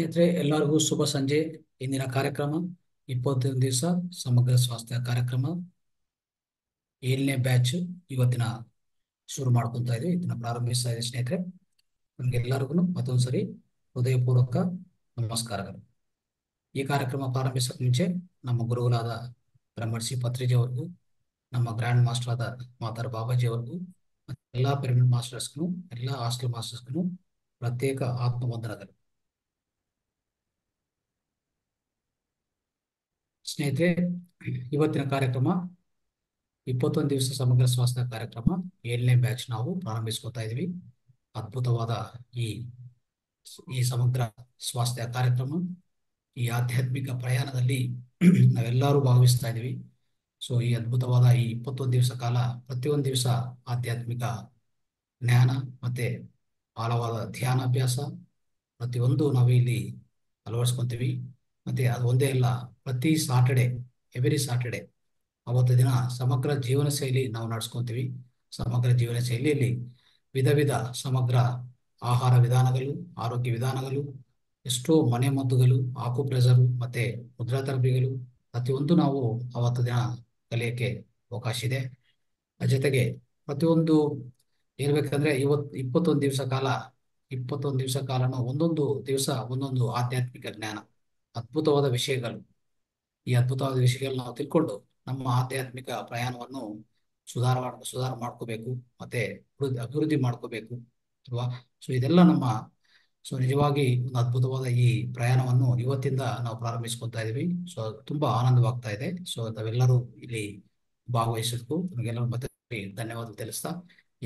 ಸ್ನೇಹಿತರೆ ಎಲ್ಲರಿಗೂ ಶುಭ ಸಂಜೆ ಇಂದಿನ ಕಾರ್ಯಕ್ರಮ ಇಪ್ಪತ್ತೊಂದು ದಿವಸ ಸಮಗ್ರ ಸ್ವಾಸ್ಥ್ಯ ಕಾರ್ಯಕ್ರಮ ಏಳನೇ ಬ್ಯಾಚ್ ಇವತ್ತಿನ ಶುರು ಮಾಡ್ಕೊಂತ ಇದೆ ಇದನ್ನ ಪ್ರಾರಂಭಿಸ್ತಾ ಇದೆ ಸ್ನೇಹಿತರೆ ನಮ್ಗೆಲ್ಲರಿಗೂ ಮತ್ತೊಂದ್ಸರಿ ಹೃದಯಪೂರ್ವಕ ನಮಸ್ಕಾರಗಳು ಈ ಕಾರ್ಯಕ್ರಮ ಪ್ರಾರಂಭಿಸಕ್ ಮುಂಚೆ ನಮ್ಮ ಗುರುಗಳಾದ ಬ್ರಹ್ಮರ್ಷಿ ಪತ್ರಿಜಿ ಅವ್ರಿಗೂ ನಮ್ಮ ಗ್ರ್ಯಾಂಡ್ ಮಾಸ್ಟರ್ ಆದ ಮಾತಾರ ಬಾಬಾಜಿ ಅವ್ರಿಗೂ ಎಲ್ಲಾ ಪಿರಮಿಡ್ ಮಾಸ್ಟರ್ಸ್ಗೂ ಎಲ್ಲಾ ಹಾಸ್ಟೆಲ್ ಮಾಸ್ಟರ್ಸ್ಗೂ ಪ್ರತ್ಯೇಕ ಆತ್ಮವಂದನಗಳು ಸ್ನೇಹಿತರೆ ಇವತ್ತಿನ ಕಾರ್ಯಕ್ರಮ ಇಪ್ಪತ್ತೊಂದು ದಿವಸ ಸಮಗ್ರ ಸ್ವಾಸ್ಥ್ಯ ಕಾರ್ಯಕ್ರಮ ಏಳನೇ ಬ್ಯಾಚ್ ನಾವು ಪ್ರಾರಂಭಿಸ್ಕೊತಾ ಇದ್ವಿ ಅದ್ಭುತವಾದ ಈ ಈ ಸಮಗ್ರ ಸ್ವಾಸ್ಥ್ಯ ಕಾರ್ಯಕ್ರಮ ಈ ಆಧ್ಯಾತ್ಮಿಕ ಪ್ರಯಾಣದಲ್ಲಿ ನಾವೆಲ್ಲರೂ ಭಾಗವಹಿಸ್ತಾ ಇದ್ವಿ ಸೊ ಈ ಅದ್ಭುತವಾದ ಈ ಇಪ್ಪತ್ತೊಂದು ದಿವಸ ಕಾಲ ಪ್ರತಿಯೊಂದು ದಿವಸ ಆಧ್ಯಾತ್ಮಿಕ ಜ್ಞಾನ ಮತ್ತೆ ಆಳವಾದ ಧ್ಯಾನಾಭ್ಯಾಸ ಪ್ರತಿಯೊಂದು ಇಲ್ಲಿ ಅಳವಡಿಸ್ಕೊಂತೀವಿ ಮತ್ತೆ ಅದು ಒಂದೇ ಅಲ್ಲ ಪ್ರತಿ ಸಾಟರ್ಡೆ ಎವ್ರಿ ಸಾಟರ್ಡೆ ಅವತ್ತು ದಿನ ಸಮಗ್ರ ಜೀವನ ಶೈಲಿ ನಾವು ನಡ್ಸ್ಕೊತೀವಿ ಸಮಗ್ರ ಜೀವನ ಶೈಲಿಯಲ್ಲಿ ವಿಧ ವಿಧ ಸಮಗ್ರ ಆಹಾರ ವಿಧಾನಗಳು ಆರೋಗ್ಯ ವಿಧಾನಗಳು ಎಷ್ಟೋ ಮನೆ ಮದ್ದುಗಳು ಆಕುಪ್ರೆಸರು ಮತ್ತೆ ಮುದ್ರಾ ತರಬೇತಿಗಳು ಪ್ರತಿಯೊಂದು ನಾವು ಅವತ್ತು ದಿನ ಕಲಿಯೋಕ್ಕೆ ಅವಕಾಶ ಇದೆ ಜೊತೆಗೆ ಪ್ರತಿಯೊಂದು ಹೇಳ್ಬೇಕಂದ್ರೆ ಇವತ್ ಇಪ್ಪತ್ತೊಂದು ದಿವಸ ಕಾಲ ಇಪ್ಪತ್ತೊಂದು ದಿವಸ ಕಾಲನೂ ಒಂದೊಂದು ದಿವಸ ಒಂದೊಂದು ಆಧ್ಯಾತ್ಮಿಕ ಜ್ಞಾನ ಅದ್ಭುತವಾದ ವಿಷಯಗಳು ಈ ಅದ್ಭುತವಾದ ವಿಷಯಗಳನ್ನ ನಾವು ತಿಳ್ಕೊಂಡು ನಮ್ಮ ಆಧ್ಯಾತ್ಮಿಕ ಪ್ರಯಾಣವನ್ನು ಸುಧಾರ ಸುಧಾರ ಮಾಡ್ಕೋಬೇಕು ಮತ್ತೆ ಅಭಿವೃದ್ಧಿ ಮಾಡ್ಕೋಬೇಕು ಅಲ್ವಾ ಸೊ ಇದೆಲ್ಲ ನಮ್ಮ ಸೊ ನಿಜವಾಗಿ ಒಂದು ಅದ್ಭುತವಾದ ಈ ಪ್ರಯಾಣವನ್ನು ಇವತ್ತಿಂದ ನಾವು ಪ್ರಾರಂಭಿಸ್ಕೊತಾ ಇದೀವಿ ಸೊ ತುಂಬಾ ಆನಂದವಾಗ್ತಾ ಇದೆ ಸೊ ನಾವೆಲ್ಲರೂ ಇಲ್ಲಿ ಭಾಗವಹಿಸಿದ್ಕು ನಮಗೆಲ್ಲರೂ ಮತ್ತೆ ಧನ್ಯವಾದ ತಿಳಿಸ್ತಾ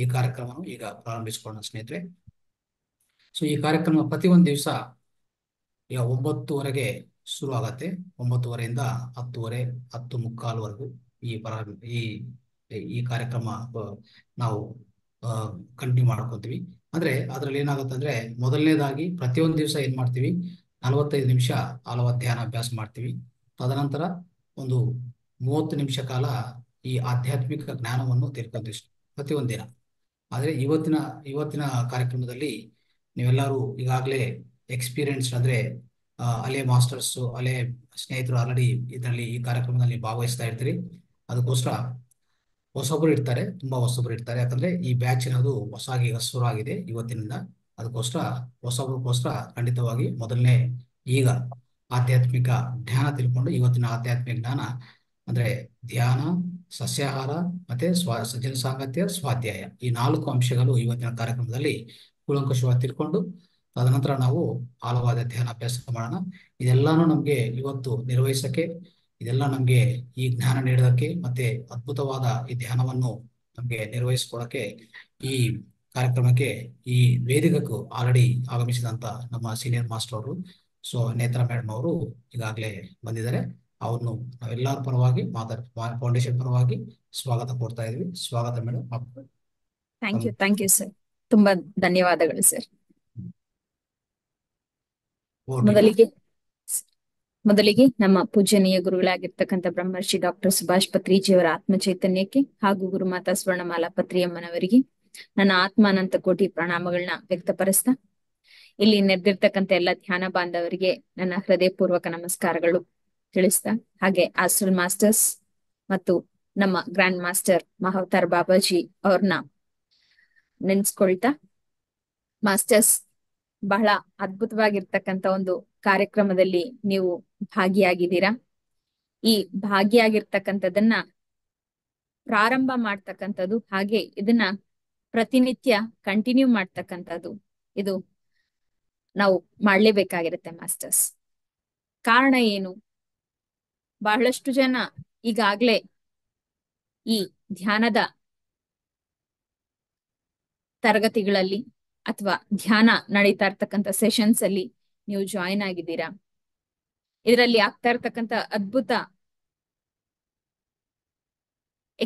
ಈ ಕಾರ್ಯಕ್ರಮವನ್ನು ಈಗ ಪ್ರಾರಂಭಿಸ್ಕೊಳ್ಳೋಣ ಸ್ನೇಹಿತರೆ ಸೊ ಈ ಕಾರ್ಯಕ್ರಮ ಪ್ರತಿ ಒಂದು ದಿವಸ ಈಗ ಒಂಬತ್ತುವರೆಗೆ ಶುರು ಆಗತ್ತೆ ಒಂಬತ್ತುವರೆಯಿಂದ ಹತ್ತುವರೆ ಹತ್ತು ಮುಕ್ಕಾಲ್ವರೆಗೂ ಈ ಪರ ಈ ಈ ಕಾರ್ಯಕ್ರಮ ನಾವು ಕಂಟಿನ್ಯೂ ಮಾಡ್ಕೊತೀವಿ ಅಂದ್ರೆ ಅದ್ರಲ್ಲಿ ಏನಾಗುತ್ತೆ ಅಂದ್ರೆ ಮೊದಲನೇದಾಗಿ ಪ್ರತಿಯೊಂದು ದಿವಸ ಏನ್ ಮಾಡ್ತೀವಿ ನಲವತ್ತೈದು ನಿಮಿಷ ಆಲವ ಧ್ಯಾನ ಅಭ್ಯಾಸ ಮಾಡ್ತೀವಿ ತದನಂತರ ಒಂದು ಮೂವತ್ತು ನಿಮಿಷ ಕಾಲ ಈ ಆಧ್ಯಾತ್ಮಿಕ ಜ್ಞಾನವನ್ನು ತಿಳ್ಕೊಂತೀವಿ ಪ್ರತಿಯೊಂದು ದಿನ ಆದ್ರೆ ಇವತ್ತಿನ ಇವತ್ತಿನ ಕಾರ್ಯಕ್ರಮದಲ್ಲಿ ನೀವೆಲ್ಲರೂ ಈಗಾಗಲೇ ಎಕ್ಸ್ಪೀರಿಯನ್ಸ್ ಅಂದ್ರೆ ಅಲೆ ಮಾಸ್ಟರ್ಸ್ ಅಲೆ ಸ್ನೇಹಿತರು ಆಲ್ರೆಡಿ ಇದರಲ್ಲಿ ಈ ಕಾರ್ಯಕ್ರಮದಲ್ಲಿ ಭಾಗವಹಿಸ್ತಾ ಇರ್ತೀರಿ ಅದಕ್ಕೋಸ್ಕರ ಹೊಸೊಬ್ಬರು ಇರ್ತಾರೆ ತುಂಬಾ ಹೊಸೊಬ್ರು ಇರ್ತಾರೆ ಯಾಕಂದ್ರೆ ಈ ಬ್ಯಾಚ್ ಹೊಸ ಹೊಸಾಗಿ ಶುರುವಾಗಿದೆ ಇವತ್ತಿನಿಂದ ಅದಕ್ಕೋಸ್ಕರ ಹೊಸಬ್ರಿಗೋಸ್ಕರ ಖಂಡಿತವಾಗಿ ಮೊದಲನೇ ಈಗ ಆಧ್ಯಾತ್ಮಿಕ ಜ್ಞಾನ ತಿಳ್ಕೊಂಡು ಇವತ್ತಿನ ಆಧ್ಯಾತ್ಮಿಕ ಜ್ಞಾನ ಅಂದ್ರೆ ಧ್ಯಾನ ಸಸ್ಯಾಹಾರ ಮತ್ತೆ ಸ್ವ ಸಜ್ಜನ ಸಾಂಗತ್ಯ ಸ್ವಾಧ್ಯಾಯ ಈ ನಾಲ್ಕು ಅಂಶಗಳು ಇವತ್ತಿನ ಕಾರ್ಯಕ್ರಮದಲ್ಲಿ ಕೂಲಂಕಷವಾಗಿ ತಿಳ್ಕೊಂಡು ತದನಂತರ ನಾವು ಆಳವಾದ ಅಧ್ಯಯನ ಅಭ್ಯಾಸ ಮಾಡೋಣ ಇದೆಲ್ಲಾನು ನಮ್ಗೆ ಇವತ್ತು ನಿರ್ವಹಿಸಕ್ಕೆ ಇದೆಲ್ಲ ನಮ್ಗೆ ಈ ಜ್ಞಾನ ನೀಡೋದಕ್ಕೆ ಮತ್ತೆ ಅದ್ಭುತವಾದ ಈ ಧ್ಯಾನವನ್ನು ನಮ್ಗೆ ನಿರ್ವಹಿಸ್ಕೊಳಕ್ಕೆ ಈ ಕಾರ್ಯಕ್ರಮಕ್ಕೆ ಈ ವೇದಿಕಕ್ಕೂ ಆಲ್ರೆಡಿ ಆಗಮಿಸಿದಂತ ನಮ್ಮ ಸೀನಿಯರ್ ಮಾಸ್ಟರ್ ಅವರು ಸೊ ನೇತ್ರ ಮೇಡಮ್ ಅವರು ಈಗಾಗಲೇ ಬಂದಿದ್ದಾರೆ ಅವ್ರನ್ನು ನಾವೆಲ್ಲರ ಪರವಾಗಿ ಮಾತಾಡ್ ಫೌಂಡೇಶನ್ ಪರವಾಗಿ ಸ್ವಾಗತ ಕೊಡ್ತಾ ಇದ್ವಿ ಸ್ವಾಗತ madam you thank you sir ತುಂಬಾ ಧನ್ಯವಾದಗಳು ಸರ್ ಮೊದಲಿಗೆ ಮೊದಲಿಗೆ ನಮ್ಮ ಪೂಜನೀಯ ಗುರುಗಳಾಗಿರ್ತಕ್ಕಂಥ ಬ್ರಹ್ಮರ್ಷಿ ಡಾಕ್ಟರ್ ಸುಭಾಷ್ ಪತ್ರಿಜಿಯವರ ಆತ್ಮ ಚೈತನ್ಯಕ್ಕೆ ಹಾಗೂ ಗುರುಮಾತಾ ಸ್ವರ್ಣಮಾಲಾ ಪತ್ರಿಯಮ್ಮನವರಿಗೆ ನನ್ನ ಆತ್ಮ ಅನಂತ ಕೋಟಿ ಪ್ರಣಾಮಗಳನ್ನ ವ್ಯಕ್ತಪಡಿಸ್ತಾ ಇಲ್ಲಿ ನೆರೆದಿರ್ತಕ್ಕಂಥ ಎಲ್ಲ ಧ್ಯಾನ ಬಾಂಧವರಿಗೆ ನನ್ನ ಹೃದಯ ಪೂರ್ವಕ ನಮಸ್ಕಾರಗಳು ತಿಳಿಸ್ತಾ ಹಾಗೆ ಆಸ್ಟ್ರಲ್ ಮಾಸ್ಟರ್ಸ್ ಮತ್ತು ನಮ್ಮ ಗ್ರ್ಯಾಂಡ್ ಮಾಸ್ಟರ್ ಮಹಾವತಾರ್ ಬಾಬಾಜಿ ಅವ್ರನ್ನ ನೆನ್ಸ್ಕೊಳ್ತಾ ಮಾಸ್ಟರ್ಸ್ ಬಹಳ ಅದ್ಭುತವಾಗಿರ್ತಕ್ಕಂತ ಒಂದು ಕಾರ್ಯಕ್ರಮದಲ್ಲಿ ನೀವು ಭಾಗಿಯಾಗಿದ್ದೀರ ಈ ಭಾಗಿಯಾಗಿರ್ತಕ್ಕಂಥದನ್ನ ಪ್ರಾರಂಭ ಮಾಡ್ತಕ್ಕಂಥದ್ದು ಹಾಗೆ ಇದನ್ನ ಪ್ರತಿನಿತ್ಯ ಕಂಟಿನ್ಯೂ ಮಾಡ್ತಕ್ಕಂಥದ್ದು ಇದು ನಾವು ಮಾಡಲೇಬೇಕಾಗಿರುತ್ತೆ ಮಾಸ್ಟರ್ಸ್ ಕಾರಣ ಏನು ಬಹಳಷ್ಟು ಜನ ಈಗಾಗ್ಲೆ ಈ ಧ್ಯಾನದ ತರಗತಿಗಳಲ್ಲಿ ಅಥವಾ ಧ್ಯಾನ ನಡೀತಾ ಇರ್ತಕ್ಕಂಥ ಸೆಷನ್ಸ್ ಅಲ್ಲಿ ನೀವು ಜಾಯಿನ್ ಆಗಿದ್ದೀರಾ ಇದರಲ್ಲಿ ಆಗ್ತಾ ಇರ್ತಕ್ಕಂತ ಅದ್ಭುತ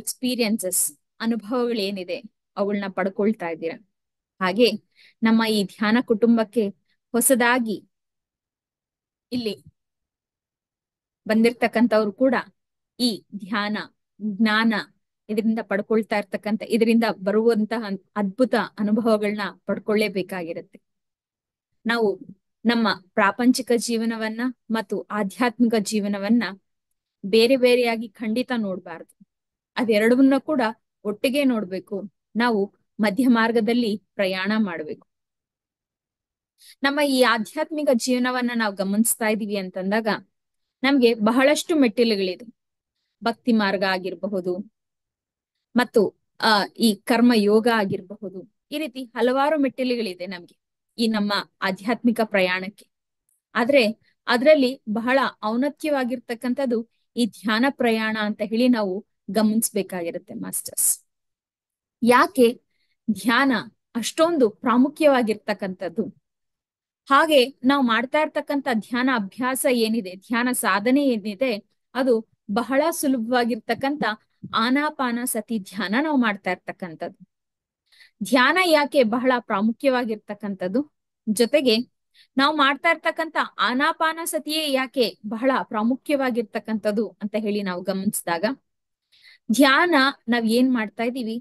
ಎಕ್ಸ್ಪೀರಿಯನ್ಸಸ್ ಏನಿದೆ ಅವುಗಳನ್ನ ಪಡ್ಕೊಳ್ತಾ ಇದ್ದೀರಾ ಹಾಗೆ ನಮ್ಮ ಈ ಧ್ಯಾನ ಕುಟುಂಬಕ್ಕೆ ಹೊಸದಾಗಿ ಇಲ್ಲಿ ಬಂದಿರ್ತಕ್ಕಂಥವ್ರು ಕೂಡ ಈ ಧ್ಯಾನ ಜ್ಞಾನ ಇದರಿಂದ ಪಡ್ಕೊಳ್ತಾ ಇರ್ತಕ್ಕಂಥ ಇದರಿಂದ ಬರುವಂತಹ ಅದ್ಭುತ ಅನುಭವಗಳನ್ನ ಪಡ್ಕೊಳ್ಳೇಬೇಕಾಗಿರುತ್ತೆ ನಾವು ನಮ್ಮ ಪ್ರಾಪಂಚಿಕ ಜೀವನವನ್ನ ಮತ್ತು ಆಧ್ಯಾತ್ಮಿಕ ಜೀವನವನ್ನ ಬೇರೆ ಬೇರೆಯಾಗಿ ಖಂಡಿತ ನೋಡ್ಬಾರ್ದು ಅದೆರಡನ್ನ ಕೂಡ ಒಟ್ಟಿಗೆ ನೋಡ್ಬೇಕು ನಾವು ಮಧ್ಯ ಮಾರ್ಗದಲ್ಲಿ ಪ್ರಯಾಣ ಮಾಡ್ಬೇಕು ನಮ್ಮ ಈ ಆಧ್ಯಾತ್ಮಿಕ ಜೀವನವನ್ನ ನಾವು ಗಮನಿಸ್ತಾ ಇದೀವಿ ಅಂತಂದಾಗ ನಮ್ಗೆ ಬಹಳಷ್ಟು ಮೆಟ್ಟಿಲುಗಳಿದೆ ಭಕ್ತಿ ಮಾರ್ಗ ಆಗಿರಬಹುದು ಮತ್ತು ಆ ಈ ಕರ್ಮ ಯೋಗ ಆಗಿರಬಹುದು ಈ ರೀತಿ ಹಲವಾರು ಮೆಟ್ಟಿಲುಗಳಿದೆ ನಮ್ಗೆ ಈ ನಮ್ಮ ಆಧ್ಯಾತ್ಮಿಕ ಪ್ರಯಾಣಕ್ಕೆ ಆದ್ರೆ ಅದರಲ್ಲಿ ಬಹಳ ಔನತ್ಯವಾಗಿರ್ತಕ್ಕಂಥದ್ದು ಈ ಧ್ಯಾನ ಪ್ರಯಾಣ ಅಂತ ಹೇಳಿ ನಾವು ಗಮನಿಸ್ಬೇಕಾಗಿರುತ್ತೆ ಮಾಸ್ಟರ್ಸ್ ಯಾಕೆ ಧ್ಯಾನ ಅಷ್ಟೊಂದು ಪ್ರಾಮುಖ್ಯವಾಗಿರ್ತಕ್ಕಂಥದ್ದು ಹಾಗೆ ನಾವು ಮಾಡ್ತಾ ಇರ್ತಕ್ಕಂಥ ಧ್ಯಾನ ಅಭ್ಯಾಸ ಏನಿದೆ ಧ್ಯಾನ ಸಾಧನೆ ಏನಿದೆ ಅದು ಬಹಳ ಸುಲಭವಾಗಿರ್ತಕ್ಕಂಥ ಆನಾಪಾನ ಸತಿ ಧ್ಯಾನ ನಾವು ಮಾಡ್ತಾ ಇರ್ತಕ್ಕಂಥದ್ದು ಧ್ಯಾನ ಯಾಕೆ ಬಹಳ ಪ್ರಾಮುಖ್ಯವಾಗಿರ್ತಕ್ಕಂಥದ್ದು ಜೊತೆಗೆ ನಾವು ಮಾಡ್ತಾ ಇರ್ತಕ್ಕಂಥ ಆನಾಪಾನ ಸತಿಯೇ ಯಾಕೆ ಬಹಳ ಪ್ರಾಮುಖ್ಯವಾಗಿರ್ತಕ್ಕಂಥದ್ದು ಅಂತ ಹೇಳಿ ನಾವು ಗಮನಿಸಿದಾಗ ಧ್ಯಾನ ನಾವ್ ಏನ್ ಮಾಡ್ತಾ ಇದ್ದೀವಿ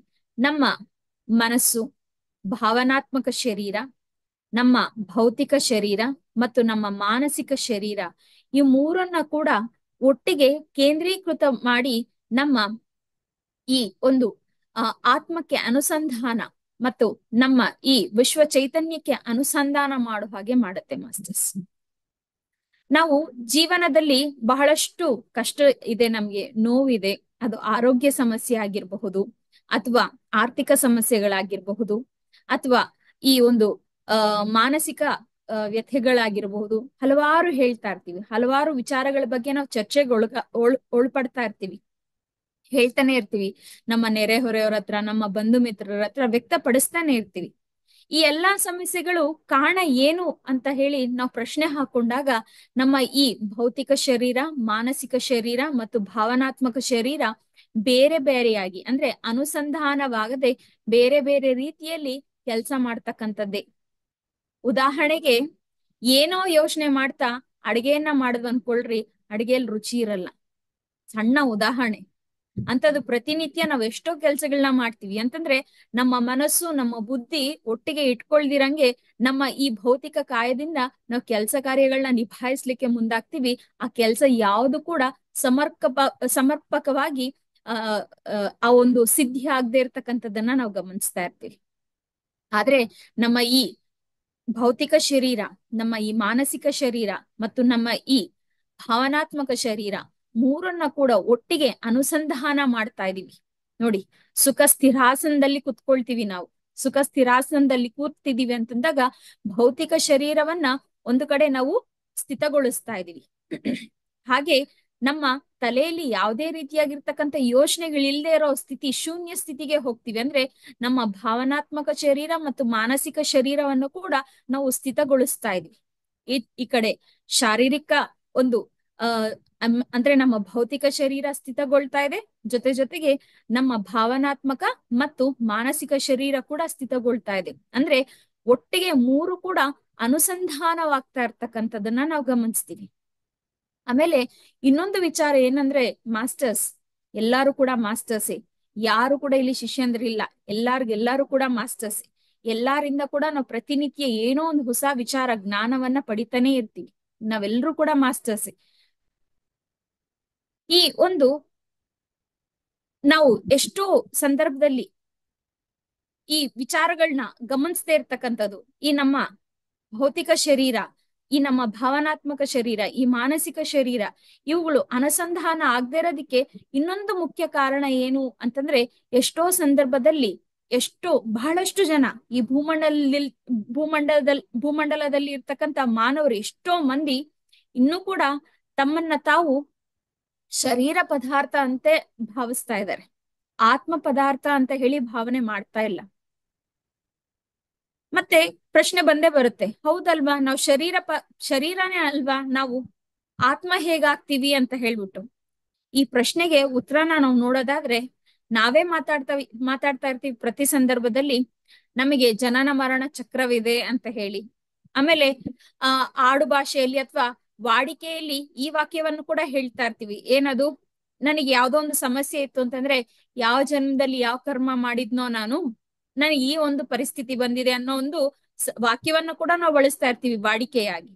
ನಮ್ಮ ಮನಸ್ಸು ಭಾವನಾತ್ಮಕ ಶರೀರ ನಮ್ಮ ಭೌತಿಕ ಶರೀರ ಮತ್ತು ನಮ್ಮ ಮಾನಸಿಕ ಶರೀರ ಈ ಮೂರನ್ನ ಕೂಡ ಒಟ್ಟಿಗೆ ಕೇಂದ್ರೀಕೃತ ಮಾಡಿ ನಮ್ಮ ಈ ಒಂದು ಆತ್ಮಕ್ಕೆ ಅನುಸಂಧಾನ ಮತ್ತು ನಮ್ಮ ಈ ವಿಶ್ವ ಚೈತನ್ಯಕ್ಕೆ ಅನುಸಂಧಾನ ಮಾಡುವ ಹಾಗೆ ಮಾಡುತ್ತೆ ಮಾಸ್ಟರ್ಸ್ ನಾವು ಜೀವನದಲ್ಲಿ ಬಹಳಷ್ಟು ಕಷ್ಟ ಇದೆ ನಮ್ಗೆ ನೋವಿದೆ ಅದು ಆರೋಗ್ಯ ಸಮಸ್ಯೆ ಆಗಿರಬಹುದು ಅಥವಾ ಆರ್ಥಿಕ ಸಮಸ್ಯೆಗಳಾಗಿರಬಹುದು ಅಥವಾ ಈ ಒಂದು ಅಹ್ ಮಾನಸಿಕ ವ್ಯಥೆಗಳಾಗಿರಬಹುದು ಹಲವಾರು ಹೇಳ್ತಾ ಇರ್ತೀವಿ ಹಲವಾರು ವಿಚಾರಗಳ ಬಗ್ಗೆ ನಾವು ಚರ್ಚೆಗೆ ಒಳಗ ಒಳ್ ಒಳ್ಪಡ್ತಾ ಇರ್ತೀವಿ ಹೇಳ್ತಾನೆ ಇರ್ತೀವಿ ನಮ್ಮ ನೆರೆಹೊರೆಯವ್ರ ಹತ್ರ ನಮ್ಮ ಬಂಧು ಮಿತ್ರರ ಹತ್ರ ವ್ಯಕ್ತಪಡಿಸ್ತಾನೆ ಇರ್ತೀವಿ ಈ ಎಲ್ಲಾ ಸಮಸ್ಯೆಗಳು ಕಾರಣ ಏನು ಅಂತ ಹೇಳಿ ನಾವು ಪ್ರಶ್ನೆ ಹಾಕೊಂಡಾಗ ನಮ್ಮ ಈ ಭೌತಿಕ ಶರೀರ ಮಾನಸಿಕ ಶರೀರ ಮತ್ತು ಭಾವನಾತ್ಮಕ ಶರೀರ ಬೇರೆ ಬೇರೆಯಾಗಿ ಅಂದ್ರೆ ಅನುಸಂಧಾನವಾಗದೆ ಬೇರೆ ಬೇರೆ ರೀತಿಯಲ್ಲಿ ಕೆಲಸ ಮಾಡ್ತಕ್ಕಂಥದ್ದೇ ಉದಾಹರಣೆಗೆ ಏನೋ ಯೋಚನೆ ಮಾಡ್ತಾ ಅಡಿಗೆಯನ್ನ ಮಾಡುದು ಅನ್ಕೊಳ್ರಿ ಅಡಿಗೆಯಲ್ಲಿ ರುಚಿ ಇರಲ್ಲ ಸಣ್ಣ ಉದಾಹರಣೆ ಅಂತದ್ದು ಪ್ರತಿನಿತ್ಯ ನಾವ್ ಎಷ್ಟೋ ಕೆಲ್ಸಗಳನ್ನ ಮಾಡ್ತೀವಿ ಅಂತಂದ್ರೆ ನಮ್ಮ ಮನಸ್ಸು ನಮ್ಮ ಬುದ್ಧಿ ಒಟ್ಟಿಗೆ ಇಟ್ಕೊಳ್ದಿರಂಗೆ ನಮ್ಮ ಈ ಭೌತಿಕ ಕಾಯದಿಂದ ನಾವ್ ಕೆಲ್ಸ ಕಾರ್ಯಗಳನ್ನ ನಿಭಾಯಿಸ್ಲಿಕ್ಕೆ ಮುಂದಾಗ್ತಿವಿ ಆ ಕೆಲ್ಸ ಯಾವ್ದು ಕೂಡ ಸಮರ್ಪಕ ಸಮರ್ಪಕವಾಗಿ ಆ ಆ ಒಂದು ಸಿದ್ಧಿ ಆಗದೆ ಇರ್ತಕ್ಕಂಥದ್ದನ್ನ ನಾವು ಗಮನಿಸ್ತಾ ಇರ್ತೀವಿ ಆದ್ರೆ ನಮ್ಮ ಈ ಭೌತಿಕ ಶರೀರ ನಮ್ಮ ಈ ಮಾನಸಿಕ ಶರೀರ ಮತ್ತು ನಮ್ಮ ಈ ಭಾವನಾತ್ಮಕ ಶರೀರ ಮೂರನ್ನ ಕೂಡ ಒಟ್ಟಿಗೆ ಅನುಸಂಧಾನ ಮಾಡ್ತಾ ಇದೀವಿ ನೋಡಿ ಸುಖ ಸ್ಥಿರಾಸನದಲ್ಲಿ ಕುತ್ಕೊಳ್ತೀವಿ ನಾವು ಸುಖ ಸ್ಥಿರಾಸನದಲ್ಲಿ ಕೂರ್ತಿದೀವಿ ಅಂತಂದಾಗ ಭೌತಿಕ ಶರೀರವನ್ನ ಒಂದು ಕಡೆ ನಾವು ಸ್ಥಿತಗೊಳಿಸ್ತಾ ಇದೀವಿ ಹಾಗೆ ನಮ್ಮ ತಲೆಯಲ್ಲಿ ಯಾವುದೇ ರೀತಿಯಾಗಿರ್ತಕ್ಕಂಥ ಯೋಚನೆಗಳಿಲ್ಲದೆ ಇರೋ ಸ್ಥಿತಿ ಶೂನ್ಯ ಸ್ಥಿತಿಗೆ ಹೋಗ್ತೀವಿ ಅಂದ್ರೆ ನಮ್ಮ ಭಾವನಾತ್ಮಕ ಶರೀರ ಮತ್ತು ಮಾನಸಿಕ ಶರೀರವನ್ನು ಕೂಡ ನಾವು ಸ್ಥಿತಗೊಳಿಸ್ತಾ ಇದೀವಿ ಈ ಈ ಕಡೆ ಶಾರೀರಿಕ ಒಂದು ಅಹ್ ಅಂದ್ರೆ ನಮ್ಮ ಭೌತಿಕ ಶರೀರ ಸ್ಥಿತಗೊಳ್ತಾ ಇದೆ ಜೊತೆ ಜೊತೆಗೆ ನಮ್ಮ ಭಾವನಾತ್ಮಕ ಮತ್ತು ಮಾನಸಿಕ ಶರೀರ ಕೂಡ ಸ್ಥಿತಗೊಳ್ತಾ ಇದೆ ಅಂದ್ರೆ ಒಟ್ಟಿಗೆ ಮೂರು ಕೂಡ ಅನುಸಂಧಾನವಾಗ್ತಾ ಇರ್ತಕ್ಕಂಥದನ್ನ ನಾವು ಗಮನಿಸ್ತೀವಿ ಆಮೇಲೆ ಇನ್ನೊಂದು ವಿಚಾರ ಏನಂದ್ರೆ ಮಾಸ್ಟರ್ಸ್ ಎಲ್ಲಾರು ಕೂಡ ಮಾಸ್ಟರ್ಸೆ ಯಾರು ಕೂಡ ಇಲ್ಲಿ ಶಿಷ್ಯಂದ್ರಿಲ್ಲ ಎಲ್ಲಾರ್ಗೆಲ್ಲಾರು ಕೂಡ ಮಾಸ್ಟರ್ಸ್ ಎಲ್ಲಾರಿಂದ ಕೂಡ ನಾವು ಪ್ರತಿನಿತ್ಯ ಏನೋ ಒಂದು ಹೊಸ ವಿಚಾರ ಜ್ಞಾನವನ್ನ ಪಡಿತಾನೆ ಇರ್ತೀವಿ ನಾವೆಲ್ಲರೂ ಕೂಡ ಮಾಸ್ಟರ್ಸೆ ಈ ಒಂದು ನಾವು ಎಷ್ಟೋ ಸಂದರ್ಭದಲ್ಲಿ ಈ ವಿಚಾರಗಳನ್ನ ಗಮನಿಸ್ತೇ ಇರ್ತಕ್ಕಂಥದ್ದು ಈ ನಮ್ಮ ಭೌತಿಕ ಶರೀರ ಈ ನಮ್ಮ ಭಾವನಾತ್ಮಕ ಶರೀರ ಈ ಮಾನಸಿಕ ಶರೀರ ಇವುಗಳು ಅನುಸಂಧಾನ ಆಗದೇ ಇರೋದಕ್ಕೆ ಇನ್ನೊಂದು ಮುಖ್ಯ ಕಾರಣ ಏನು ಅಂತಂದ್ರೆ ಎಷ್ಟೋ ಸಂದರ್ಭದಲ್ಲಿ ಎಷ್ಟೋ ಬಹಳಷ್ಟು ಜನ ಈ ಭೂಮಂಡಲ ಭೂಮಂಡಲದಲ್ಲಿ ಭೂಮಂಡಲದಲ್ಲಿ ಇರ್ತಕ್ಕಂತ ಮಾನವರು ಎಷ್ಟೋ ಮಂದಿ ಇನ್ನೂ ಕೂಡ ತಮ್ಮನ್ನ ತಾವು ಶರೀರ ಪದಾರ್ಥ ಅಂತೆ ಭಾವಿಸ್ತಾ ಇದ್ದಾರೆ ಆತ್ಮ ಪದಾರ್ಥ ಅಂತ ಹೇಳಿ ಭಾವನೆ ಮಾಡ್ತಾ ಇಲ್ಲ ಮತ್ತೆ ಪ್ರಶ್ನೆ ಬಂದೇ ಬರುತ್ತೆ ಹೌದಲ್ವಾ ನಾವು ಶರೀರ ಪ ಶರೀರನೇ ಅಲ್ವಾ ನಾವು ಆತ್ಮ ಹೇಗಾಗ್ತೀವಿ ಅಂತ ಹೇಳ್ಬಿಟ್ಟು ಈ ಪ್ರಶ್ನೆಗೆ ಉತ್ತರನ ನಾವು ನೋಡೋದಾದ್ರೆ ನಾವೇ ಮಾತಾಡ್ತಾ ಮಾತಾಡ್ತಾ ಇರ್ತೀವಿ ಪ್ರತಿ ಸಂದರ್ಭದಲ್ಲಿ ನಮಗೆ ಜನನ ಮರಣ ಚಕ್ರವಿದೆ ಅಂತ ಹೇಳಿ ಆಮೇಲೆ ಆ ಆಡು ಭಾಷೆಯಲ್ಲಿ ಅಥವಾ ವಾಡಿಕೆಯಲ್ಲಿ ಈ ವಾಕ್ಯವನ್ನು ಕೂಡ ಹೇಳ್ತಾ ಇರ್ತೀವಿ ಏನದು ನನಗೆ ಯಾವ್ದೋ ಒಂದು ಸಮಸ್ಯೆ ಇತ್ತು ಅಂತಂದ್ರೆ ಯಾವ ಜನ್ಮದಲ್ಲಿ ಯಾವ ಕರ್ಮ ಮಾಡಿದ್ನೋ ನಾನು ನನಗೆ ಈ ಒಂದು ಪರಿಸ್ಥಿತಿ ಬಂದಿದೆ ಅನ್ನೋ ಒಂದು ವಾಕ್ಯವನ್ನು ಕೂಡ ನಾವು ಬಳಸ್ತಾ ಇರ್ತೀವಿ ವಾಡಿಕೆಯಾಗಿ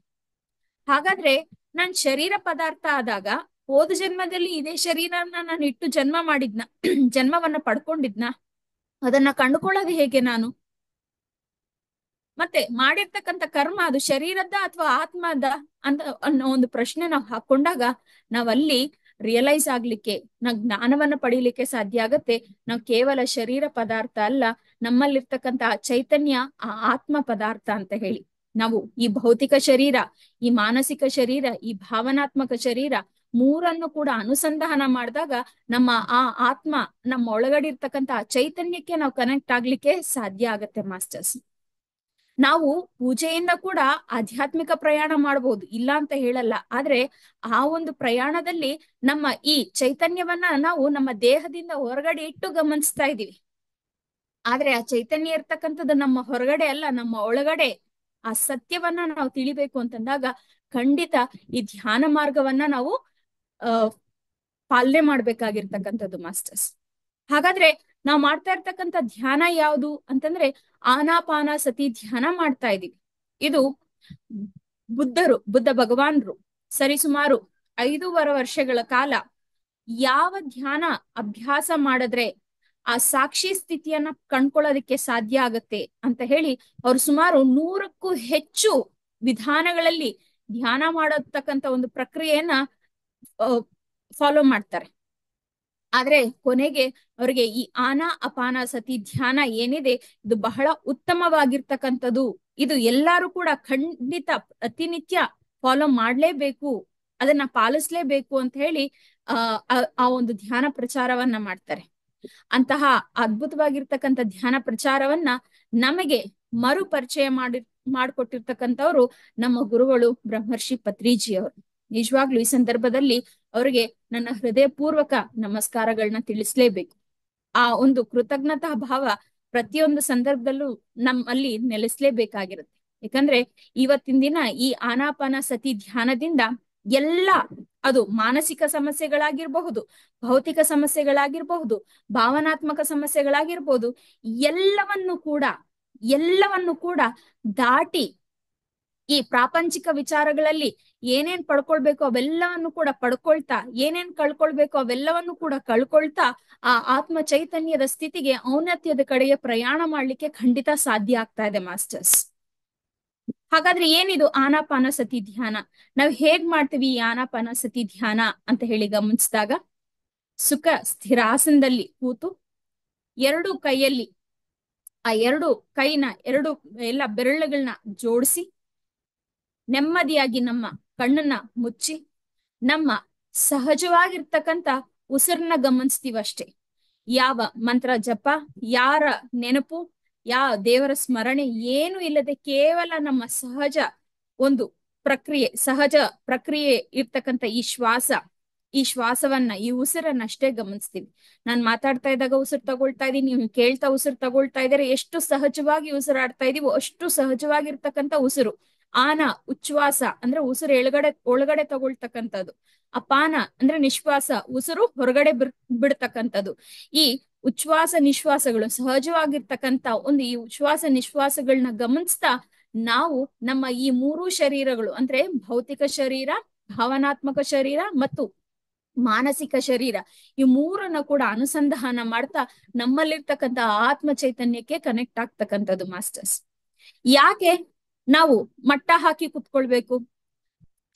ಹಾಗಾದ್ರೆ ನನ್ ಶರೀರ ಪದಾರ್ಥ ಆದಾಗ ಹೋದ ಜನ್ಮದಲ್ಲಿ ಇದೇ ಶರೀರನ ನಾನು ಇಟ್ಟು ಜನ್ಮ ಮಾಡಿದ್ನ ಜನ್ಮವನ್ನ ಪಡ್ಕೊಂಡಿದ್ನ ಅದನ್ನ ಕಂಡುಕೊಳ್ಳೋದು ಹೇಗೆ ನಾನು ಮತ್ತೆ ಮಾಡಿರ್ತಕ್ಕಂಥ ಕರ್ಮ ಅದು ಶರೀರದ ಅಥವಾ ಆತ್ಮದ ಅಂತ ಅನ್ನೋ ಒಂದು ಪ್ರಶ್ನೆ ನಾವು ಹಾಕೊಂಡಾಗ ನಾವಲ್ಲಿ ರಿಯಲೈಸ್ ಆಗ್ಲಿಕ್ಕೆ ನಾವ್ ಜ್ಞಾನವನ್ನ ಪಡೀಲಿಕ್ಕೆ ಸಾಧ್ಯ ಆಗತ್ತೆ ನಾವು ಕೇವಲ ಶರೀರ ಪದಾರ್ಥ ಅಲ್ಲ ನಮ್ಮಲ್ಲಿರ್ತಕ್ಕಂಥ ಚೈತನ್ಯ ಆ ಆತ್ಮ ಪದಾರ್ಥ ಅಂತ ಹೇಳಿ ನಾವು ಈ ಭೌತಿಕ ಶರೀರ ಈ ಮಾನಸಿಕ ಶರೀರ ಈ ಭಾವನಾತ್ಮಕ ಶರೀರ ಮೂರನ್ನು ಕೂಡ ಅನುಸಂಧಾನ ಮಾಡಿದಾಗ ನಮ್ಮ ಆ ಆತ್ಮ ನಮ್ಮ ಒಳಗಡೆ ಇರ್ತಕ್ಕಂಥ ಚೈತನ್ಯಕ್ಕೆ ನಾವು ಕನೆಕ್ಟ್ ಆಗ್ಲಿಕ್ಕೆ ಸಾಧ್ಯ ಆಗತ್ತೆ ಮಾಸ್ಟರ್ಸ್ ನಾವು ಪೂಜೆಯಿಂದ ಕೂಡ ಆಧ್ಯಾತ್ಮಿಕ ಪ್ರಯಾಣ ಮಾಡಬಹುದು ಇಲ್ಲ ಅಂತ ಹೇಳಲ್ಲ ಆದ್ರೆ ಆ ಒಂದು ಪ್ರಯಾಣದಲ್ಲಿ ನಮ್ಮ ಈ ಚೈತನ್ಯವನ್ನ ನಾವು ನಮ್ಮ ದೇಹದಿಂದ ಹೊರಗಡೆ ಇಟ್ಟು ಗಮನಿಸ್ತಾ ಇದೀವಿ ಆದ್ರೆ ಆ ಚೈತನ್ಯ ಇರ್ತಕ್ಕಂಥದ್ದು ನಮ್ಮ ಹೊರಗಡೆ ಅಲ್ಲ ನಮ್ಮ ಒಳಗಡೆ ಆ ಸತ್ಯವನ್ನ ನಾವು ತಿಳಿಬೇಕು ಅಂತಂದಾಗ ಖಂಡಿತ ಈ ಧ್ಯಾನ ಮಾರ್ಗವನ್ನ ನಾವು ಅಹ್ ಪಾಲನೆ ಮಾಡ್ಬೇಕಾಗಿರ್ತಕ್ಕಂಥದ್ದು ಮಾಸ್ಟರ್ಸ್ ಹಾಗಾದ್ರೆ ನಾವು ಮಾಡ್ತಾ ಇರ್ತಕ್ಕಂಥ ಧ್ಯಾನ ಯಾವುದು ಅಂತಂದ್ರೆ ಆನಾಪಾನ ಸತಿ ಧ್ಯಾನ ಮಾಡ್ತಾ ಇದೀವಿ ಇದು ಬುದ್ಧರು ಬುದ್ಧ ಭಗವಾನ್ರು ಸರಿಸುಮಾರು ಐದೂವರೆ ವರ್ಷಗಳ ಕಾಲ ಯಾವ ಧ್ಯಾನ ಅಭ್ಯಾಸ ಮಾಡಿದ್ರೆ ಆ ಸಾಕ್ಷಿ ಸ್ಥಿತಿಯನ್ನ ಕಂಡ್ಕೊಳ್ಳೋದಕ್ಕೆ ಸಾಧ್ಯ ಆಗತ್ತೆ ಅಂತ ಹೇಳಿ ಅವ್ರು ಸುಮಾರು ನೂರಕ್ಕೂ ಹೆಚ್ಚು ವಿಧಾನಗಳಲ್ಲಿ ಧ್ಯಾನ ಮಾಡತಕ್ಕಂತ ಒಂದು ಪ್ರಕ್ರಿಯೆಯನ್ನ ಫಾಲೋ ಮಾಡ್ತಾರೆ ಆದ್ರೆ ಕೊನೆಗೆ ಅವ್ರಿಗೆ ಈ ಆನ ಅಪಾನ ಸತಿ ಧ್ಯಾನ ಏನಿದೆ ಇದು ಬಹಳ ಉತ್ತಮವಾಗಿರ್ತಕ್ಕಂಥದ್ದು ಇದು ಎಲ್ಲಾರು ಕೂಡ ಖಂಡಿತ ಪ್ರತಿನಿತ್ಯ ಫಾಲೋ ಮಾಡ್ಲೇಬೇಕು ಅದನ್ನ ಪಾಲಿಸ್ಲೇಬೇಕು ಅಂತ ಹೇಳಿ ಆ ಒಂದು ಧ್ಯಾನ ಪ್ರಚಾರವನ್ನ ಮಾಡ್ತಾರೆ ಅಂತಹ ಅದ್ಭುತವಾಗಿರ್ತಕ್ಕಂತ ಧ್ಯಾನ ಪ್ರಚಾರವನ್ನ ನಮಗೆ ಮರು ಪರಿಚಯ ಮಾಡಿ ಮಾಡಿಕೊಟ್ಟಿರ್ತಕ್ಕಂಥವ್ರು ನಮ್ಮ ಗುರುಗಳು ಬ್ರಹ್ಮರ್ಷಿ ಪತ್ರಿಜಿ ಅವರು ನಿಜವಾಗ್ಲು ಈ ಸಂದರ್ಭದಲ್ಲಿ ಅವರಿಗೆ ನನ್ನ ಹೃದಯ ಪೂರ್ವಕ ನಮಸ್ಕಾರಗಳನ್ನ ತಿಳಿಸ್ಲೇಬೇಕು ಆ ಒಂದು ಕೃತಜ್ಞತಾ ಭಾವ ಪ್ರತಿಯೊಂದು ಸಂದರ್ಭದಲ್ಲೂ ನಮ್ಮಲ್ಲಿ ನೆಲೆಸಲೇಬೇಕಾಗಿರುತ್ತೆ ಯಾಕಂದ್ರೆ ಇವತ್ತಿನ ದಿನ ಈ ಆನಾಪಾನ ಸತಿ ಧ್ಯಾನದಿಂದ ಎಲ್ಲ ಅದು ಮಾನಸಿಕ ಸಮಸ್ಯೆಗಳಾಗಿರ್ಬಹುದು ಭೌತಿಕ ಸಮಸ್ಯೆಗಳಾಗಿರ್ಬಹುದು ಭಾವನಾತ್ಮಕ ಸಮಸ್ಯೆಗಳಾಗಿರ್ಬಹುದು ಎಲ್ಲವನ್ನು ಕೂಡ ಎಲ್ಲವನ್ನು ಕೂಡ ದಾಟಿ ಈ ಪ್ರಾಪಂಚಿಕ ವಿಚಾರಗಳಲ್ಲಿ ಏನೇನ್ ಪಡ್ಕೊಳ್ಬೇಕು ಅವೆಲ್ಲವನ್ನು ಕೂಡ ಪಡ್ಕೊಳ್ತಾ ಏನೇನ್ ಕಳ್ಕೊಳ್ಬೇಕು ಅವೆಲ್ಲವನ್ನು ಕೂಡ ಕಳ್ಕೊಳ್ತಾ ಆ ಆತ್ಮ ಚೈತನ್ಯದ ಸ್ಥಿತಿಗೆ ಔನ್ನತ್ಯದ ಕಡೆಗೆ ಪ್ರಯಾಣ ಮಾಡ್ಲಿಕ್ಕೆ ಖಂಡಿತ ಸಾಧ್ಯ ಆಗ್ತಾ ಇದೆ ಮಾಸ್ಟರ್ಸ್ ಹಾಗಾದ್ರೆ ಏನಿದು ಆನಾಪಾನ ಸತಿ ಧ್ಯಾನ ನಾವ್ ಹೇಗ್ ಮಾಡ್ತೀವಿ ಈ ಆನಾಪಾನ ಸತಿ ಧ್ಯಾನ ಅಂತ ಹೇಳಿ ಗಮನಿಸಿದಾಗ ಸುಖ ಸ್ಥಿರಾಸನದಲ್ಲಿ ಕೂತು ಎರಡು ಕೈಯಲ್ಲಿ ಆ ಎರಡು ಕೈನ ಎರಡು ಎಲ್ಲ ಬೆರಳುಗಳನ್ನ ಜೋಡಿಸಿ ನೆಮ್ಮದಿಯಾಗಿ ನಮ್ಮ ಕಣ್ಣನ್ನ ಮುಚ್ಚಿ ನಮ್ಮ ಸಹಜವಾಗಿರ್ತಕ್ಕಂಥ ಉಸಿರನ್ನ ಗಮನಿಸ್ತೀವಷ್ಟೇ ಯಾವ ಮಂತ್ರ ಜಪ ಯಾರ ನೆನಪು ಯಾವ ದೇವರ ಸ್ಮರಣೆ ಏನು ಇಲ್ಲದೆ ಕೇವಲ ನಮ್ಮ ಸಹಜ ಒಂದು ಪ್ರಕ್ರಿಯೆ ಸಹಜ ಪ್ರಕ್ರಿಯೆ ಇರ್ತಕ್ಕಂಥ ಈ ಶ್ವಾಸ ಈ ಶ್ವಾಸವನ್ನ ಈ ಉಸಿರನ್ನ ಅಷ್ಟೇ ಗಮನಿಸ್ತೀವಿ ನಾನ್ ಮಾತಾಡ್ತಾ ಇದ್ದಾಗ ಉಸಿರು ತಗೊಳ್ತಾ ಇದೀನಿ ನೀವು ಕೇಳ್ತಾ ಉಸಿರು ತಗೊಳ್ತಾ ಇದ್ದಾರೆ ಎಷ್ಟು ಸಹಜವಾಗಿ ಉಸಿರಾಡ್ತಾ ಇದೀವೋ ಅಷ್ಟು ಸಹಜವಾಗಿರ್ತಕ್ಕಂಥ ಉಸಿರು ಆನ ಉಚ್ಛ್ವಾಸ ಅಂದ್ರೆ ಉಸಿರು ಎಳಗಡೆ ಒಳಗಡೆ ತಗೊಳ್ತಕ್ಕಂಥದ್ದು ಅಪಾನ ಅಂದ್ರೆ ನಿಶ್ವಾಸ ಉಸಿರು ಹೊರಗಡೆ ಬಿಡ್ತಕ್ಕಂಥದ್ದು ಈ ಉಚ್ಛ್ವಾಸ ನಿಶ್ವಾಸಗಳು ಸಹಜವಾಗಿರ್ತಕ್ಕಂಥ ಒಂದು ಈ ಉಚ್ಛ್ವಾಸ ನಿಶ್ವಾಸಗಳನ್ನ ಗಮನಿಸ್ತಾ ನಾವು ನಮ್ಮ ಈ ಮೂರು ಶರೀರಗಳು ಅಂದ್ರೆ ಭೌತಿಕ ಶರೀರ ಭಾವನಾತ್ಮಕ ಶರೀರ ಮತ್ತು ಮಾನಸಿಕ ಶರೀರ ಈ ಮೂರನ್ನ ಕೂಡ ಅನುಸಂಧಾನ ಮಾಡ್ತಾ ನಮ್ಮಲ್ಲಿರ್ತಕ್ಕಂಥ ಆತ್ಮ ಚೈತನ್ಯಕ್ಕೆ ಕನೆಕ್ಟ್ ಆಗ್ತಕ್ಕಂಥದ್ದು ಮಾಸ್ಟರ್ಸ್ ಯಾಕೆ ನಾವು ಮಟ್ಟ ಹಾಕಿ ಕುತ್ಕೊಳ್ಬೇಕು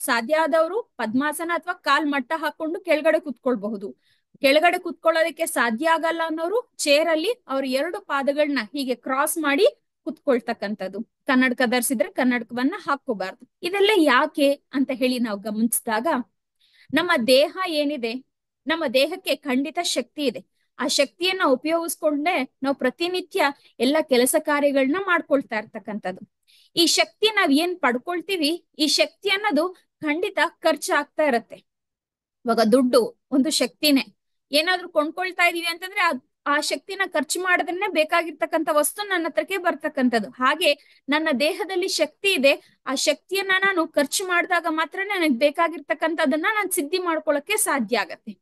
ಸಾಧ್ಯ ಆದವರು ಪದ್ಮಾಸನ ಅಥವಾ ಕಾಲ್ ಮಟ್ಟ ಹಾಕೊಂಡು ಕೆಳಗಡೆ ಕುತ್ಕೊಳ್ಬಹುದು ಕೆಳಗಡೆ ಕುತ್ಕೊಳ್ಳೋದಕ್ಕೆ ಸಾಧ್ಯ ಆಗಲ್ಲ ಅನ್ನೋರು ಚೇರ್ ಅಲ್ಲಿ ಅವ್ರ ಎರಡು ಪಾದಗಳನ್ನ ಹೀಗೆ ಕ್ರಾಸ್ ಮಾಡಿ ಕುತ್ಕೊಳ್ತಕ್ಕಂಥದ್ದು ಕನ್ನಡಕ ಧರಿಸಿದ್ರೆ ಕನ್ನಡಕವನ್ನ ಹಾಕೋಬಾರ್ದು ಇದೆಲ್ಲ ಯಾಕೆ ಅಂತ ಹೇಳಿ ನಾವು ಗಮನಿಸಿದಾಗ ನಮ್ಮ ದೇಹ ಏನಿದೆ ನಮ್ಮ ದೇಹಕ್ಕೆ ಖಂಡಿತ ಶಕ್ತಿ ಇದೆ ಆ ಶಕ್ತಿಯನ್ನ ಉಪಯೋಗಿಸ್ಕೊಂಡೆ ನಾವು ಪ್ರತಿನಿತ್ಯ ಎಲ್ಲ ಕೆಲಸ ಕಾರ್ಯಗಳನ್ನ ಮಾಡ್ಕೊಳ್ತಾ ಇರ್ತಕ್ಕಂಥದ್ದು ಈ ಶಕ್ತಿ ನಾವ್ ಏನ್ ಪಡ್ಕೊಳ್ತೀವಿ ಈ ಶಕ್ತಿ ಅನ್ನೋದು ಖಂಡಿತ ಖರ್ಚಾಗ್ತಾ ಇರತ್ತೆ ಇವಾಗ ದುಡ್ಡು ಒಂದು ಶಕ್ತಿನೇ ಏನಾದ್ರೂ ಕೊಂಡ್ಕೊಳ್ತಾ ಇದೀವಿ ಅಂತಂದ್ರೆ ಆ ಶಕ್ತಿನ ಖರ್ಚು ಮಾಡದನ್ನೇ ಬೇಕಾಗಿರ್ತಕ್ಕಂಥ ವಸ್ತು ನನ್ನ ಹತ್ರಕ್ಕೆ ಬರ್ತಕ್ಕಂಥದ್ದು ಹಾಗೆ ನನ್ನ ದೇಹದಲ್ಲಿ ಶಕ್ತಿ ಇದೆ ಆ ಶಕ್ತಿಯನ್ನ ನಾನು ಖರ್ಚು ಮಾಡಿದಾಗ ಮಾತ್ರ ನನಗೆ ಬೇಕಾಗಿರ್ತಕ್ಕಂಥದನ್ನ ನಾನು ಸಿದ್ಧಿ ಮಾಡ್ಕೊಳಕ್ಕೆ ಸಾಧ್ಯ ಆಗತ್ತೆ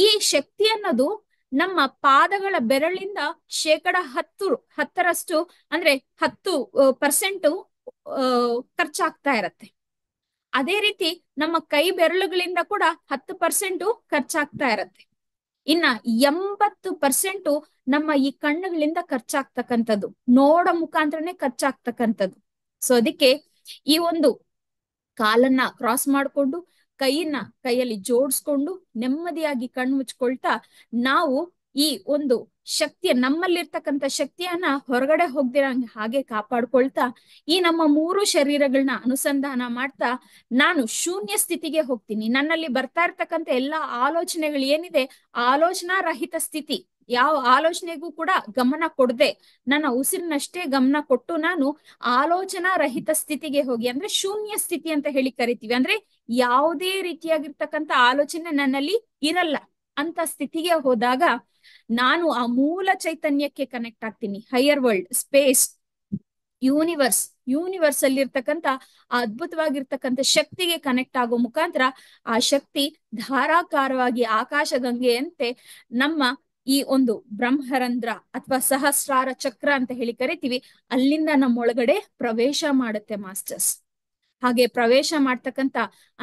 ಈ ಶಕ್ತಿ ಅನ್ನೋದು ನಮ್ಮ ಪಾದಗಳ ಬೆರಳಿಂದ ಶೇಕಡ ಹತ್ತು ಹತ್ತರಷ್ಟು ಅಂದ್ರೆ ಹತ್ತು ಪರ್ಸೆಂಟ್ ಖರ್ಚಾಗ್ತಾ ಇರತ್ತೆ ಅದೇ ರೀತಿ ನಮ್ಮ ಕೈ ಬೆರಳುಗಳಿಂದ ಕೂಡ ಹತ್ತು ಪರ್ಸೆಂಟ್ ಖರ್ಚಾಗ್ತಾ ಇರತ್ತೆ ಇನ್ನ ಎಂಬತ್ತು ಪರ್ಸೆಂಟ್ ನಮ್ಮ ಈ ಕಣ್ಣುಗಳಿಂದ ಖರ್ಚಾಗ್ತಕ್ಕಂಥದ್ದು ನೋಡ ಮುಖಾಂತರನೇ ಖರ್ಚಾಗ್ತಕ್ಕಂಥದ್ದು ಸೊ ಅದಕ್ಕೆ ಈ ಒಂದು ಕಾಲನ್ನ ಕ್ರಾಸ್ ಮಾಡಿಕೊಂಡು ಕೈಯನ್ನ ಕೈಯಲ್ಲಿ ಜೋಡಿಸ್ಕೊಂಡು ನೆಮ್ಮದಿಯಾಗಿ ಕಣ್ಮುಚ್ಕೊಳ್ತಾ ನಾವು ಈ ಒಂದು ಶಕ್ತಿಯ ನಮ್ಮಲ್ಲಿರ್ತಕ್ಕಂಥ ಶಕ್ತಿಯನ್ನ ಹೊರಗಡೆ ಹೋಗ್ದಿರಂಗೆ ಹಾಗೆ ಕಾಪಾಡ್ಕೊಳ್ತಾ ಈ ನಮ್ಮ ಮೂರು ಶರೀರಗಳನ್ನ ಅನುಸಂಧಾನ ಮಾಡ್ತಾ ನಾನು ಶೂನ್ಯ ಸ್ಥಿತಿಗೆ ಹೋಗ್ತೀನಿ ನನ್ನಲ್ಲಿ ಬರ್ತಾ ಇರ್ತಕ್ಕಂಥ ಎಲ್ಲಾ ಆಲೋಚನೆಗಳು ಏನಿದೆ ಆಲೋಚನಾ ರಹಿತ ಸ್ಥಿತಿ ಯಾವ ಆಲೋಚನೆಗೂ ಕೂಡ ಗಮನ ಕೊಡದೆ ನನ್ನ ಉಸಿರಿನಷ್ಟೇ ಗಮನ ಕೊಟ್ಟು ನಾನು ಆಲೋಚನಾ ರಹಿತ ಸ್ಥಿತಿಗೆ ಹೋಗಿ ಅಂದ್ರೆ ಶೂನ್ಯ ಸ್ಥಿತಿ ಅಂತ ಹೇಳಿ ಕರಿತೀವಿ ಅಂದ್ರೆ ಯಾವುದೇ ರೀತಿಯಾಗಿರ್ತಕ್ಕಂಥ ಆಲೋಚನೆ ನನ್ನಲ್ಲಿ ಇರಲ್ಲ ಅಂತ ಸ್ಥಿತಿಗೆ ಹೋದಾಗ ನಾನು ಆ ಮೂಲ ಚೈತನ್ಯಕ್ಕೆ ಕನೆಕ್ಟ್ ಆಗ್ತೀನಿ higher world space universe universe ಅಲ್ಲಿ ಇರ್ತಕ್ಕಂಥ ಆ ಅದ್ಭುತವಾಗಿರ್ತಕ್ಕಂಥ ಶಕ್ತಿಗೆ ಕನೆಕ್ಟ್ ಆಗೋ ಮುಖಾಂತರ ಆ ಶಕ್ತಿ ಧಾರಾಕಾರವಾಗಿ ಆಕಾಶ ಗಂಗೆಯಂತೆ ನಮ್ಮ ಈ ಒಂದು ಬ್ರಹ್ಮರಂಧ್ರ ಅಥವಾ ಸಹಸ್ರಾರ ಚಕ್ರ ಅಂತ ಹೇಳಿ ಕರಿತೀವಿ ಅಲ್ಲಿಂದ ನಮ್ಮೊಳಗಡೆ ಪ್ರವೇಶ ಮಾಡುತ್ತೆ ಮಾಸ್ಟರ್ಸ್ ಹಾಗೆ ಪ್ರವೇಶ ಮಾಡ್ತಕ್ಕಂಥ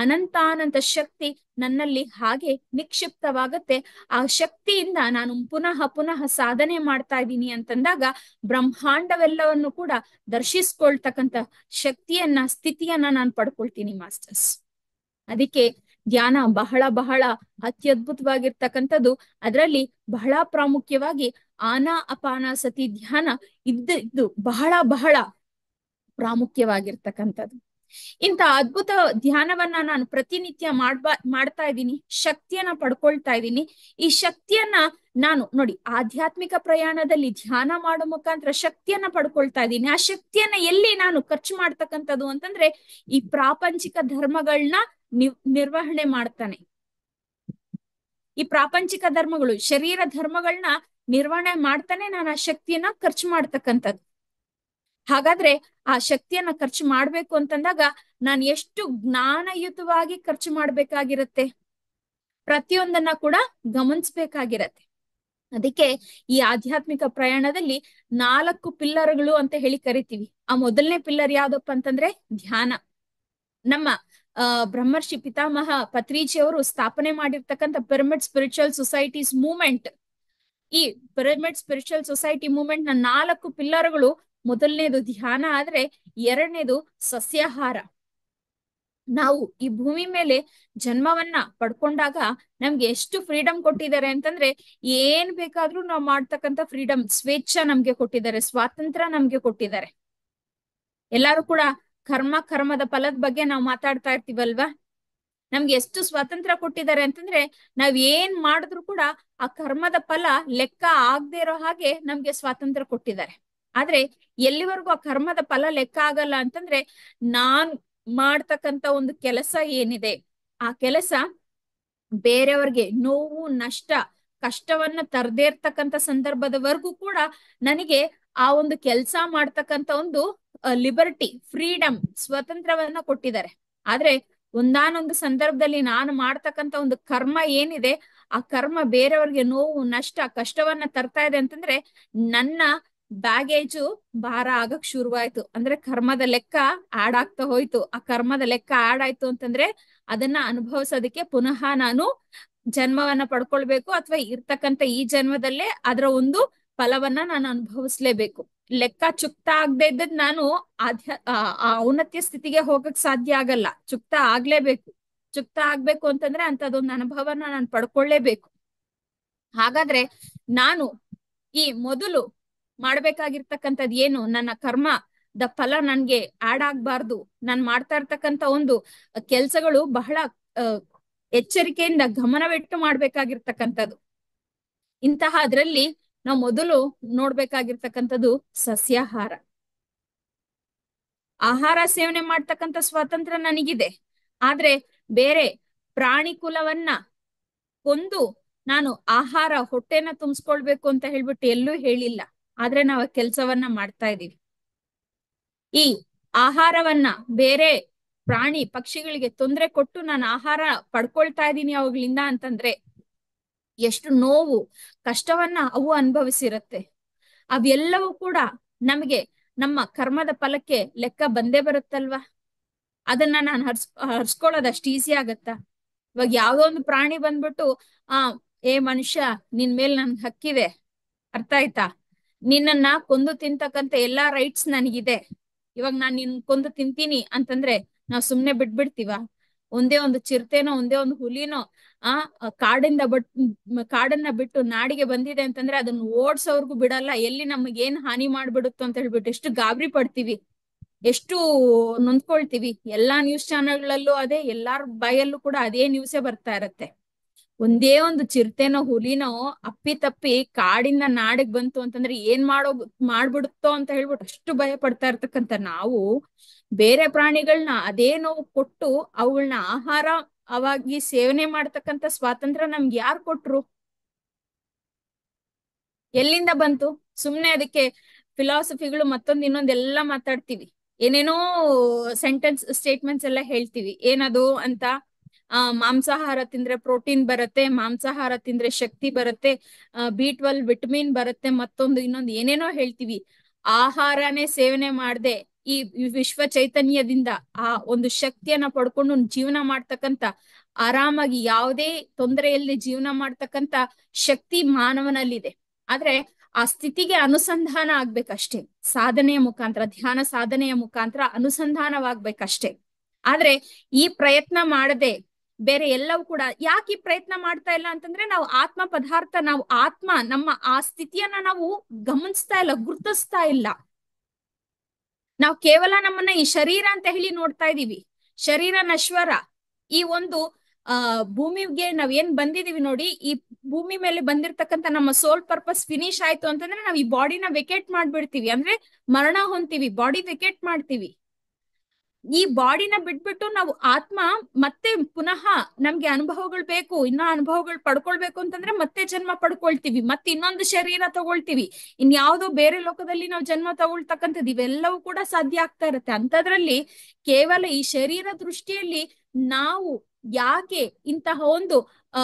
ಅನಂತಾನಂತ ಶಕ್ತಿ ನನ್ನಲ್ಲಿ ಹಾಗೆ ನಿಕ್ಷಿಪ್ತವಾಗುತ್ತೆ ಆ ಶಕ್ತಿಯಿಂದ ನಾನು ಪುನಃ ಪುನಃ ಸಾಧನೆ ಮಾಡ್ತಾ ಇದ್ದೀನಿ ಅಂತಂದಾಗ ಬ್ರಹ್ಮಾಂಡವೆಲ್ಲವನ್ನು ಕೂಡ ದರ್ಶಿಸ್ಕೊಳ್ತಕ್ಕಂಥ ಶಕ್ತಿಯನ್ನ ಸ್ಥಿತಿಯನ್ನ ನಾನು ಪಡ್ಕೊಳ್ತೀನಿ ಮಾಸ್ಟರ್ಸ್ ಅದಕ್ಕೆ ಧ್ಯಾನ ಬಹಳ ಬಹಳ ಅತ್ಯದ್ಭುತವಾಗಿರ್ತಕ್ಕಂಥದ್ದು ಅದರಲ್ಲಿ ಬಹಳ ಪ್ರಾಮುಖ್ಯವಾಗಿ ಆನಾ ಅಪಾನ ಸತಿ ಧ್ಯಾನ ಇದ್ದು ಇದ್ದು ಬಹಳ ಬಹಳ ಪ್ರಾಮುಖ್ಯವಾಗಿರ್ತಕ್ಕಂಥದ್ದು ಇಂತ ಅದ್ಭುತ ಧ್ಯಾನವನ್ನ ನಾನು ಪ್ರತಿನಿತ್ಯ ಮಾಡ್ಬಾ ಮಾಡ್ತಾ ಇದ್ದೀನಿ ಶಕ್ತಿಯನ್ನ ಪಡ್ಕೊಳ್ತಾ ಇದ್ದೀನಿ ಈ ಶಕ್ತಿಯನ್ನ ನಾನು ನೋಡಿ ಆಧ್ಯಾತ್ಮಿಕ ಪ್ರಯಾಣದಲ್ಲಿ ಧ್ಯಾನ ಮಾಡೋ ಮುಖಾಂತರ ಶಕ್ತಿಯನ್ನ ಪಡ್ಕೊಳ್ತಾ ಇದ್ದೀನಿ ಆ ಶಕ್ತಿಯನ್ನ ಎಲ್ಲಿ ನಾನು ಖರ್ಚು ಮಾಡ್ತಕ್ಕಂಥದ್ದು ಅಂತಂದ್ರೆ ಈ ಪ್ರಾಪಂಚಿಕ ಧರ್ಮಗಳನ್ನ ನಿರ್ವಹಣೆ ಮಾಡ್ತಾನೆ ಈ ಪ್ರಾಪಂಚಿಕ ಧರ್ಮಗಳು ಶರೀರ ಧರ್ಮಗಳನ್ನ ನಿರ್ವಹಣೆ ಮಾಡ್ತಾನೆ ನಾನು ಆ ಶಕ್ತಿಯನ್ನ ಖರ್ಚು ಮಾಡ್ತಕ್ಕಂಥದ್ದು ಹಾಗಾದ್ರೆ ಆ ಶಕ್ತಿಯನ್ನ ಖರ್ಚು ಮಾಡ್ಬೇಕು ಅಂತಂದಾಗ ನಾನು ಎಷ್ಟು ಜ್ಞಾನಯುತವಾಗಿ ಖರ್ಚು ಮಾಡ್ಬೇಕಾಗಿರತ್ತೆ ಪ್ರತಿಯೊಂದನ್ನ ಕೂಡ ಗಮನಿಸ್ಬೇಕಾಗಿರತ್ತೆ ಅದಕ್ಕೆ ಈ ಆಧ್ಯಾತ್ಮಿಕ ಪ್ರಯಾಣದಲ್ಲಿ ನಾಲ್ಕು ಪಿಲ್ಲರ್ಗಳು ಅಂತ ಹೇಳಿ ಕರಿತೀವಿ ಆ ಮೊದಲನೇ ಪಿಲ್ಲರ್ ಯಾವ್ದಪ್ಪ ಅಂತಂದ್ರೆ ಧ್ಯಾನ ನಮ್ಮ ಅಹ್ ಬ್ರಹ್ಮರ್ಷಿ ಪಿತಾಮಹ ಪತ್ರಿಜಿಯವರು ಸ್ಥಾಪನೆ ಮಾಡಿರ್ತಕ್ಕಂಥ ಪಿರಮಿಡ್ ಸ್ಪಿರಿಚುವಲ್ ಸೊಸೈಟೀಸ್ ಮೂವ್ಮೆಂಟ್ ಈ ಪಿರಮಿಡ್ ಸ್ಪಿರಿಚುವಲ್ ಸೊಸೈಟಿ ಮೂವ್ಮೆಂಟ್ ನ ನಾಲ್ಕು ಪಿಲ್ಲರ್ಗಳು ಮೊದಲನೇದು ಧ್ಯಾನ ಆದ್ರೆ ಎರಡನೇದು ಸಸ್ಯಾಹಾರ ನಾವು ಈ ಭೂಮಿ ಮೇಲೆ ಜನ್ಮವನ್ನ ಪಡ್ಕೊಂಡಾಗ ನಮ್ಗೆ ಎಷ್ಟು ಫ್ರೀಡಮ್ ಕೊಟ್ಟಿದ್ದಾರೆ ಅಂತಂದ್ರೆ ಏನ್ ಬೇಕಾದ್ರೂ ನಾವು ಮಾಡ್ತಕ್ಕಂಥ ಫ್ರೀಡಮ್ ಸ್ವೇಚ್ಛ ನಮ್ಗೆ ಕೊಟ್ಟಿದ್ದಾರೆ ಸ್ವಾತಂತ್ರ್ಯ ನಮ್ಗೆ ಕೊಟ್ಟಿದ್ದಾರೆ ಎಲ್ಲಾರು ಕೂಡ ಕರ್ಮ ಕರ್ಮದ ಫಲದ ಬಗ್ಗೆ ನಾವು ಮಾತಾಡ್ತಾ ಇರ್ತೀವಲ್ವಾ ನಮ್ಗೆ ಎಷ್ಟು ಸ್ವಾತಂತ್ರ್ಯ ಕೊಟ್ಟಿದ್ದಾರೆ ಅಂತಂದ್ರೆ ನಾವ್ ಏನ್ ಮಾಡಿದ್ರು ಕೂಡ ಆ ಕರ್ಮದ ಫಲ ಲೆಕ್ಕ ಆಗದೆ ಇರೋ ಹಾಗೆ ನಮ್ಗೆ ಸ್ವಾತಂತ್ರ್ಯ ಕೊಟ್ಟಿದ್ದಾರೆ ಆದ್ರೆ ಎಲ್ಲಿವರೆಗೂ ಆ ಕರ್ಮದ ಫಲ ಲೆಕ್ಕ ಆಗಲ್ಲ ಅಂತಂದ್ರೆ ನಾನ್ ಮಾಡ್ತಕ್ಕಂತ ಒಂದು ಕೆಲಸ ಏನಿದೆ ಆ ಕೆಲಸ ಬೇರೆಯವ್ರಿಗೆ ನೋವು ನಷ್ಟ ಕಷ್ಟವನ್ನ ತರದೇ ಇರ್ತಕ್ಕಂಥ ಸಂದರ್ಭದವರೆಗೂ ಕೂಡ ನನಗೆ ಆ ಒಂದು ಕೆಲಸ ಮಾಡ್ತಕ್ಕಂಥ ಒಂದು ಲಿಬರ್ಟಿ ಫ್ರೀಡಮ್ ಸ್ವತಂತ್ರವನ್ನ ಕೊಟ್ಟಿದ್ದಾರೆ ಆದ್ರೆ ಒಂದಾನೊಂದು ಸಂದರ್ಭದಲ್ಲಿ ನಾನು ಮಾಡ್ತಕ್ಕಂತ ಒಂದು ಕರ್ಮ ಏನಿದೆ ಆ ಕರ್ಮ ಬೇರೆಯವ್ರಿಗೆ ನೋವು ನಷ್ಟ ಕಷ್ಟವನ್ನ ತರ್ತಾ ಇದೆ ಅಂತಂದ್ರೆ ನನ್ನ ಬ್ಯಾಗೇಜು ಭಾರ ಆಗಕ್ ಶುರುವಾಯ್ತು ಅಂದ್ರೆ ಕರ್ಮದ ಲೆಕ್ಕ ಆಡ್ ಆಗ್ತಾ ಹೋಯ್ತು ಆ ಕರ್ಮದ ಲೆಕ್ಕ ಆಡ್ ಆಯ್ತು ಅಂತಂದ್ರೆ ಅದನ್ನ ಅನುಭವಿಸೋದಕ್ಕೆ ಪುನಃ ನಾನು ಜನ್ಮವನ್ನ ಪಡ್ಕೊಳ್ಬೇಕು ಅಥವಾ ಇರ್ತಕ್ಕಂತ ಈ ಜನ್ಮದಲ್ಲೇ ಅದರ ಒಂದು ಫಲವನ್ನ ನಾನು ಅನುಭವಿಸ್ಲೇಬೇಕು ಲೆಕ್ಕ ಚುಕ್ತ ಆಗದೆ ಇದ್ದದ್ ನಾನು ಆ ಔನ್ನತ್ಯ ಸ್ಥಿತಿಗೆ ಹೋಗಕ್ ಸಾಧ್ಯ ಆಗಲ್ಲ ಚುಕ್ತ ಆಗ್ಲೇಬೇಕು ಚುಕ್ತ ಆಗ್ಬೇಕು ಅಂತಂದ್ರೆ ಅಂತದೊಂದು ಅನುಭವನ ನಾನು ಪಡ್ಕೊಳ್ಳೇಬೇಕು ಹಾಗಾದ್ರೆ ನಾನು ಈ ಮೊದಲು ಮಾಡ್ಬೇಕಾಗಿರ್ತಕ್ಕಂಥದ್ ಏನು ನನ್ನ ಕರ್ಮ ದ ಫಲ ನನ್ಗೆ ಆಡ್ ಆಗ್ಬಾರ್ದು ನಾನ್ ಮಾಡ್ತಾ ಇರ್ತಕ್ಕಂತ ಒಂದು ಕೆಲ್ಸಗಳು ಬಹಳ ಎಚ್ಚರಿಕೆಯಿಂದ ಗಮನವಿಟ್ಟು ಮಾಡ್ಬೇಕಾಗಿರ್ತಕ್ಕಂಥದ್ದು ಇಂತಹ ಅದ್ರಲ್ಲಿ ನಾವು ಮೊದಲು ನೋಡ್ಬೇಕಾಗಿರ್ತಕ್ಕಂಥದ್ದು ಸಸ್ಯಾಹಾರ ಆಹಾರ ಸೇವನೆ ಮಾಡ್ತಕ್ಕಂಥ ಸ್ವಾತಂತ್ರ್ಯ ನನಗಿದೆ ಆದ್ರೆ ಬೇರೆ ಪ್ರಾಣಿ ಕುಲವನ್ನ ಕೊಂದು ನಾನು ಆಹಾರ ಹೊಟ್ಟೆನ ತುಂಬಿಸ್ಕೊಳ್ಬೇಕು ಅಂತ ಹೇಳ್ಬಿಟ್ಟು ಎಲ್ಲೂ ಹೇಳಿಲ್ಲ ಆದ್ರೆ ನಾವು ಕೆಲಸವನ್ನ ಮಾಡ್ತಾ ಇದೀವಿ ಈ ಆಹಾರವನ್ನ ಬೇರೆ ಪ್ರಾಣಿ ಪಕ್ಷಿಗಳಿಗೆ ತೊಂದರೆ ಕೊಟ್ಟು ನಾನು ಆಹಾರ ಪಡ್ಕೊಳ್ತಾ ಇದ್ದೀನಿ ಅವುಗಳಿಂದ ಅಂತಂದ್ರೆ ಎಷ್ಟು ನೋವು ಕಷ್ಟವನ್ನ ಅವು ಅನುಭವಿಸಿರುತ್ತೆ ಅವೆಲ್ಲವೂ ಕೂಡ ನಮಗೆ ನಮ್ಮ ಕರ್ಮದ ಫಲಕ್ಕೆ ಲೆಕ್ಕ ಬಂದೇ ಬರುತ್ತಲ್ವಾ ಅದನ್ನ ನಾನು ಹರ್ಸ್ ಹರ್ಸ್ಕೊಳ್ಳೋದು ಅಷ್ಟು ಈಸಿ ಆಗತ್ತಾ ಇವಾಗ ಯಾವುದೋ ಒಂದು ಪ್ರಾಣಿ ಬಂದ್ಬಿಟ್ಟು ಆ ಏ ಮನುಷ್ಯ ನಿನ್ ಮೇಲೆ ನನ್ಗೆ ಹಕ್ಕಿದೆ ಅರ್ಥ ಆಯ್ತಾ ನಿನ್ನನ್ನ ಕೊಂದು ತಿಂತಕ್ಕಂತ ಎಲ್ಲಾ ರೈಟ್ಸ್ ನನಗಿದೆ ಇವಾಗ ನಾನ್ ನಿನ್ ಕೊಂದು ತಿಂತೀನಿ ಅಂತಂದ್ರೆ ನಾವ್ ಸುಮ್ನೆ ಬಿಟ್ಬಿಡ್ತೀವ ಒಂದೇ ಒಂದು ಚಿರತೆನೋ ಒಂದೇ ಒಂದು ಹುಲಿನೋ ಆ ಕಾಡಿಂದ ಬಟ್ ಕಾಡನ್ನ ಬಿಟ್ಟು ನಾಡಿಗೆ ಬಂದಿದೆ ಅಂತಂದ್ರೆ ಅದನ್ನ ಓಡ್ಸೋರ್ಗು ಬಿಡಲ್ಲ ಎಲ್ಲಿ ನಮ್ಗೆ ಏನ್ ಹಾನಿ ಮಾಡ್ಬಿಡುತ್ತೋ ಅಂತ ಹೇಳ್ಬಿಟ್ಟು ಎಷ್ಟು ಗಾಬರಿ ಪಡ್ತೀವಿ ಎಷ್ಟು ನೊಂದ್ಕೊಳ್ತೀವಿ ಎಲ್ಲಾ ನ್ಯೂಸ್ ಚಾನೆಲ್ಗಳಲ್ಲೂ ಗಳಲ್ಲೂ ಅದೇ ಎಲ್ಲಾರ್ ಬಾಯಲ್ಲೂ ಕೂಡ ಅದೇ ನ್ಯೂಸೇ ಬರ್ತಾ ಇರತ್ತೆ ಒಂದೇ ಒಂದು ಚಿರತೆನೋ ಹುಲಿನೋ ಅಪ್ಪಿ ತಪ್ಪಿ ಕಾಡಿಂದ ನಾಡಿಗೆ ಬಂತು ಅಂತಂದ್ರೆ ಏನ್ ಮಾಡೋ ಮಾಡ್ಬಿಡುತ್ತೋ ಅಂತ ಹೇಳ್ಬಿಟ್ಟು ಅಷ್ಟು ಭಯ ಪಡ್ತಾ ಇರ್ತಕ್ಕಂತ ನಾವು ಬೇರೆ ಪ್ರಾಣಿಗಳನ್ನ ಅದೇ ನೋವು ಕೊಟ್ಟು ಅವುಗಳನ್ನ ಆಹಾರ ಅವಾಗಿ ಸೇವನೆ ಮಾಡ್ತಕ್ಕಂತ ಸ್ವಾತಂತ್ರ್ಯ ನಮ್ಗೆ ಯಾರು ಕೊಟ್ರು ಎಲ್ಲಿಂದ ಬಂತು ಸುಮ್ನೆ ಅದಕ್ಕೆ ಫಿಲಾಸಫಿಗಳು ಮತ್ತೊಂದು ಇನ್ನೊಂದೆಲ್ಲ ಮಾತಾಡ್ತೀವಿ ಏನೇನೋ ಸೆಂಟೆನ್ಸ್ ಸ್ಟೇಟ್ಮೆಂಟ್ಸ್ ಎಲ್ಲ ಹೇಳ್ತೀವಿ ಏನದು ಅಂತ ಆ ಮಾಂಸಾಹಾರ ತಿಂದ್ರೆ ಪ್ರೋಟೀನ್ ಬರುತ್ತೆ ಮಾಂಸಾಹಾರ ತಿಂದ್ರೆ ಶಕ್ತಿ ಬರುತ್ತೆ ಬಿ ಟ್ವೆಲ್ ವಿಟಮಿನ್ ಬರುತ್ತೆ ಮತ್ತೊಂದು ಇನ್ನೊಂದು ಏನೇನೋ ಹೇಳ್ತೀವಿ ಆಹಾರನೇ ಸೇವನೆ ಮಾಡದೆ ಈ ವಿಶ್ವ ಚೈತನ್ಯದಿಂದ ಆ ಒಂದು ಶಕ್ತಿಯನ್ನ ಪಡ್ಕೊಂಡು ಜೀವನ ಮಾಡ್ತಕ್ಕಂತ ಆರಾಮಾಗಿ ಯಾವುದೇ ತೊಂದರೆಯಲ್ಲಿ ಜೀವನ ಮಾಡ್ತಕ್ಕಂತ ಶಕ್ತಿ ಮಾನವನಲ್ಲಿದೆ ಆದ್ರೆ ಆ ಸ್ಥಿತಿಗೆ ಅನುಸಂಧಾನ ಆಗ್ಬೇಕಷ್ಟೇ ಸಾಧನೆಯ ಮುಖಾಂತರ ಧ್ಯಾನ ಸಾಧನೆಯ ಮುಖಾಂತರ ಅನುಸಂಧಾನವಾಗ್ಬೇಕಷ್ಟೇ ಆದ್ರೆ ಈ ಪ್ರಯತ್ನ ಮಾಡದೆ ಬೇರೆ ಎಲ್ಲವೂ ಕೂಡ ಯಾಕೆ ಈ ಪ್ರಯತ್ನ ಮಾಡ್ತಾ ಇಲ್ಲ ಅಂತಂದ್ರೆ ನಾವು ಆತ್ಮ ಪದಾರ್ಥ ನಾವು ಆತ್ಮ ನಮ್ಮ ಆ ಸ್ಥಿತಿಯನ್ನ ನಾವು ಗಮನಿಸ್ತಾ ಇಲ್ಲ ಗುರುತಿಸ್ತಾ ಇಲ್ಲ ನಾವು ಕೇವಲ ನಮ್ಮನ್ನ ಈ ಶರೀರ ಅಂತ ಹೇಳಿ ನೋಡ್ತಾ ಇದೀವಿ ಶರೀರ ನಶ್ವರ ಈ ಒಂದು ಆ ಭೂಮಿಗೆ ನಾವ್ ಏನ್ ಬಂದಿದೀವಿ ನೋಡಿ ಈ ಭೂಮಿ ಮೇಲೆ ಬಂದಿರ್ತಕ್ಕಂತ ನಮ್ಮ ಸೋಲ್ ಪರ್ಪಸ್ ಫಿನಿಶ್ ಆಯ್ತು ಅಂತಂದ್ರೆ ನಾವ್ ಈ ಬಾಡಿನ ವೆಕೇಟ್ ಮಾಡ್ಬಿಡ್ತೀವಿ ಅಂದ್ರೆ ಮರಣ ಹೊಂತೀವಿ ಬಾಡಿ ವೆಕೇಟ್ ಮಾಡ್ತೀವಿ ಈ ಬಾಡಿನ ಬಿಟ್ಬಿಟ್ಟು ನಾವು ಆತ್ಮ ಮತ್ತೆ ಪುನಃ ನಮ್ಗೆ ಅನುಭವಗಳು ಬೇಕು ಇನ್ನ ಅನುಭವಗಳು ಪಡ್ಕೊಳ್ಬೇಕು ಅಂತಂದ್ರೆ ಮತ್ತೆ ಜನ್ಮ ಪಡ್ಕೊಳ್ತೀವಿ ಮತ್ತೆ ಇನ್ನೊಂದು ಶರೀರ ತಗೊಳ್ತೀವಿ ಇನ್ಯಾವುದೋ ಬೇರೆ ಲೋಕದಲ್ಲಿ ನಾವು ಜನ್ಮ ತಗೊಳ್ತಕ್ಕಂಥದ್ದು ಇವೆಲ್ಲವೂ ಕೂಡ ಸಾಧ್ಯ ಆಗ್ತಾ ಇರತ್ತೆ ಅಂತದ್ರಲ್ಲಿ ಕೇವಲ ಈ ಶರೀರ ದೃಷ್ಟಿಯಲ್ಲಿ ನಾವು ಯಾಕೆ ಇಂತಹ ಒಂದು ಆ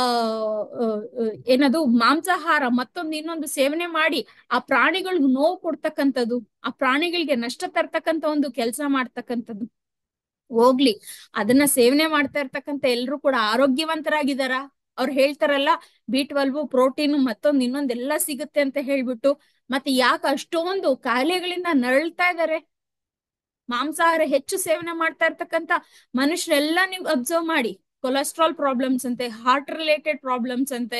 ಏನದು ಮಾಂಸಾಹಾರ ಮತ್ತೊಂದು ಇನ್ನೊಂದು ಸೇವನೆ ಮಾಡಿ ಆ ಪ್ರಾಣಿಗಳಿಗೆ ನೋವು ಕೊಡ್ತಕ್ಕಂಥದ್ದು ಆ ಪ್ರಾಣಿಗಳಿಗೆ ನಷ್ಟ ತರ್ತಕ್ಕಂಥ ಒಂದು ಕೆಲಸ ಮಾಡ್ತಕ್ಕಂಥದ್ದು ಹೋಗ್ಲಿ ಅದನ್ನ ಸೇವನೆ ಮಾಡ್ತಾ ಇರ್ತಕ್ಕಂತ ಎಲ್ರು ಕೂಡ ಆರೋಗ್ಯವಂತರಾಗಿದಾರ ಅವ್ರು ಹೇಳ್ತಾರಲ್ಲ ಬಿ ಟ್ವೆಲ್ವ್ ಪ್ರೋಟೀನ್ ಮತ್ತೊಂದು ಇನ್ನೊಂದೆಲ್ಲ ಸಿಗುತ್ತೆ ಅಂತ ಹೇಳ್ಬಿಟ್ಟು ಮತ್ತೆ ಯಾಕೆ ಅಷ್ಟೊಂದು ಕಾಯಿಲೆಗಳಿಂದ ನರಳ್ತಾ ಇದಾರೆ ಮಾಂಸಾಹಾರ ಹೆಚ್ಚು ಸೇವನೆ ಮಾಡ್ತಾ ಇರ್ತಕ್ಕಂತ ಮನುಷ್ಯರೆಲ್ಲಾ ನೀವು ಅಬ್ಸರ್ವ್ ಮಾಡಿ ಕೊಲೆಸ್ಟ್ರಾಲ್ ಪ್ರಾಬ್ಲಮ್ಸ್ ಅಂತೆ ಹಾರ್ಟ್ ರಿಲೇಟೆಡ್ ಪ್ರಾಬ್ಲಮ್ಸ್ ಅಂತೆ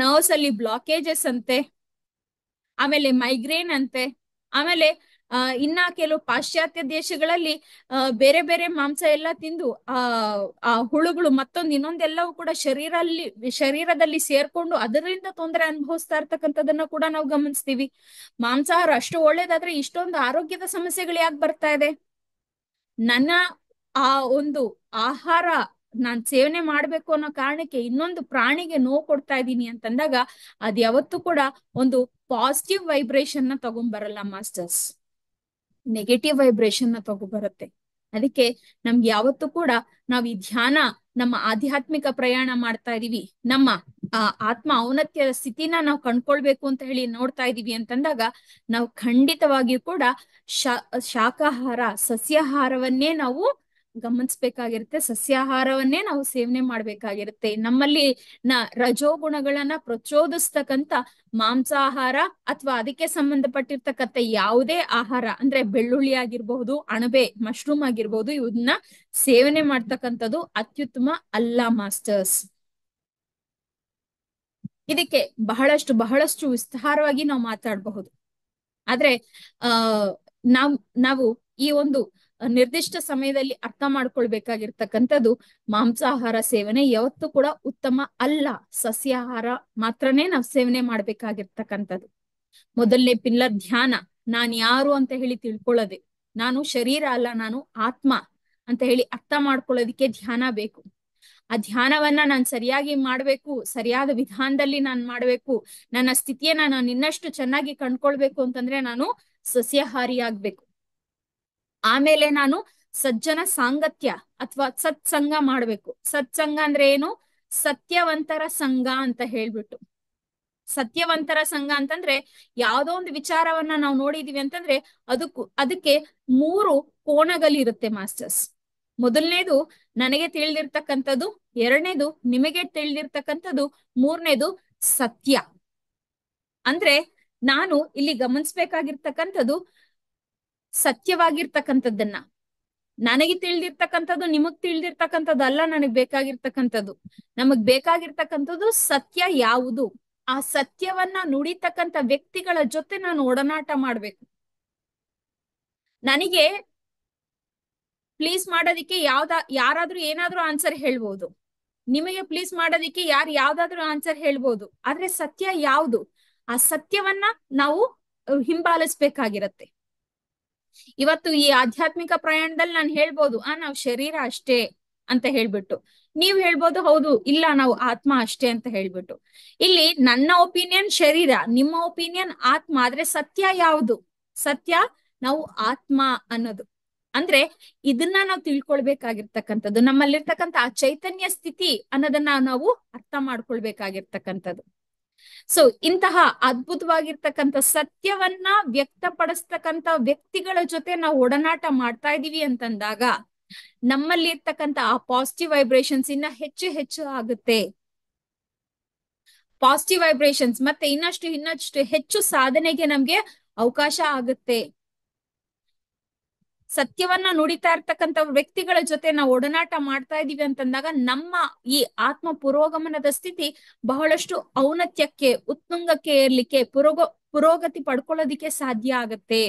ನರ್ವ್ಸ್ ಅಲ್ಲಿ ಬ್ಲಾಕೇಜಸ್ ಅಂತೆ ಆಮೇಲೆ ಮೈಗ್ರೇನ್ ಅಂತೆ ಆಮೇಲೆ ಅಹ್ ಇನ್ನ ಕೆಲವು ಪಾಶ್ಚಾತ್ಯ ದೇಶಗಳಲ್ಲಿ ಅಹ್ ಬೇರೆ ಬೇರೆ ಮಾಂಸ ಎಲ್ಲ ತಿಂದು ಆ ಆ ಹುಳುಗಳು ಮತ್ತೊಂದು ಇನ್ನೊಂದೆಲ್ಲವೂ ಕೂಡ ಶರೀರಲ್ಲಿ ಶರೀರದಲ್ಲಿ ಸೇರ್ಕೊಂಡು ಅದರಿಂದ ತೊಂದರೆ ಅನುಭವಿಸ್ತಾ ಇರ್ತಕ್ಕಂಥದನ್ನ ಕೂಡ ನಾವು ಗಮನಿಸ್ತೀವಿ ಮಾಂಸಾಹಾರ ಅಷ್ಟು ಒಳ್ಳೇದಾದ್ರೆ ಇಷ್ಟೊಂದು ಆರೋಗ್ಯದ ಸಮಸ್ಯೆಗಳು ಯಾಕೆ ಬರ್ತಾ ಇದೆ ನನ್ನ ಆ ಒಂದು ಆಹಾರ ನಾನ್ ಸೇವನೆ ಮಾಡ್ಬೇಕು ಅನ್ನೋ ಕಾರಣಕ್ಕೆ ಇನ್ನೊಂದು ಪ್ರಾಣಿಗೆ ನೋವು ಕೊಡ್ತಾ ಇದ್ದೀನಿ ಅಂತಂದಾಗ ಅದ್ ಯಾವತ್ತು ಕೂಡ ಒಂದು ಪಾಸಿಟಿವ್ ವೈಬ್ರೇಷನ್ ನ ಬರಲ್ಲ ಮಾಸ್ಟರ್ಸ್ ನೆಗೆಟಿವ್ ವೈಬ್ರೇಷನ್ ನ ಬರುತ್ತೆ ಅದಕ್ಕೆ ನಮ್ಗೆ ಯಾವತ್ತೂ ಕೂಡ ನಾವ್ ಈ ಧ್ಯಾನ ನಮ್ಮ ಆಧ್ಯಾತ್ಮಿಕ ಪ್ರಯಾಣ ಮಾಡ್ತಾ ಇದೀವಿ ನಮ್ಮ ಆ ಆತ್ಮ ಔನತ್ಯ ಸ್ಥಿತಿನ ನಾವು ಕಂಡ್ಕೊಳ್ಬೇಕು ಅಂತ ಹೇಳಿ ನೋಡ್ತಾ ಇದೀವಿ ಅಂತಂದಾಗ ನಾವು ಖಂಡಿತವಾಗಿಯೂ ಕೂಡ ಶಾ ಶಾಖಾಹಾರ ಸಸ್ಯಾಹಾರವನ್ನೇ ನಾವು ಗಮನಿಸ್ಬೇಕಾಗಿರುತ್ತೆ ಸಸ್ಯಾಹಾರವನ್ನೇ ನಾವು ಸೇವನೆ ಮಾಡ್ಬೇಕಾಗಿರುತ್ತೆ ನಮ್ಮಲ್ಲಿ ನ ರಜೋ ಗುಣಗಳನ್ನ ಪ್ರಚೋದಿಸ್ತಕ್ಕಂತ ಮಾಂಸಾಹಾರ ಅಥವಾ ಅದಕ್ಕೆ ಸಂಬಂಧಪಟ್ಟಿರ್ತಕ್ಕಂಥ ಯಾವುದೇ ಆಹಾರ ಅಂದ್ರೆ ಬೆಳ್ಳುಳ್ಳಿ ಆಗಿರ್ಬಹುದು ಅಣಬೆ ಮಶ್ರೂಮ್ ಆಗಿರ್ಬಹುದು ಇವನ್ನ ಸೇವನೆ ಮಾಡ್ತಕ್ಕಂಥದ್ದು ಅತ್ಯುತ್ತಮ ಅಲ್ಲ ಮಾಸ್ಟರ್ಸ್ ಇದಕ್ಕೆ ಬಹಳಷ್ಟು ಬಹಳಷ್ಟು ವಿಸ್ತಾರವಾಗಿ ನಾವು ಮಾತಾಡಬಹುದು ಆದ್ರೆ ಆ ನಾವು ನಾವು ಈ ಒಂದು ನಿರ್ದಿಷ್ಟ ಸಮಯದಲ್ಲಿ ಅರ್ಥ ಮಾಡ್ಕೊಳ್ಬೇಕಾಗಿರ್ತಕ್ಕಂಥದ್ದು ಮಾಂಸಾಹಾರ ಸೇವನೆ ಯಾವತ್ತು ಕೂಡ ಉತ್ತಮ ಅಲ್ಲ ಸಸ್ಯಾಹಾರ ಮಾತ್ರನೇ ನಾವು ಸೇವನೆ ಮಾಡ್ಬೇಕಾಗಿರ್ತಕ್ಕಂಥದ್ದು ಮೊದಲನೇ ಪಿಲ್ಲರ್ ಧ್ಯಾನ ನಾನ್ ಯಾರು ಅಂತ ಹೇಳಿ ತಿಳ್ಕೊಳ್ಳೋದೆ ನಾನು ಶರೀರ ಅಲ್ಲ ನಾನು ಆತ್ಮ ಅಂತ ಹೇಳಿ ಅರ್ಥ ಮಾಡ್ಕೊಳ್ಳೋದಿಕ್ಕೆ ಧ್ಯಾನ ಬೇಕು ಆ ಧ್ಯಾನವನ್ನ ನಾನು ಸರಿಯಾಗಿ ಮಾಡ್ಬೇಕು ಸರಿಯಾದ ವಿಧಾನದಲ್ಲಿ ನಾನು ಮಾಡ್ಬೇಕು ನನ್ನ ಸ್ಥಿತಿಯನ್ನ ನಾನು ಇನ್ನಷ್ಟು ಚೆನ್ನಾಗಿ ಕಂಡ್ಕೊಳ್ಬೇಕು ಅಂತಂದ್ರೆ ನಾನು ಸಸ್ಯಾಹಾರಿ ಆಗ್ಬೇಕು ಆಮೇಲೆ ನಾನು ಸಜ್ಜನ ಸಾಂಗತ್ಯ ಅಥವಾ ಸತ್ಸಂಗ ಮಾಡ್ಬೇಕು ಸತ್ಸಂಗ ಅಂದ್ರೆ ಏನು ಸತ್ಯವಂತರ ಸಂಘ ಅಂತ ಹೇಳ್ಬಿಟ್ಟು ಸತ್ಯವಂತರ ಸಂಘ ಅಂತಂದ್ರೆ ಯಾವ್ದೋ ಒಂದು ವಿಚಾರವನ್ನ ನಾವು ನೋಡಿದೀವಿ ಅಂತಂದ್ರೆ ಅದಕ್ಕೂ ಅದಕ್ಕೆ ಮೂರು ಕೋಣಗಳಿರುತ್ತೆ ಮಾಸ್ಟರ್ಸ್ ಮೊದಲನೇದು ನನಗೆ ತಿಳಿದಿರ್ತಕ್ಕಂಥದ್ದು ಎರಡನೇದು ನಿಮಗೆ ತಿಳಿದಿರ್ತಕ್ಕಂಥದ್ದು ಮೂರನೇದು ಸತ್ಯ ಅಂದ್ರೆ ನಾನು ಇಲ್ಲಿ ಗಮನಿಸ್ಬೇಕಾಗಿರ್ತಕ್ಕಂಥದ್ದು ಸತ್ಯವಾಗಿರ್ತಕ್ಕಂಥದ್ದನ್ನ ನನಗೆ ತಿಳಿದಿರ್ತಕ್ಕಂಥದ್ದು ನಿಮಗ್ ತಿಳಿದಿರ್ತಕ್ಕಂಥದ್ದು ಅಲ್ಲ ನನಗ್ ಬೇಕಾಗಿರ್ತಕ್ಕಂಥದ್ದು ನಮಗ್ ಬೇಕಾಗಿರ್ತಕ್ಕಂಥದ್ದು ಸತ್ಯ ಯಾವುದು ಆ ಸತ್ಯವನ್ನ ನುಡಿತಕ್ಕಂಥ ವ್ಯಕ್ತಿಗಳ ಜೊತೆ ನಾನು ಒಡನಾಟ ಮಾಡ್ಬೇಕು ನನಗೆ ಪ್ಲೀಸ್ ಮಾಡೋದಿಕ್ಕೆ ಯಾವ್ದ ಯಾರಾದ್ರೂ ಏನಾದ್ರೂ ಆನ್ಸರ್ ಹೇಳ್ಬೋದು ನಿಮಗೆ ಪ್ಲೀಸ್ ಮಾಡೋದಿಕ್ಕೆ ಯಾರು ಯಾವ್ದಾದ್ರೂ ಆನ್ಸರ್ ಹೇಳ್ಬೋದು ಆದ್ರೆ ಸತ್ಯ ಯಾವುದು ಆ ಸತ್ಯವನ್ನ ನಾವು ಹಿಂಬಾಲಿಸ್ಬೇಕಾಗಿರತ್ತೆ ಇವತ್ತು ಈ ಆಧ್ಯಾತ್ಮಿಕ ಪ್ರಯಾಣದಲ್ಲಿ ನಾನು ಹೇಳ್ಬೋದು ಆ ನಾವು ಶರೀರ ಅಷ್ಟೇ ಅಂತ ಹೇಳ್ಬಿಟ್ಟು ನೀವ್ ಹೇಳ್ಬೋದು ಹೌದು ಇಲ್ಲ ನಾವು ಆತ್ಮ ಅಷ್ಟೇ ಅಂತ ಹೇಳ್ಬಿಟ್ಟು ಇಲ್ಲಿ ನನ್ನ ಒಪಿನಿಯನ್ ಶರೀರ ನಿಮ್ಮ ಒಪಿನಿಯನ್ ಆತ್ಮ ಆದ್ರೆ ಸತ್ಯ ಯಾವುದು ಸತ್ಯ ನಾವು ಆತ್ಮ ಅನ್ನೋದು ಅಂದ್ರೆ ಇದನ್ನ ನಾವು ತಿಳ್ಕೊಳ್ಬೇಕಾಗಿರ್ತಕ್ಕಂಥದ್ದು ನಮ್ಮಲ್ಲಿರ್ತಕ್ಕಂಥ ಆ ಚೈತನ್ಯ ಸ್ಥಿತಿ ಅನ್ನೋದನ್ನ ನಾವು ಅರ್ಥ ಮಾಡ್ಕೊಳ್ಬೇಕಾಗಿರ್ತಕ್ಕಂಥದ್ದು ಸೊ ಇಂತಹ ಅದ್ಭುತವಾಗಿರ್ತಕ್ಕಂಥ ಸತ್ಯವನ್ನ ವ್ಯಕ್ತಪಡಿಸ್ತಕ್ಕಂಥ ವ್ಯಕ್ತಿಗಳ ಜೊತೆ ನಾವು ಒಡನಾಟ ಮಾಡ್ತಾ ಇದೀವಿ ಅಂತಂದಾಗ ನಮ್ಮಲ್ಲಿ ಇರ್ತಕ್ಕಂಥ ಆ ಪಾಸಿಟಿವ್ ವೈಬ್ರೇಷನ್ಸ್ ಇನ್ನ ಹೆಚ್ಚು ಹೆಚ್ಚು ಆಗುತ್ತೆ ಪಾಸಿಟಿವ್ ವೈಬ್ರೇಷನ್ಸ್ ಮತ್ತೆ ಇನ್ನಷ್ಟು ಇನ್ನಷ್ಟು ಹೆಚ್ಚು ಸಾಧನೆಗೆ ನಮ್ಗೆ ಅವಕಾಶ ಆಗುತ್ತೆ ಸತ್ಯವನ್ನ ನುಡಿತಾ ಇರ್ತಕ್ಕಂತ ವ್ಯಕ್ತಿಗಳ ಜೊತೆ ನಾವು ಒಡನಾಟ ಮಾಡ್ತಾ ಇದೀವಿ ಅಂತಂದಾಗ ನಮ್ಮ ಈ ಆತ್ಮ ಪುರೋಗಮನದ ಸ್ಥಿತಿ ಬಹಳಷ್ಟು ಔನತ್ಯಕ್ಕೆ ಉತ್ತುಂಗಕ್ಕೆ ಇರ್ಲಿಕ್ಕೆ ಪುರೋಗ ಪುರೋಗತಿ ಪಡ್ಕೊಳ್ಳೋದಿಕ್ಕೆ ಸಾಧ್ಯ ಆಗತ್ತೆ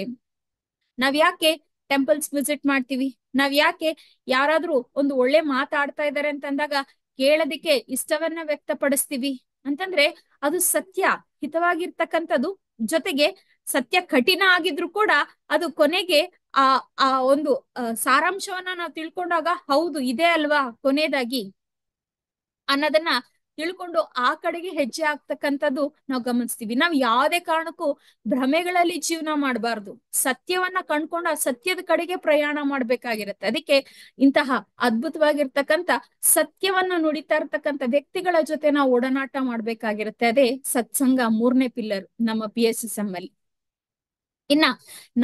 ನಾವ್ ಯಾಕೆ ಟೆಂಪಲ್ಸ್ ವಿಸಿಟ್ ಮಾಡ್ತೀವಿ ನಾವ್ ಯಾಕೆ ಯಾರಾದ್ರೂ ಒಂದು ಒಳ್ಳೆ ಮಾತಾಡ್ತಾ ಇದಾರೆ ಅಂತಂದಾಗ ಕೇಳೋದಿಕ್ಕೆ ಇಷ್ಟವನ್ನ ವ್ಯಕ್ತಪಡಿಸ್ತೀವಿ ಅಂತಂದ್ರೆ ಅದು ಸತ್ಯ ಹಿತವಾಗಿರ್ತಕ್ಕಂಥದ್ದು ಜೊತೆಗೆ ಸತ್ಯ ಕಠಿಣ ಆಗಿದ್ರು ಕೂಡ ಅದು ಕೊನೆಗೆ ಆ ಆ ಒಂದು ಸಾರಾಂಶವನ್ನ ನಾವು ತಿಳ್ಕೊಂಡಾಗ ಹೌದು ಇದೆ ಅಲ್ವಾ ಕೊನೆಯದಾಗಿ ಅನ್ನೋದನ್ನ ತಿಳ್ಕೊಂಡು ಆ ಕಡೆಗೆ ಹೆಜ್ಜೆ ಆಗ್ತಕ್ಕಂಥದ್ದು ನಾವು ಗಮನಿಸ್ತೀವಿ ನಾವು ಯಾವುದೇ ಕಾರಣಕ್ಕೂ ಭ್ರಮೆಗಳಲ್ಲಿ ಜೀವನ ಮಾಡಬಾರ್ದು ಸತ್ಯವನ್ನ ಕಂಡ್ಕೊಂಡು ಆ ಸತ್ಯದ ಕಡೆಗೆ ಪ್ರಯಾಣ ಮಾಡ್ಬೇಕಾಗಿರತ್ತೆ ಅದಕ್ಕೆ ಇಂತಹ ಅದ್ಭುತವಾಗಿರ್ತಕ್ಕಂಥ ಸತ್ಯವನ್ನ ನುಡಿತಾ ಇರ್ತಕ್ಕಂಥ ವ್ಯಕ್ತಿಗಳ ಜೊತೆ ನಾವು ಒಡನಾಟ ಮಾಡ್ಬೇಕಾಗಿರತ್ತೆ ಅದೇ ಸತ್ಸಂಗ ಮೂರನೇ ಪಿಲ್ಲರ್ ನಮ್ಮ ಪಿ ಎಸ್ ಎಸ್ ಎಂ ಅಲ್ಲಿ ಇನ್ನ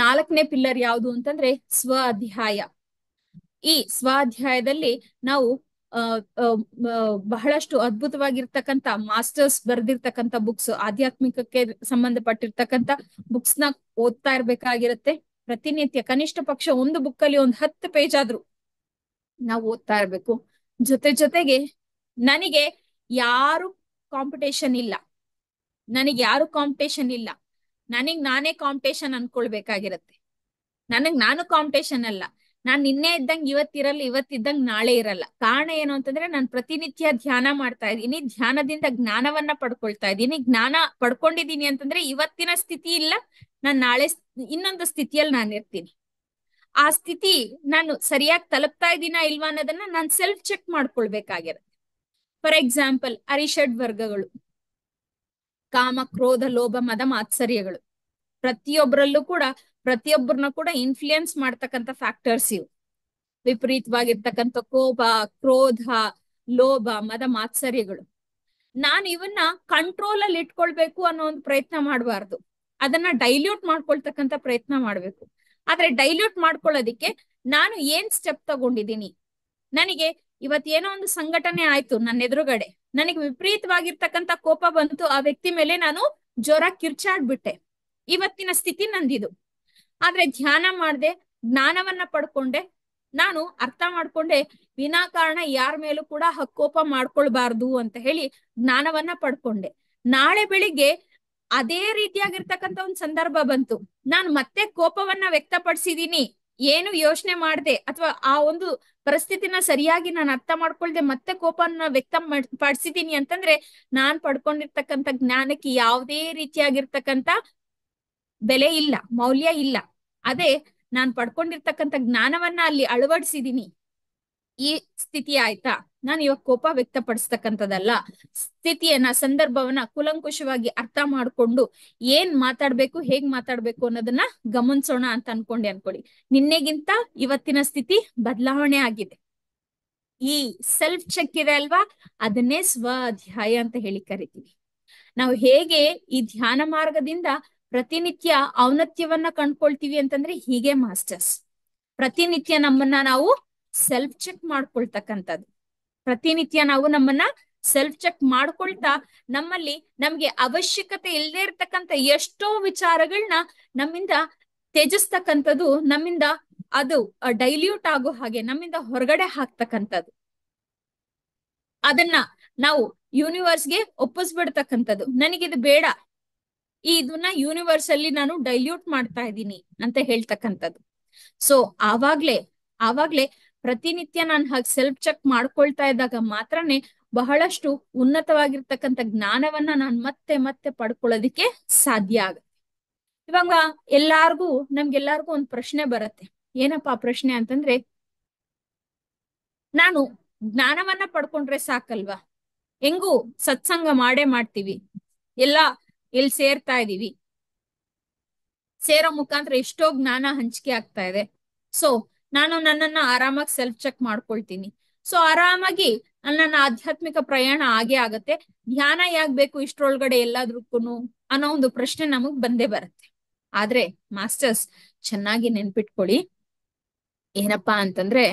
ನಾಲ್ಕನೇ ಪಿಲ್ಲರ್ ಯಾವುದು ಅಂತಂದ್ರೆ ಸ್ವ ಅಧ್ಯಾಯ ಈ ಸ್ವ ಅಧ್ಯಾಯದಲ್ಲಿ ನಾವು ಬಹಳಷ್ಟು ಅದ್ಭುತವಾಗಿರ್ತಕ್ಕಂತ ಮಾಸ್ಟರ್ಸ್ ಬರ್ದಿರ್ತಕ್ಕಂತ ಬುಕ್ಸ್ ಆಧ್ಯಾತ್ಮಿಕಕ್ಕೆ ಸಂಬಂಧಪಟ್ಟಿರ್ತಕ್ಕಂತ ಬುಕ್ಸ್ ನ ಓದ್ತಾ ಇರ್ಬೇಕಾಗಿರುತ್ತೆ ಪ್ರತಿನಿತ್ಯ ಕನಿಷ್ಠ ಪಕ್ಷ ಒಂದು ಬುಕ್ ಅಲ್ಲಿ ಒಂದು ಹತ್ತು ಪೇಜ್ ಆದ್ರೂ ನಾವು ಓದ್ತಾ ಇರ್ಬೇಕು ಜೊತೆ ಜೊತೆಗೆ ನನಗೆ ಯಾರು ಕಾಂಪಿಟೇಷನ್ ಇಲ್ಲ ನನಗೆ ಯಾರು ಕಾಂಪಿಟೇಷನ್ ಇಲ್ಲ ನನಗ್ ನಾನೇ ಕಾಂಪಿಟೇಷನ್ ಅನ್ಕೊಳ್ಬೇಕಾಗಿರತ್ತೆ ನನಗ್ ನಾನು ಕಾಂಪಿಟೇಷನ್ ಅಲ್ಲ ನಾನ್ ನಿನ್ನೆ ಇದ್ದಂಗ್ ಇವತ್ತಿರಲ್ಲ ಇವತ್ತಿದ್ದಂಗ್ ನಾಳೆ ಇರಲ್ಲ ಕಾರಣ ಏನು ಅಂತಂದ್ರೆ ನಾನು ಪ್ರತಿನಿತ್ಯ ಧ್ಯಾನ ಮಾಡ್ತಾ ಇದ್ದೀನಿ ಧ್ಯಾನದಿಂದ ಜ್ಞಾನವನ್ನ ಪಡ್ಕೊಳ್ತಾ ಇದ್ದೀನಿ ಜ್ಞಾನ ಪಡ್ಕೊಂಡಿದ್ದೀನಿ ಅಂತಂದ್ರೆ ಇವತ್ತಿನ ಸ್ಥಿತಿ ಇಲ್ಲ ನಾನ್ ನಾಳೆ ಇನ್ನೊಂದು ಸ್ಥಿತಿಯಲ್ಲಿ ನಾನು ಇರ್ತೀನಿ ಆ ಸ್ಥಿತಿ ನಾನು ಸರಿಯಾಗಿ ತಲುಪ್ತಾ ಇದ್ದೀನಾ ಇಲ್ವಾ ಅನ್ನೋದನ್ನ ನಾನು ಸೆಲ್ಫ್ ಚೆಕ್ ಮಾಡ್ಕೊಳ್ಬೇಕಾಗಿರತ್ತೆ ಫಾರ್ ಎಕ್ಸಾಂಪಲ್ ಅರಿಷಡ್ ವರ್ಗಗಳು ಕಾಮ ಕ್ರೋಧ ಲೋಭ ಮದ ಮಾತ್ಸರ್ಯಗಳು ಪ್ರತಿಯೊಬ್ಬರಲ್ಲೂ ಕೂಡ ಪ್ರತಿಯೊಬ್ಬರನ್ನ ಕೂಡ ಇನ್ಫ್ಲೂಯೆನ್ಸ್ ಮಾಡ್ತಕ್ಕಂಥ ಫ್ಯಾಕ್ಟರ್ಸ್ ಇವು ವಿಪರೀತವಾಗಿರ್ತಕ್ಕಂಥ ಕೋಪ ಕ್ರೋಧ ಲೋಭ ಮದ ಮಾತ್ಸರ್ಯಗಳು ನಾನು ಇವನ್ನ ಕಂಟ್ರೋಲ್ ಅಲ್ಲಿ ಇಟ್ಕೊಳ್ಬೇಕು ಅನ್ನೋ ಒಂದು ಪ್ರಯತ್ನ ಮಾಡಬಾರ್ದು ಅದನ್ನ ಡೈಲ್ಯೂಟ್ ಮಾಡ್ಕೊಳ್ತಕ್ಕಂಥ ಪ್ರಯತ್ನ ಮಾಡ್ಬೇಕು ಆದ್ರೆ ಡೈಲ್ಯೂಟ್ ಮಾಡ್ಕೊಳ್ಳೋದಿಕ್ಕೆ ನಾನು ಏನ್ ಸ್ಟೆಪ್ ತಗೊಂಡಿದ್ದೀನಿ ನನಗೆ ಇವತ್ತೇನೋ ಒಂದು ಸಂಘಟನೆ ಆಯ್ತು ನನ್ನ ಎದುರುಗಡೆ ನನಗೆ ವಿಪರೀತವಾಗಿರ್ತಕ್ಕಂತ ಕೋಪ ಬಂತು ಆ ವ್ಯಕ್ತಿ ಮೇಲೆ ನಾನು ಜ್ವರ ಕಿರ್ಚಾಡ್ಬಿಟ್ಟೆ ಇವತ್ತಿನ ಸ್ಥಿತಿ ನಂದಿದು ಆದ್ರೆ ಧ್ಯಾನ ಮಾಡ್ದೆ ಜ್ಞಾನವನ್ನ ಪಡ್ಕೊಂಡೆ ನಾನು ಅರ್ಥ ಮಾಡ್ಕೊಂಡೆ ವಿನಾಕಾರಣ ಯಾರ ಮೇಲೂ ಕೂಡ ಹಕ್ಕೋಪ ಮಾಡ್ಕೊಳ್ಬಾರ್ದು ಅಂತ ಹೇಳಿ ಜ್ಞಾನವನ್ನ ಪಡ್ಕೊಂಡೆ ನಾಳೆ ಬೆಳಿಗ್ಗೆ ಅದೇ ರೀತಿಯಾಗಿರ್ತಕ್ಕಂತ ಒಂದು ಸಂದರ್ಭ ಬಂತು ನಾನು ಮತ್ತೆ ಕೋಪವನ್ನ ವ್ಯಕ್ತಪಡಿಸಿದೀನಿ ಏನು ಯೋಚನೆ ಮಾಡ್ದೆ ಅಥವಾ ಆ ಒಂದು ಪರಿಸ್ಥಿತಿನ ಸರಿಯಾಗಿ ನಾನು ಅರ್ಥ ಮಾಡ್ಕೊಳ್ದೆ ಮತ್ತೆ ಕೋಪನ ವ್ಯಕ್ತ ಪಡಿಸಿದೀನಿ ಅಂತಂದ್ರೆ ನಾನ್ ಪಡ್ಕೊಂಡಿರ್ತಕ್ಕಂಥ ಜ್ಞಾನಕ್ಕೆ ಯಾವುದೇ ರೀತಿಯಾಗಿರ್ತಕ್ಕಂಥ ಬೆಲೆ ಇಲ್ಲ ಮೌಲ್ಯ ಇಲ್ಲ ಅದೇ ನಾನ್ ಪಡ್ಕೊಂಡಿರ್ತಕ್ಕಂಥ ಜ್ಞಾನವನ್ನ ಅಲ್ಲಿ ಅಳವಡಿಸಿದೀನಿ ಈ ಸ್ಥಿತಿ ಆಯ್ತಾ ನಾನು ಇವಾಗ ಕೋಪ ವ್ಯಕ್ತಪಡಿಸ್ತಕ್ಕಂಥದ್ದಲ್ಲ ಸ್ಥಿತಿಯನ್ನ ಸಂದರ್ಭವನ್ನ ಕುಲಂಕುಷವಾಗಿ ಅರ್ಥ ಮಾಡ್ಕೊಂಡು ಏನ್ ಮಾತಾಡ್ಬೇಕು ಹೇಗ್ ಮಾತಾಡ್ಬೇಕು ಅನ್ನೋದನ್ನ ಗಮನಿಸೋಣ ಅಂತ ಅನ್ಕೊಂಡೆ ಅನ್ಕೊಳ್ಳಿ ನಿನ್ನೆಗಿಂತ ಇವತ್ತಿನ ಸ್ಥಿತಿ ಬದಲಾವಣೆ ಆಗಿದೆ ಈ ಸೆಲ್ಫ್ ಚೆಕ್ ಇದೆ ಅಲ್ವಾ ಅದನ್ನೇ ಅಧ್ಯಾಯ ಅಂತ ಹೇಳಿ ಕರಿತೀವಿ ನಾವು ಹೇಗೆ ಈ ಧ್ಯಾನ ಮಾರ್ಗದಿಂದ ಪ್ರತಿನಿತ್ಯ ಔನತ್ಯವನ್ನ ಕಂಡ್ಕೊಳ್ತೀವಿ ಅಂತಂದ್ರೆ ಹೀಗೆ ಮಾಸ್ಟರ್ಸ್ ಪ್ರತಿನಿತ್ಯ ನಮ್ಮನ್ನ ನಾವು ಸೆಲ್ಫ್ ಚೆಕ್ ಮಾಡ್ಕೊಳ್ತಕ್ಕಂಥದ್ದು ಪ್ರತಿನಿತ್ಯ ನಾವು ನಮ್ಮನ್ನ ಸೆಲ್ಫ್ ಚೆಕ್ ಮಾಡ್ಕೊಳ್ತಾ ನಮ್ಮಲ್ಲಿ ನಮ್ಗೆ ಅವಶ್ಯಕತೆ ಇಲ್ಲದೆ ಇರ್ತಕ್ಕಂಥ ಎಷ್ಟೋ ವಿಚಾರಗಳನ್ನ ನಮ್ಮಿಂದ ತ್ಯಜಿಸ್ತಕ್ಕಂಥದ್ದು ನಮ್ಮಿಂದ ಅದು ಡೈಲ್ಯೂಟ್ ಆಗೋ ಹಾಗೆ ನಮ್ಮಿಂದ ಹೊರಗಡೆ ಹಾಕ್ತಕ್ಕಂಥದ್ದು ಅದನ್ನ ನಾವು ಯೂನಿವರ್ಸ್ಗೆ ಒಪ್ಪಿಸ್ಬಿಡ್ತಕ್ಕಂಥದ್ದು ನನಗಿದು ಬೇಡ ಈ ಇದನ್ನ ಯೂನಿವರ್ಸ್ ಅಲ್ಲಿ ನಾನು ಡೈಲ್ಯೂಟ್ ಮಾಡ್ತಾ ಇದ್ದೀನಿ ಅಂತ ಹೇಳ್ತಕ್ಕಂಥದ್ದು ಸೊ ಆವಾಗ್ಲೆ ಆವಾಗ್ಲೆ ಪ್ರತಿನಿತ್ಯ ನಾನು ಹಾಗೆ ಸೆಲ್ಫ್ ಚೆಕ್ ಮಾಡ್ಕೊಳ್ತಾ ಇದ್ದಾಗ ಮಾತ್ರನೇ ಬಹಳಷ್ಟು ಉನ್ನತವಾಗಿರ್ತಕ್ಕಂಥ ಜ್ಞಾನವನ್ನ ನಾನು ಮತ್ತೆ ಮತ್ತೆ ಪಡ್ಕೊಳ್ಳೋದಿಕ್ಕೆ ಸಾಧ್ಯ ಆಗುತ್ತೆ ಇವಾಗ ಎಲ್ಲಾರ್ಗೂ ನಮ್ಗೆಲ್ಲಾರ್ಗು ಒಂದು ಪ್ರಶ್ನೆ ಬರುತ್ತೆ ಏನಪ್ಪಾ ಪ್ರಶ್ನೆ ಅಂತಂದ್ರೆ ನಾನು ಜ್ಞಾನವನ್ನ ಪಡ್ಕೊಂಡ್ರೆ ಸಾಕಲ್ವಾ ಹೆಂಗು ಸತ್ಸಂಗ ಮಾಡೇ ಮಾಡ್ತೀವಿ ಎಲ್ಲ ಇಲ್ಲಿ ಸೇರ್ತಾ ಇದೀವಿ ಸೇರೋ ಮುಖಾಂತರ ಎಷ್ಟೋ ಜ್ಞಾನ ಹಂಚಿಕೆ ಆಗ್ತಾ ಇದೆ ಸೊ ನಾನು ನನ್ನನ್ನ ಆರಾಮಾಗಿ ಸೆಲ್ಫ್ ಚೆಕ್ ಮಾಡ್ಕೊಳ್ತೀನಿ ಸೊ ಆರಾಮಾಗಿ ನನ್ನ ಆಧ್ಯಾತ್ಮಿಕ ಪ್ರಯಾಣ ಆಗೇ ಆಗತ್ತೆ ಧ್ಯಾನ ಯಾಕೆ ಬೇಕು ಇಷ್ಟರೊಳಗಡೆ ಎಲ್ಲಾದ್ರೂ ಅನ್ನೋ ಒಂದು ಪ್ರಶ್ನೆ ನಮಗ್ ಬಂದೇ ಬರುತ್ತೆ ಆದ್ರೆ ಮಾಸ್ಟರ್ಸ್ ಚೆನ್ನಾಗಿ ನೆನ್ಪಿಟ್ಕೊಳ್ಳಿ ಏನಪ್ಪಾ ಅಂತಂದ್ರೆ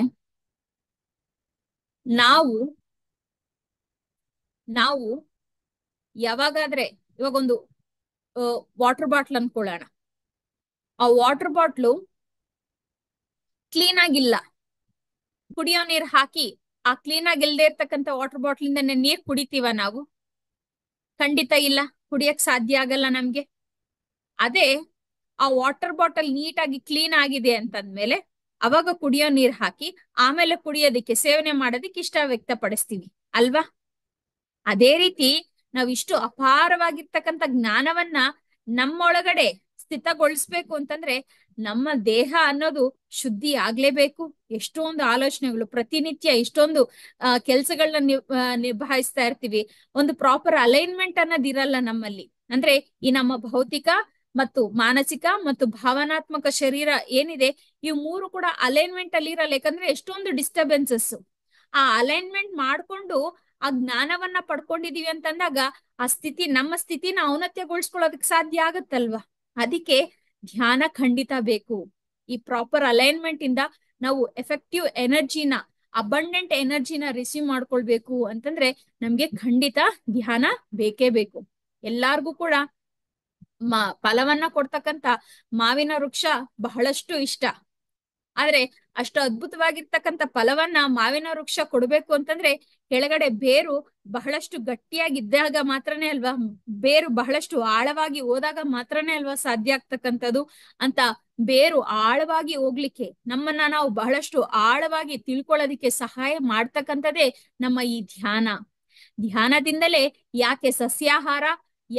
ನಾವು ನಾವು ಯಾವಾಗಾದ್ರೆ ಇವಾಗ ಒಂದು ವಾಟರ್ ಬಾಟ್ಲ್ ಅನ್ಕೊಳ್ಳೋಣ ಆ ವಾಟರ್ ಬಾಟ್ಲು ಕ್ಲೀನ್ ಆಗಿಲ್ಲ ಕುಡಿಯೋ ನೀರ್ ಹಾಕಿ ಆ ಕ್ಲೀನ್ ಆಗಿ ಇಲ್ದೇ ಇರ್ತಕ್ಕಂಥ ವಾಟರ್ ಇಂದ ನೀರ್ ಕುಡಿತೀವ ನಾವು ಖಂಡಿತ ಇಲ್ಲ ಕುಡಿಯಕ್ ಸಾಧ್ಯ ಆಗಲ್ಲ ನಮ್ಗೆ ಅದೇ ಆ ವಾಟರ್ ಬಾಟಲ್ ನೀಟಾಗಿ ಕ್ಲೀನ್ ಆಗಿದೆ ಅಂತಂದ್ಮೇಲೆ ಅವಾಗ ಕುಡಿಯೋ ನೀರ್ ಹಾಕಿ ಆಮೇಲೆ ಕುಡಿಯೋದಿಕ್ಕೆ ಸೇವನೆ ಮಾಡೋದಿಕ್ಕೆ ಇಷ್ಟ ವ್ಯಕ್ತಪಡಿಸ್ತೀವಿ ಅಲ್ವಾ ಅದೇ ರೀತಿ ನಾವ್ ಇಷ್ಟು ಅಪಾರವಾಗಿರ್ತಕ್ಕಂಥ ಜ್ಞಾನವನ್ನ ನಮ್ಮೊಳಗಡೆ ಸ್ಥಿತಗೊಳಿಸ್ಬೇಕು ಅಂತಂದ್ರೆ ನಮ್ಮ ದೇಹ ಅನ್ನೋದು ಶುದ್ಧಿ ಆಗ್ಲೇಬೇಕು ಎಷ್ಟೊಂದು ಆಲೋಚನೆಗಳು ಪ್ರತಿನಿತ್ಯ ಎಷ್ಟೊಂದು ಅಹ್ ಕೆಲ್ಸಗಳನ್ನ ನಿಭಾಯಿಸ್ತಾ ಇರ್ತೀವಿ ಒಂದು ಪ್ರಾಪರ್ ಅಲೈನ್ಮೆಂಟ್ ಅನ್ನೋದು ಇರಲ್ಲ ನಮ್ಮಲ್ಲಿ ಅಂದ್ರೆ ಈ ನಮ್ಮ ಭೌತಿಕ ಮತ್ತು ಮಾನಸಿಕ ಮತ್ತು ಭಾವನಾತ್ಮಕ ಶರೀರ ಏನಿದೆ ಇವು ಮೂರು ಕೂಡ ಅಲೈನ್ಮೆಂಟ್ ಅಲ್ಲಿ ಇರಲ್ಲ ಯಾಕಂದ್ರೆ ಎಷ್ಟೊಂದು ಡಿಸ್ಟರ್ಬೆನ್ಸಸ್ ಆ ಅಲೈನ್ಮೆಂಟ್ ಮಾಡ್ಕೊಂಡು ಆ ಜ್ಞಾನವನ್ನ ಪಡ್ಕೊಂಡಿದೀವಿ ಅಂತಂದಾಗ ಆ ಸ್ಥಿತಿ ನಮ್ಮ ಸ್ಥಿತಿನ ಔನತ್ಯಗೊಳಿಸ್ಕೊಳ್ಳೋದಕ್ಕೆ ಸಾಧ್ಯ ಆಗತ್ತಲ್ವಾ ಅದಕ್ಕೆ ಧ್ಯಾನ ಖಂಡಿತ ಬೇಕು ಈ ಪ್ರಾಪರ್ ಅಲೈನ್ಮೆಂಟ್ ಇಂದ ನಾವು ಎಫೆಕ್ಟಿವ್ ಎನರ್ಜಿನ ಅಬಂಡೆಂಟ್ ಎನರ್ಜಿನ ರಿಸೀವ್ ಮಾಡ್ಕೊಳ್ಬೇಕು ಅಂತಂದ್ರೆ ನಮ್ಗೆ ಖಂಡಿತ ಧ್ಯಾನ ಬೇಕೇ ಬೇಕು ಎಲ್ಲಾರ್ಗೂ ಕೂಡ ಮಾ ಫಲವನ್ನ ಕೊಡ್ತಕ್ಕಂತ ಮಾವಿನ ವೃಕ್ಷ ಬಹಳಷ್ಟು ಇಷ್ಟ ಆದ್ರೆ ಅಷ್ಟು ಅದ್ಭುತವಾಗಿರ್ತಕ್ಕಂಥ ಫಲವನ್ನ ಮಾವಿನ ವೃಕ್ಷ ಕೊಡ್ಬೇಕು ಅಂತಂದ್ರೆ ಕೆಳಗಡೆ ಬೇರು ಬಹಳಷ್ಟು ಗಟ್ಟಿಯಾಗಿದ್ದಾಗ ಮಾತ್ರನೇ ಅಲ್ವಾ ಬೇರು ಬಹಳಷ್ಟು ಆಳವಾಗಿ ಹೋದಾಗ ಮಾತ್ರನೇ ಅಲ್ವಾ ಸಾಧ್ಯ ಆಗ್ತಕ್ಕಂಥದ್ದು ಅಂತ ಬೇರು ಆಳವಾಗಿ ಹೋಗ್ಲಿಕ್ಕೆ ನಮ್ಮನ್ನ ನಾವು ಬಹಳಷ್ಟು ಆಳವಾಗಿ ತಿಳ್ಕೊಳ್ಳೋದಿಕ್ಕೆ ಸಹಾಯ ಮಾಡ್ತಕ್ಕಂಥದ್ದೇ ನಮ್ಮ ಈ ಧ್ಯಾನ ಧ್ಯಾನದಿಂದಲೇ ಯಾಕೆ ಸಸ್ಯಾಹಾರ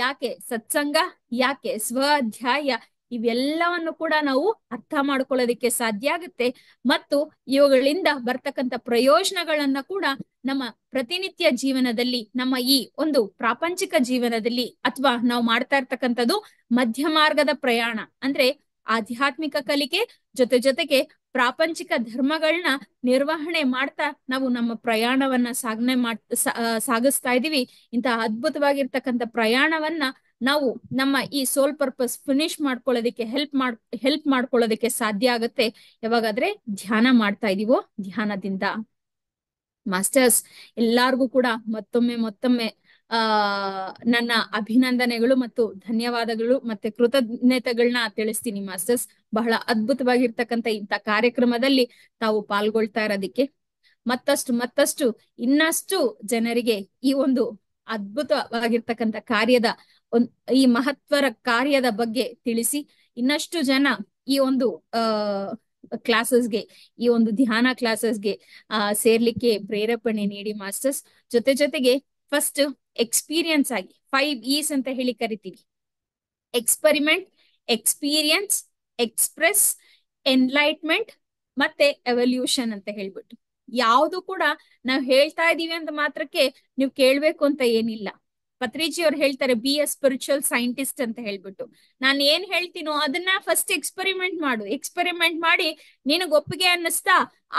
ಯಾಕೆ ಸತ್ಸಂಗ ಯಾಕೆ ಸ್ವಾಧ್ಯಾಯ ಇವೆಲ್ಲವನ್ನು ಕೂಡ ನಾವು ಅರ್ಥ ಮಾಡ್ಕೊಳ್ಳೋದಿಕ್ಕೆ ಸಾಧ್ಯ ಆಗುತ್ತೆ ಮತ್ತು ಇವುಗಳಿಂದ ಬರ್ತಕ್ಕಂಥ ಪ್ರಯೋಜನಗಳನ್ನ ಕೂಡ ನಮ್ಮ ಪ್ರತಿನಿತ್ಯ ಜೀವನದಲ್ಲಿ ನಮ್ಮ ಈ ಒಂದು ಪ್ರಾಪಂಚಿಕ ಜೀವನದಲ್ಲಿ ಅಥವಾ ನಾವು ಮಾಡ್ತಾ ಇರ್ತಕ್ಕಂಥದ್ದು ಮಧ್ಯ ಮಾರ್ಗದ ಪ್ರಯಾಣ ಅಂದ್ರೆ ಆಧ್ಯಾತ್ಮಿಕ ಕಲಿಕೆ ಜೊತೆ ಜೊತೆಗೆ ಪ್ರಾಪಂಚಿಕ ಧರ್ಮಗಳನ್ನ ನಿರ್ವಹಣೆ ಮಾಡ್ತಾ ನಾವು ನಮ್ಮ ಪ್ರಯಾಣವನ್ನ ಸಾಗಣೆ ಮಾಡ್ ಸಾಗಿಸ್ತಾ ಇದೀವಿ ಇಂತಹ ಅದ್ಭುತವಾಗಿರ್ತಕ್ಕಂಥ ಪ್ರಯಾಣವನ್ನ ನಾವು ನಮ್ಮ ಈ ಸೋಲ್ ಪರ್ಪಸ್ ಫಿನಿಶ್ ಮಾಡ್ಕೊಳ್ಳೋದಕ್ಕೆ ಹೆಲ್ಪ್ ಮಾಡ್ ಹೆಲ್ಪ್ ಮಾಡ್ಕೊಳ್ಳೋದಕ್ಕೆ ಸಾಧ್ಯ ಆಗತ್ತೆ ಯಾವಾಗಾದ್ರೆ ಧ್ಯಾನ ಮಾಡ್ತಾ ಇದೀವೋ ಧ್ಯಾನದಿಂದ ಮಾಸ್ಟರ್ಸ್ ಎಲ್ಲಾರ್ಗೂ ಕೂಡ ಮತ್ತೊಮ್ಮೆ ಮತ್ತೊಮ್ಮೆ ಆ ನನ್ನ ಅಭಿನಂದನೆಗಳು ಮತ್ತು ಧನ್ಯವಾದಗಳು ಮತ್ತೆ ಕೃತಜ್ಞತೆಗಳನ್ನ ತಿಳಿಸ್ತೀನಿ ಮಾಸ್ಟರ್ಸ್ ಬಹಳ ಅದ್ಭುತವಾಗಿರ್ತಕ್ಕಂಥ ಇಂಥ ಕಾರ್ಯಕ್ರಮದಲ್ಲಿ ತಾವು ಪಾಲ್ಗೊಳ್ತಾ ಇರೋದಿಕ್ಕೆ ಮತ್ತಷ್ಟು ಮತ್ತಷ್ಟು ಇನ್ನಷ್ಟು ಜನರಿಗೆ ಈ ಒಂದು ಅದ್ಭುತವಾಗಿರ್ತಕ್ಕಂಥ ಕಾರ್ಯದ ಒಂದ್ ಈ ಮಹತ್ವರ ಕಾರ್ಯದ ಬಗ್ಗೆ ತಿಳಿಸಿ ಇನ್ನಷ್ಟು ಜನ ಈ ಒಂದು ಅಹ್ ಕ್ಲಾಸಸ್ಗೆ ಈ ಒಂದು ಧ್ಯಾನ ಕ್ಲಾಸಸ್ಗೆ ಆ ಸೇರ್ಲಿಕ್ಕೆ ಪ್ರೇರೇಪಣೆ ನೀಡಿ ಮಾಸ್ಟರ್ಸ್ ಜೊತೆ ಜೊತೆಗೆ ಫಸ್ಟ್ ಎಕ್ಸ್ಪೀರಿಯನ್ಸ್ ಆಗಿ ಫೈವ್ ಈಸ್ ಅಂತ ಹೇಳಿ ಕರಿತೀವಿ ಎಕ್ಸ್ಪರಿಮೆಂಟ್ ಎಕ್ಸ್ಪೀರಿಯನ್ಸ್ ಎಕ್ಸ್ಪ್ರೆಸ್ ಎನ್ಲೈಟ್ಮೆಂಟ್ ಮತ್ತೆ ಎವಲ್ಯೂಷನ್ ಅಂತ ಹೇಳ್ಬಿಟ್ಟು ಯಾವುದು ಕೂಡ ನಾವು ಹೇಳ್ತಾ ಇದೀವಿ ಅಂತ ಮಾತ್ರಕ್ಕೆ ನೀವು ಕೇಳ್ಬೇಕು ಅಂತ ಏನಿಲ್ಲ ಪತ್ರಿಜಿ ಅವ್ರು ಹೇಳ್ತಾರೆ ಬಿ ಎ ಸ್ಪಿರಿಚುವಲ್ ಸೈಂಟಿಸ್ಟ್ ಅಂತ ಹೇಳ್ಬಿಟ್ಟು ನಾನು ಏನ್ ಹೇಳ್ತೀನೋ ಅದನ್ನ ಫಸ್ಟ್ ಎಕ್ಸ್ಪೆರಿಮೆಂಟ್ ಮಾಡು ಎಕ್ಸ್ಪೆರಿಮೆಂಟ್ ಮಾಡಿ ನಿನಗ್ ಒಪ್ಪಿಗೆ ಅನ್ನಿಸ್ತಾ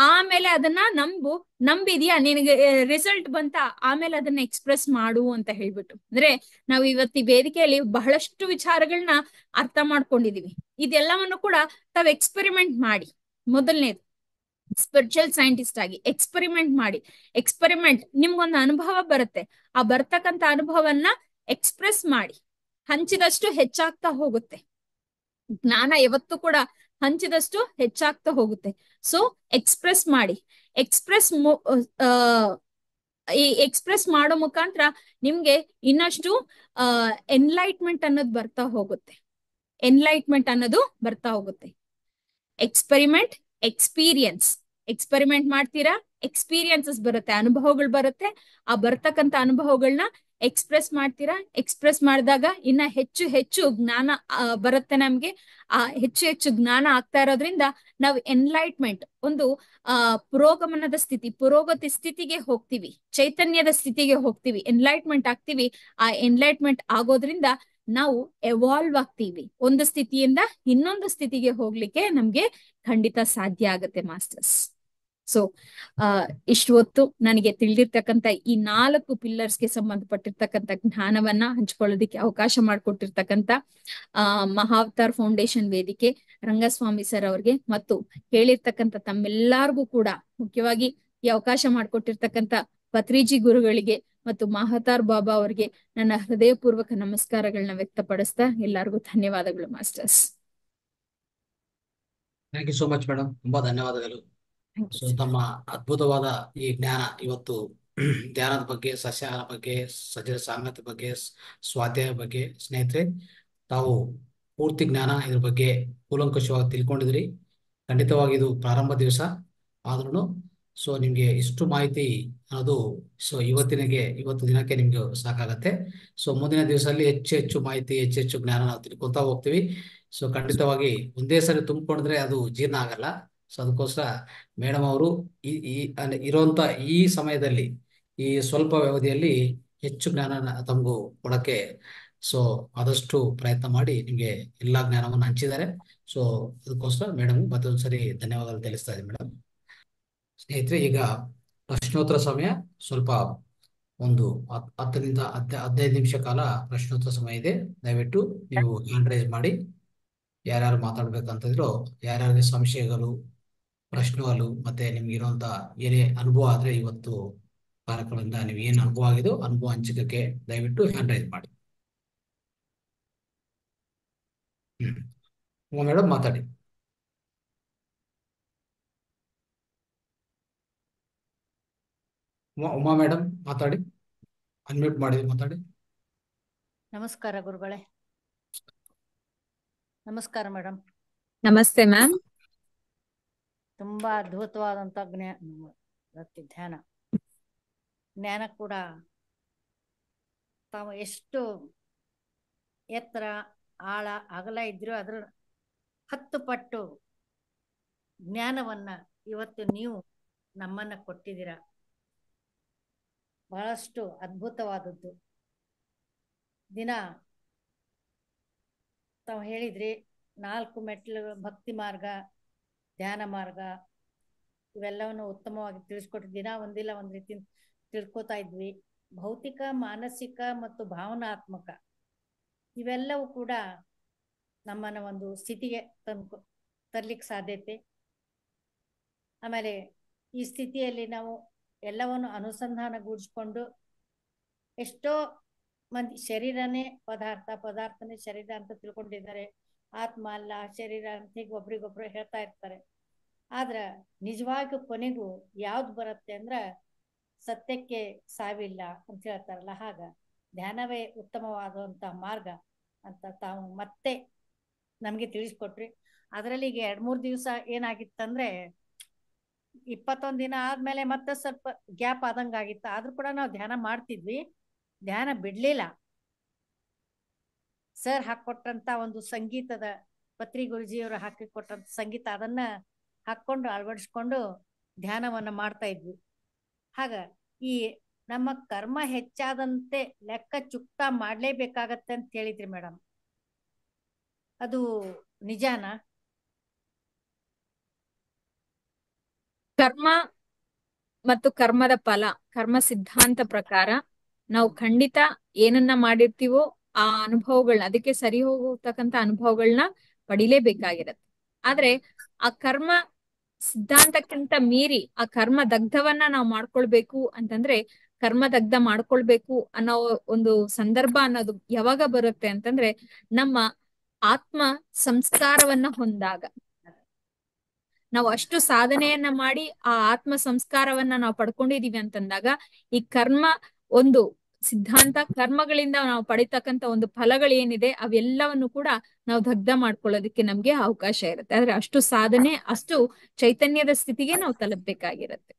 ಆಮೇಲೆ ಅದನ್ನ ನಂಬು ನಂಬಿದ್ಯಾ ನಿನಗೆ ರಿಸಲ್ಟ್ ಬಂತ ಆಮೇಲೆ ಅದನ್ನ ಎಕ್ಸ್ಪ್ರೆಸ್ ಮಾಡು ಅಂತ ಹೇಳ್ಬಿಟ್ಟು ಅಂದ್ರೆ ನಾವು ಇವತ್ತಿ ವೇದಿಕೆಯಲ್ಲಿ ಬಹಳಷ್ಟು ವಿಚಾರಗಳನ್ನ ಅರ್ಥ ಮಾಡ್ಕೊಂಡಿದೀವಿ ಇದೆಲ್ಲವನ್ನು ಕೂಡ ತಾವ್ ಎಕ್ಸ್ಪೆರಿಮೆಂಟ್ ಮಾಡಿ ಮೊದಲನೇದು ಸ್ಪಿರಿಚುವಲ್ ಸೈಂಟಿಸ್ಟ್ ಆಗಿ ಎಕ್ಸ್ಪೆರಿಮೆಂಟ್ ಮಾಡಿ ಎಕ್ಸ್ಪೆರಿಮೆಂಟ್ ನಿಮ್ಗೊಂದು ಅನುಭವ ಬರುತ್ತೆ ಆ ಬರ್ತಕ್ಕಂತ ಅನುಭವನ್ನ ಎಕ್ಸ್ಪ್ರೆಸ್ ಮಾಡಿ ಹಂಚಿದಷ್ಟು ಹೆಚ್ಚಾಗ್ತಾ ಹೋಗುತ್ತೆ ಜ್ಞಾನ ಯಾವತ್ತು ಕೂಡ ಹಂಚಿದಷ್ಟು ಹೆಚ್ಚಾಗ್ತಾ ಹೋಗುತ್ತೆ ಸೊ ಎಕ್ಸ್ಪ್ರೆಸ್ ಮಾಡಿ ಎಕ್ಸ್ಪ್ರೆಸ್ ಈ ಎಕ್ಸ್ಪ್ರೆಸ್ ಮಾಡೋ ಮುಖಾಂತರ ನಿಮ್ಗೆ ಇನ್ನಷ್ಟು ಎನ್ಲೈಟ್ಮೆಂಟ್ ಅನ್ನೋದು ಬರ್ತಾ ಹೋಗುತ್ತೆ ಎನ್ಲೈಟ್ಮೆಂಟ್ ಅನ್ನೋದು ಬರ್ತಾ ಹೋಗುತ್ತೆ ಎಕ್ಸ್ಪೆರಿಮೆಂಟ್ ಎಕ್ಸ್ಪೀರಿಯನ್ಸ್ ಎಕ್ಸ್ಪೆರಿಮೆಂಟ್ ಮಾಡ್ತೀರಾ ಎಕ್ಸ್ಪೀರಿಯನ್ಸಸ್ ಬರುತ್ತೆ ಅನುಭವಗಳು ಬರುತ್ತೆ ಆ ಬರ್ತಕ್ಕಂಥ ಅನುಭವಗಳನ್ನ ಎಕ್ಸ್ಪ್ರೆಸ್ ಮಾಡ್ತೀರಾ ಎಕ್ಸ್ಪ್ರೆಸ್ ಮಾಡಿದಾಗ ಇನ್ನ ಹೆಚ್ಚು ಹೆಚ್ಚು ಜ್ಞಾನ ಬರುತ್ತೆ ನಮ್ಗೆ ಆ ಹೆಚ್ಚು ಹೆಚ್ಚು ಜ್ಞಾನ ಆಗ್ತಾ ಇರೋದ್ರಿಂದ ನಾವು ಎನ್ಲೈಟ್ಮೆಂಟ್ ಒಂದು ಆ ಪುರೋಗಮನದ ಸ್ಥಿತಿ ಪುರೋಗತಿ ಸ್ಥಿತಿಗೆ ಹೋಗ್ತೀವಿ ಚೈತನ್ಯದ ಸ್ಥಿತಿಗೆ ಹೋಗ್ತೀವಿ ಎನ್ಲೈಟ್ಮೆಂಟ್ ಆಗ್ತೀವಿ ಆ ಎನ್ಲೈಟ್ಮೆಂಟ್ ಆಗೋದ್ರಿಂದ ನಾವು ಎವಾಲ್ವ್ ಆಗ್ತೀವಿ ಒಂದು ಸ್ಥಿತಿಯಿಂದ ಇನ್ನೊಂದು ಸ್ಥಿತಿಗೆ ಹೋಗ್ಲಿಕ್ಕೆ ನಮ್ಗೆ ಖಂಡಿತ ಸಾಧ್ಯ ಆಗುತ್ತೆ ಮಾಸ್ಟರ್ಸ್ ಸೊ ಅಹ್ ಇಷ್ಟು ಹೊತ್ತು ನನಗೆ ತಿಳಿದಿರ್ತಕ್ಕಂಥ ಈ ನಾಲ್ಕು ಪಿಲ್ಲರ್ಸ್ಗೆ ಸಂಬಂಧಪಟ್ಟಿರ್ತಕ್ಕಂಥ ಜ್ಞಾನವನ್ನ ಹಂಚ್ಕೊಳ್ಳೋದಿಕ್ಕೆ ಅವಕಾಶ ಮಾಡಿಕೊಟ್ಟಿರ್ತಕ್ಕಂಥ ಆ ಮಹಾವತಾರ್ ಫೌಂಡೇಶನ್ ವೇದಿಕೆ ರಂಗಸ್ವಾಮಿ ಸರ್ ಅವ್ರಿಗೆ ಮತ್ತು ಕೇಳಿರ್ತಕ್ಕಂಥ ತಮ್ಮೆಲ್ಲರಿಗೂ ಕೂಡ ಮುಖ್ಯವಾಗಿ ಈ ಅವಕಾಶ ಮಾಡಿಕೊಟ್ಟಿರ್ತಕ್ಕಂಥ ಪತ್ರಿಜಿ ಗುರುಗಳಿಗೆ ಮತ್ತು ಮಹತಾರ್ ಬಾಬಾ ಅವರಿಗೆ ನನ್ನ ಹೃದಯ ಪೂರ್ವಕ ನಮಸ್ಕಾರಗಳನ್ನ ವ್ಯಕ್ತಪಡಿಸ್ತಾ ಎಲ್ಲರಿಗೂ ಧನ್ಯವಾದಗಳು masters thank you so much madam ತುಂಬಾ ಧನ್ಯವಾದಗಳು ತಮ್ಮ ಅದ್ಭುತವಾದ ಈ ಜ್ಞಾನ ಇವತ್ತು ಧ್ಯಾನದ ಬಗ್ಗೆ ಸಸ್ಯಾಹಾರ ಬಗ್ಗೆ ಸಜ್ಜನ ಸಾಂಗತಿ ಬಗ್ಗೆ ಸ್ವಾಧ್ಯಾಯ ಬಗ್ಗೆ ಸ್ನೇಹಿತರೆ ತಾವು ಪೂರ್ತಿ ಜ್ಞಾನ ಇದ್ರ ಬಗ್ಗೆ ಕೂಲಂಕುಷವಾಗಿ ತಿಳ್ಕೊಂಡಿದ್ರಿ ಖಂಡಿತವಾಗಿ ಇದು ಪ್ರಾರಂಭ ದಿವಸ ಆದ್ರೂ ಸೊ ನಿಮಗೆ ಇಷ್ಟು ಮಾಹಿತಿ ಅನ್ನೋದು ಸೊ ಇವತ್ತಿನಗೆ ಇವತ್ತು ದಿನಕ್ಕೆ ನಿಮ್ಗೆ ಸಾಕಾಗತ್ತೆ ಸೊ ಮುಂದಿನ ದಿವಸದಲ್ಲಿ ಹೆಚ್ಚು ಹೆಚ್ಚು ಮಾಹಿತಿ ಹೆಚ್ಚು ಹೆಚ್ಚು ಜ್ಞಾನ ನಾವು ತಿಳ್ಕೊತಾ ಹೋಗ್ತೀವಿ ಸೊ ಖಂಡಿತವಾಗಿ ಒಂದೇ ಸರಿ ತುಂಬಿಕೊಂಡ್ರೆ ಅದು ಜೀರ್ಣ ಆಗಲ್ಲ ಸೊ ಅದಕ್ಕೋಸ್ಕರ ಮೇಡಮ್ ಅವರು ಈ ಈ ಇರುವಂತ ಈ ಸಮಯದಲ್ಲಿ ಈ ಸ್ವಲ್ಪ ವ್ಯವಧಿಯಲ್ಲಿ ಹೆಚ್ಚು ಜ್ಞಾನ ತಮಗೂ ಕೊಡಕ್ಕೆ ಸೊ ಆದಷ್ಟು ಪ್ರಯತ್ನ ಮಾಡಿ ನಿಮಗೆ ಎಲ್ಲಾ ಜ್ಞಾನವನ್ನು ಹಂಚಿದ್ದಾರೆ ಸೊ ಅದಕ್ಕೋಸ್ಕರ ಮೇಡಮ್ ಮತ್ತೊಂದ್ಸರಿ ಧನ್ಯವಾದಗಳು ತಿಳಿಸ್ತಾ ಇದ್ದೀನಿ ಮೇಡಮ್ ಸ್ನೇಹಿತರೆ ಈಗ ಪ್ರಶ್ನೋತ್ತರ ಸಮಯ ಸ್ವಲ್ಪ ಒಂದು ಹತ್ತರಿಂದ ಹದ್ ಹದಿನೈದು ನಿಮಿಷ ಕಾಲ ಪ್ರಶ್ನೋತ್ತರ ಸಮಯ ಇದೆ ದಯವಿಟ್ಟು ನೀವು ಹ್ಯಾಂಡ್ ರೈಸ್ ಮಾಡಿ ಯಾರ್ಯಾರು ಮಾತಾಡ್ಬೇಕಂತಂದ್ರು ಯಾರ್ಯಾರಿಗೆ ಸಂಶಯಗಳು ಪ್ರಶ್ನೆಗಳು ಮತ್ತೆ ನಿಮ್ಗೆ ಇರುವಂತ ಏನೇ ಅನುಭವ ಆದ್ರೆ ಇವತ್ತು ಕಾರ್ಯಕ್ರಮದಿಂದ ನೀವು ಏನು ಅನುಭವ ಆಗಿದೋ ಅನುಭವ ಹಂಚಿಕೆ ದಯವಿಟ್ಟು ಹ್ಯಾಂಡ್ ರೈಸ್ ಮಾಡಿ ಹ್ಮ್ ಮೇಡಮ್ ಮಾತಾಡಿ ಉಮಾ ಮೇಡಮ್ ಮಾತಾಡಿ ಅನ್ಮ್ಯೂಟ್ ಮಾಡಿ ಮಾತಾಡಿ ನಮಸ್ಕಾರ ಗುರುಗಳೇ ನಮಸ್ಕಾರ ಮೇಡಮ್ ನಮಸ್ತೆ ಮ್ಯಾಮ್ ತುಂಬಾ ಅದ್ಭುತವಾದಂತ ಜ್ಞಾನ ಧ್ಯಾನ ಜ್ಞಾನ ಕೂಡ ತಾವು ಎಷ್ಟು ಎತ್ತರ ಆಳ ಅಗಲ ಇದ್ರೋ ಅದ್ರ ಹತ್ತು ಪಟ್ಟು ಜ್ಞಾನವನ್ನ ಇವತ್ತು ನೀವು ನಮ್ಮನ್ನ ಕೊಟ್ಟಿದ್ದೀರಾ ಬಹಳಷ್ಟು ಅದ್ಭುತವಾದದ್ದು ದಿನ ತಾವು ಹೇಳಿದ್ರಿ ನಾಲ್ಕು ಮೆಟ್ಲು ಭಕ್ತಿ ಮಾರ್ಗ ಧ್ಯಾನ ಮಾರ್ಗ ಇವೆಲ್ಲವನ್ನು ಉತ್ತಮವಾಗಿ ತಿಳಿಸ್ಕೊಟ್ಟು ದಿನ ಒಂದಿಲ್ಲ ಒಂದ್ ರೀತಿ ತಿಳ್ಕೊತಾ ಇದ್ವಿ ಭೌತಿಕ ಮಾನಸಿಕ ಮತ್ತು ಭಾವನಾತ್ಮಕ ಇವೆಲ್ಲವೂ ಕೂಡ ನಮ್ಮನ್ನ ಒಂದು ಸ್ಥಿತಿಗೆ ತಂದ್ಕೊ ತರ್ಲಿಕ್ಕೆ ಸಾಧ್ಯತೆ ಆಮೇಲೆ ಈ ಸ್ಥಿತಿಯಲ್ಲಿ ನಾವು ಎಲ್ಲವನ್ನು ಅನುಸಂಧಾನಗೂಡಿಸ್ಕೊಂಡು ಎಷ್ಟೋ ಮಂದಿ ಶರೀರನೇ ಪದಾರ್ಥ ಪದಾರ್ಥನೇ ಶರೀರ ಅಂತ ತಿಳ್ಕೊಂಡಿದ್ದಾರೆ ಆತ್ಮ ಅಲ್ಲ ಶರೀರ ಅಂತ ಹೀಗೆ ಒಬ್ರಿಗೊಬ್ರು ಹೇಳ್ತಾ ಇರ್ತಾರೆ ಆದ್ರ ನಿಜವಾಗಿ ಕೊನೆಗೂ ಯಾವ್ದು ಬರುತ್ತೆ ಅಂದ್ರ ಸತ್ಯಕ್ಕೆ ಸಾವಿಲ್ಲ ಅಂತ ಹೇಳ್ತಾರಲ್ಲ ಹಾಗ ಧ್ಯಾನವೇ ಉತ್ತಮವಾದಂತ ಮಾರ್ಗ ಅಂತ ತಾವು ಮತ್ತೆ ನಮಗೆ ತಿಳಿಸ್ಕೊಟ್ರಿ ಅದರಲ್ಲಿ ಈಗ ಎರಡ್ ಮೂರ್ ದಿವ್ಸ ಏನಾಗಿತ್ತಂದ್ರೆ ಇಪ್ಪತ್ತೊಂದ್ ದಿನ ಆದ್ಮೇಲೆ ಮತ್ತೆ ಸ್ವಲ್ಪ ಗ್ಯಾಪ್ ಆದಂಗಾಗಿತ್ತು ಆಗಿತ್ತು ಆದ್ರೂ ಕೂಡ ನಾವು ಧ್ಯಾನ ಮಾಡ್ತಿದ್ವಿ ಧ್ಯಾನ ಬಿಡ್ಲಿಲ್ಲ ಸರ್ ಹಾಕೊಟ್ಟಂತ ಒಂದು ಸಂಗೀತದ ಪತ್ರಿ ಗುರುಜಿಯವರು ಹಾಕಿ ಕೊಟ್ಟಂತ ಸಂಗೀತ ಅದನ್ನ ಹಾಕೊಂಡು ಅಳವಡಿಸ್ಕೊಂಡು ಧ್ಯಾನವನ್ನ ಮಾಡ್ತಾ ಇದ್ವಿ ಹಾಗ ಈ ನಮ್ಮ ಕರ್ಮ ಹೆಚ್ಚಾದಂತೆ ಲೆಕ್ಕ ಚುಕ್ತಾ ಮಾಡ್ಲೇಬೇಕಾಗತ್ತೆ ಅಂತ ಹೇಳಿದ್ರಿ ಮೇಡಮ್ ಅದು ನಿಜಾನಾ ಕರ್ಮ ಮತ್ತು ಕರ್ಮದ ಫಲ ಕರ್ಮ ಸಿದ್ಧಾಂತ ಪ್ರಕಾರ ನಾವು ಖಂಡಿತ ಏನನ್ನ ಮಾಡಿರ್ತೀವೋ ಆ ಅನುಭವಗಳನ್ನ ಅದಕ್ಕೆ ಸರಿ ಹೋಗತಕ್ಕಂತ ಅನುಭವಗಳನ್ನ ಪಡಿಲೇಬೇಕಾಗಿರತ್ತೆ ಆದ್ರೆ ಆ ಕರ್ಮ ಸಿದ್ಧಾಂತಕ್ಕಿಂತ ಮೀರಿ ಆ ಕರ್ಮ ದಗ್ಧವನ್ನ ನಾವು ಮಾಡ್ಕೊಳ್ಬೇಕು ಅಂತಂದ್ರೆ ಕರ್ಮ ದಗ್ಧ ಮಾಡ್ಕೊಳ್ಬೇಕು ಅನ್ನೋ ಒಂದು ಸಂದರ್ಭ ಅನ್ನೋದು ಯಾವಾಗ ಬರುತ್ತೆ ಅಂತಂದ್ರೆ ನಮ್ಮ ಆತ್ಮ ಸಂಸ್ಕಾರವನ್ನ ಹೊಂದಾಗ ನಾವು ಅಷ್ಟು ಸಾಧನೆಯನ್ನ ಮಾಡಿ ಆ ಆತ್ಮ ಸಂಸ್ಕಾರವನ್ನ ನಾವು ಪಡ್ಕೊಂಡಿದೀವಿ ಅಂತಂದಾಗ ಈ ಕರ್ಮ ಒಂದು ಸಿದ್ಧಾಂತ ಕರ್ಮಗಳಿಂದ ನಾವು ಪಡಿತಕ್ಕಂತ ಒಂದು ಏನಿದೆ ಅವೆಲ್ಲವನ್ನು ಕೂಡ ನಾವು ದಗ್ಧ ಮಾಡ್ಕೊಳ್ಳೋದಕ್ಕೆ ನಮ್ಗೆ ಅವಕಾಶ ಇರುತ್ತೆ ಆದ್ರೆ ಅಷ್ಟು ಸಾಧನೆ ಅಷ್ಟು ಚೈತನ್ಯದ ಸ್ಥಿತಿಗೆ ನಾವು ತಲುಪಬೇಕಾಗಿರತ್ತೆ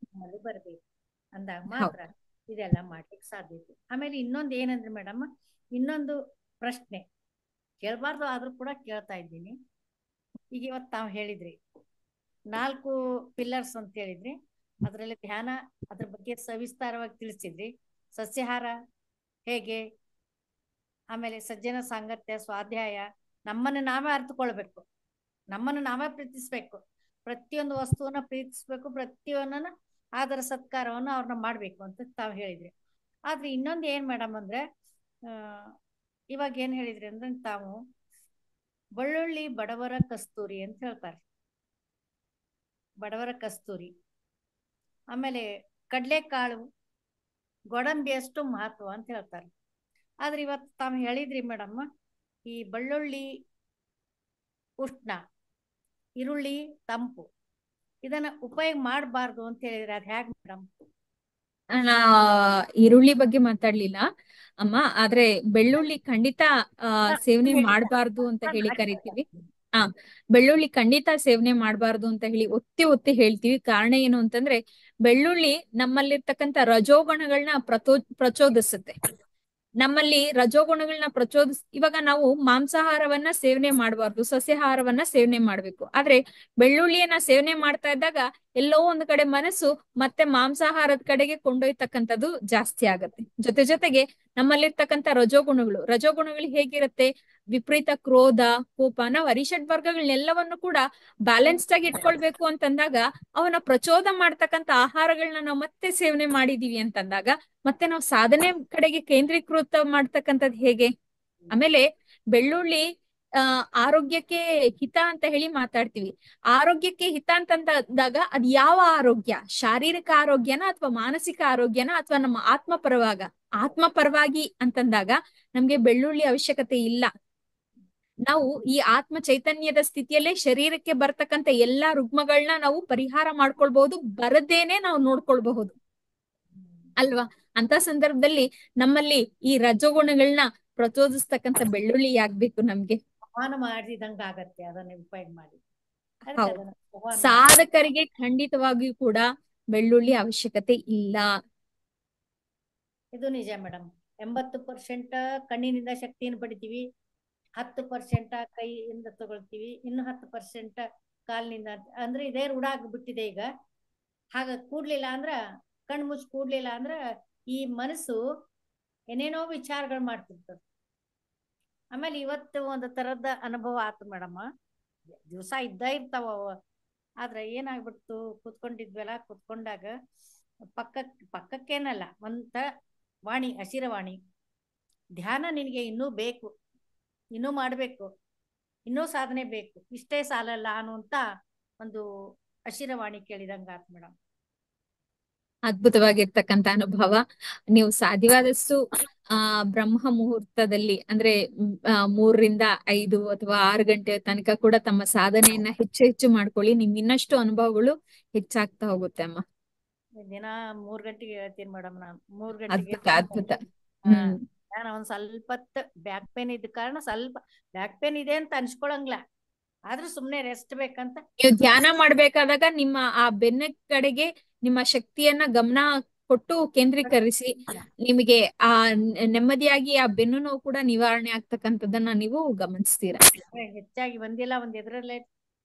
ಅಂದಾಗ ಮಾತ್ರ ಇದೆಲ್ಲ ಮಾಡ್ಲಿಕ್ಕೆ ಸಾಧ್ಯತೆ ಆಮೇಲೆ ಇನ್ನೊಂದು ಏನಂದ್ರೆ ಮೇಡಮ್ ಇನ್ನೊಂದು ಪ್ರಶ್ನೆ ಕೇಳ್ಬಾರ್ದು ಆದ್ರೂ ಕೂಡ ಕೇಳ್ತಾ ಇದ್ದೀನಿ ಈಗ ಇವತ್ತು ತಾವು ಹೇಳಿದ್ರಿ ನಾಲ್ಕು ಪಿಲ್ಲರ್ಸ್ ಅಂತ ಹೇಳಿದ್ರಿ ಅದರಲ್ಲಿ ಧ್ಯಾನ ಅದ್ರ ಬಗ್ಗೆ ಸವಿಸ್ತಾರವಾಗಿ ತಿಳಿಸಿದ್ರಿ ಸಸ್ಯಾಹಾರ ಹೇಗೆ ಆಮೇಲೆ ಸಜ್ಜನ ಸಾಂಗತ್ಯ ಸ್ವಾಧ್ಯಾಯ ನಮ್ಮನ್ನು ನಾವೇ ಅರ್ಥಕೊಳ್ಬೇಕು ನಮ್ಮನ್ನು ನಾವೇ ಪ್ರೀತಿಸ್ಬೇಕು ಪ್ರತಿಯೊಂದು ವಸ್ತುವನ್ನ ಪ್ರೀತಿಸ್ಬೇಕು ಪ್ರತಿಯೊಂದನ್ನ ಆದರ ಸತ್ಕಾರವನ್ನು ಅವ್ರನ್ನ ಮಾಡ್ಬೇಕು ಅಂತ ತಾವು ಹೇಳಿದ್ರಿ ಆದ್ರೆ ಇನ್ನೊಂದು ಏನ್ ಮೇಡಮ್ ಅಂದ್ರೆ ಇವಾಗ ಏನ್ ಹೇಳಿದ್ರಿ ಅಂದ್ರೆ ತಾವು ಬಳ್ಳುಳ್ಳಿ ಬಡವರ ಕಸ್ತೂರಿ ಅಂತ ಹೇಳ್ತಾರೆ ಬಡವರ ಕಸ್ತೂರಿ ಆಮೇಲೆ ಕಡಲೆಕಾಳು ಗೋಡಂಬಿ ಅಷ್ಟು ಮಹತ್ವ ಅಂತ ಹೇಳ್ತಾರೆ ಆದ್ರೆ ಇವತ್ತು ತಾವು ಹೇಳಿದ್ರಿ ಮೇಡಮ್ ಈ ಬೆಳ್ಳುಳ್ಳಿ ಉಷ್ಣ ಈರುಳ್ಳಿ ತಂಪು ಇದನ್ನ ಉಪಯೋಗ ಮಾಡಬಾರ್ದು ಅಂತ ಹೇಳಿದ್ರೆ ಅದ್ ಹೇಗ್ ಮೇಡಮ್ ಈರುಳ್ಳಿ ಬಗ್ಗೆ ಮಾತಾಡ್ಲಿಲ್ಲ ಅಮ್ಮ ಆದ್ರೆ ಬೆಳ್ಳುಳ್ಳಿ ಖಂಡಿತ ಸೇವನೆ ಮಾಡಬಾರ್ದು ಅಂತ ಹೇಳಿ ಕರಿತೀವಿ ಆ ಬೆಳ್ಳುಳ್ಳಿ ಖಂಡಿತ ಸೇವನೆ ಮಾಡಬಾರ್ದು ಅಂತ ಹೇಳಿ ಒತ್ತಿ ಒತ್ತಿ ಹೇಳ್ತೀವಿ ಕಾರಣ ಏನು ಅಂತಂದ್ರೆ ಬೆಳ್ಳುಳ್ಳಿ ನಮ್ಮಲ್ಲಿರ್ತಕ್ಕಂತ ರಜೋಗುಣಗಳನ್ನ ಪ್ರಚೋ ಪ್ರಚೋದಿಸುತ್ತೆ ನಮ್ಮಲ್ಲಿ ರಜೋಗುಣಗಳನ್ನ ಪ್ರಚೋದಿಸ್ ಇವಾಗ ನಾವು ಮಾಂಸಾಹಾರವನ್ನ ಸೇವನೆ ಮಾಡಬಾರ್ದು ಸಸ್ಯಾಹಾರವನ್ನ ಸೇವನೆ ಮಾಡ್ಬೇಕು ಆದ್ರೆ ಬೆಳ್ಳುಳ್ಳಿಯನ್ನ ಸೇವನೆ ಮಾಡ್ತಾ ಇದ್ದಾಗ ಎಲ್ಲೋ ಒಂದ್ ಕಡೆ ಮನಸ್ಸು ಮತ್ತೆ ಮಾಂಸಾಹಾರದ ಕಡೆಗೆ ಕೊಂಡೊಯ್ತಕ್ಕಂಥದ್ದು ಜಾಸ್ತಿ ಆಗತ್ತೆ ಜೊತೆ ಜೊತೆಗೆ ನಮ್ಮಲ್ಲಿರ್ತಕ್ಕಂಥ ರಜೋಗುಣಗಳು ರಜೋಗುಣಗಳು ಹೇಗಿರುತ್ತೆ ವಿಪರೀತ ಕ್ರೋಧ ಕೋಪ ನಾವು ಅರಿಷಡ್ ವರ್ಗಗಳನ್ನೆಲ್ಲವನ್ನು ಕೂಡ ಬ್ಯಾಲೆನ್ಸ್ಡ್ ಆಗಿ ಇಟ್ಕೊಳ್ಬೇಕು ಅಂತಂದಾಗ ಅವನ ಪ್ರಚೋದ ಮಾಡ್ತಕ್ಕಂತ ಆಹಾರಗಳನ್ನ ನಾವು ಮತ್ತೆ ಸೇವನೆ ಮಾಡಿದೀವಿ ಅಂತಂದಾಗ ಮತ್ತೆ ನಾವು ಸಾಧನೆ ಕಡೆಗೆ ಕೇಂದ್ರೀಕೃತ ಮಾಡ್ತಕ್ಕಂಥದ್ದು ಹೇಗೆ ಆಮೇಲೆ ಬೆಳ್ಳುಳ್ಳಿ ಆ ಆರೋಗ್ಯಕ್ಕೆ ಹಿತ ಅಂತ ಹೇಳಿ ಮಾತಾಡ್ತೀವಿ ಆರೋಗ್ಯಕ್ಕೆ ಹಿತ ಅಂತಂದಾಗ ಅದ್ ಯಾವ ಆರೋಗ್ಯ ಶಾರೀರಿಕ ಆರೋಗ್ಯನ ಅಥವಾ ಮಾನಸಿಕ ಆರೋಗ್ಯನ ಅಥವಾ ನಮ್ಮ ಆತ್ಮ ಪರವಾಗ ಆತ್ಮ ಪರವಾಗಿ ಅಂತಂದಾಗ ನಮ್ಗೆ ಬೆಳ್ಳುಳ್ಳಿ ಅವಶ್ಯಕತೆ ಇಲ್ಲ ನಾವು ಈ ಆತ್ಮ ಚೈತನ್ಯದ ಸ್ಥಿತಿಯಲ್ಲೇ ಶರೀರಕ್ಕೆ ಬರ್ತಕ್ಕಂತ ಎಲ್ಲಾ ರುಗ್ಮಗಳನ್ನ ನಾವು ಪರಿಹಾರ ಮಾಡ್ಕೊಳ್ಬಹುದು ಬರದೇನೆ ನಾವು ನೋಡ್ಕೊಳ್ಬಹುದು ಅಲ್ವಾ ಅಂತ ಸಂದರ್ಭದಲ್ಲಿ ನಮ್ಮಲ್ಲಿ ಈ ರಜಗುಣಗಳನ್ನ ಪ್ರಚೋದಿಸ್ತಕ್ಕಂತ ಬೆಳ್ಳುಳ್ಳಿ ಆಗ್ಬೇಕು ನಮ್ಗೆ ಸಾಧಕರಿಗೆ ಖಂಡಿತವಾಗಿಯೂ ಕೂಡ ಬೆಳ್ಳುಳ್ಳಿ ಅವಶ್ಯಕತೆ ಇಲ್ಲ ಇದು ನಿಜ ಮೇಡಮ್ ಎಂಬತ್ತು ಪರ್ಸೆಂಟ್ ಕಣ್ಣಿನಿಂದ ಶಕ್ತಿಯನ್ನು ಪಡಿತೀವಿ ಹತ್ತು ಪರ್ಸೆಂಟ್ ಕೈಯಿಂದ ತಗೊಳ್ತೀವಿ ಇನ್ನು ಹತ್ತು ಪರ್ಸೆಂಟ್ ಕಾಲಿನಿಂದ ಅಂದ್ರೆ ಇದೇ ಆಗಿ ಬಿಟ್ಟಿದೆ ಈಗ ಹಾಗ ಕೂಡ್ಲಿಲ್ಲ ಅಂದ್ರ ಕಣ್ಮುಚ್ ಕೂಡ್ಲಿಲ್ಲ ಅಂದ್ರ ಈ ಮನಸ್ಸು ಏನೇನೋ ವಿಚಾರಗಳು ಮಾಡ್ತಿರ್ತದೆ ಆಮೇಲೆ ಇವತ್ತು ಒಂದು ತರದ ಅನುಭವ ಆತು ಮೇಡಮ್ಮ ದಿವಸ ಇದ್ದ ಇರ್ತಾವ ಆದ್ರೆ ಏನಾಗ್ಬಿಡ್ತು ಕುತ್ಕೊಂಡಿದ್ವಲ್ಲ ಕುತ್ಕೊಂಡಾಗ ಪಕ್ಕ ಪಕ್ಕಕ್ಕೇನಲ್ಲ ಒಂತ ವಾಣಿ ಹಸಿರವಾಣಿ ಧ್ಯಾನ ನಿನಗೆ ಇನ್ನೂ ಬೇಕು ಇನ್ನೂ ಮಾಡಬೇಕು ಇನ್ನೂ ಸಾಧನೆ ಬೇಕು ಇಷ್ಟೇ ಸಾಲಲ್ಲ ಅನ್ನುವಂತ ಒಂದು ಅಶಿರವಾಣಿ ಕೇಳಿದಂಗ ಆತ್ ಮೇಡಮ್ ಅದ್ಭುತವಾಗಿರ್ತಕ್ಕಂತ ಅನುಭವ ನೀವು ಸಾಧ್ಯವಾದಷ್ಟು ಆ ಬ್ರಹ್ಮ ಮುಹೂರ್ತದಲ್ಲಿ ಅಂದ್ರೆ ಮೂರರಿಂದ ಐದು ಅಥವಾ ಆರು ಗಂಟೆ ತನಕ ಕೂಡ ತಮ್ಮ ಸಾಧನೆಯನ್ನ ಹೆಚ್ಚು ಹೆಚ್ಚು ಮಾಡ್ಕೊಳ್ಳಿ ನಿಮ್ ಇನ್ನಷ್ಟು ಅನುಭವಗಳು ಹೆಚ್ಚಾಗ್ತಾ ಹೋಗುತ್ತೆ ಅಮ್ಮ ದಿನ ಮೂರ್ ಗಂಟೆಗೆ ಹೇಳ್ತೀನಿ ಮೇಡಮ್ ನಾನು ಮೂರ್ ಗಂಟೆಗೆ ಅದ್ಭುತ ಅದ್ಭುತ ಹ್ಮ್ ನಾನು ಒಂದ್ ಸ್ವಲ್ಪತ್ ಬ್ಯಾಕ್ ಪೇನ್ ಇದ್ದ ಕಾರಣ ಸ್ವಲ್ಪ ಬ್ಯಾಕ್ ಪೇನ್ ಇದೆ ಅಂತ ಅನ್ಸ್ಕೊಳಂಗ್ಲ ಆದ್ರೂ ಸುಮ್ನೆ ರೆಸ್ಟ್ ಬೇಕಂತ ನೀವು ಧ್ಯಾನ ಮಾಡ್ಬೇಕಾದಾಗ ನಿಮ್ಮ ಆ ಬೆನ್ನ ಕಡೆಗೆ ನಿಮ್ಮ ಶಕ್ತಿಯನ್ನ ಗಮನ ಕೊಟ್ಟು ಕೇಂದ್ರೀಕರಿಸಿ ನಿಮಗೆ ಆ ನೆಮ್ಮದಿಯಾಗಿ ಆ ಬೆನ್ನು ನೋವು ಕೂಡ ನಿವಾರಣೆ ಆಗ್ತಕ್ಕಂಥದ್ದನ್ನ ನೀವು ಗಮನಿಸ್ತೀರಾ ಹೆಚ್ಚಾಗಿ ಒಂದಿಲ್ಲ ಒಂದ್ ಎದ್ರಲ್ಲೇ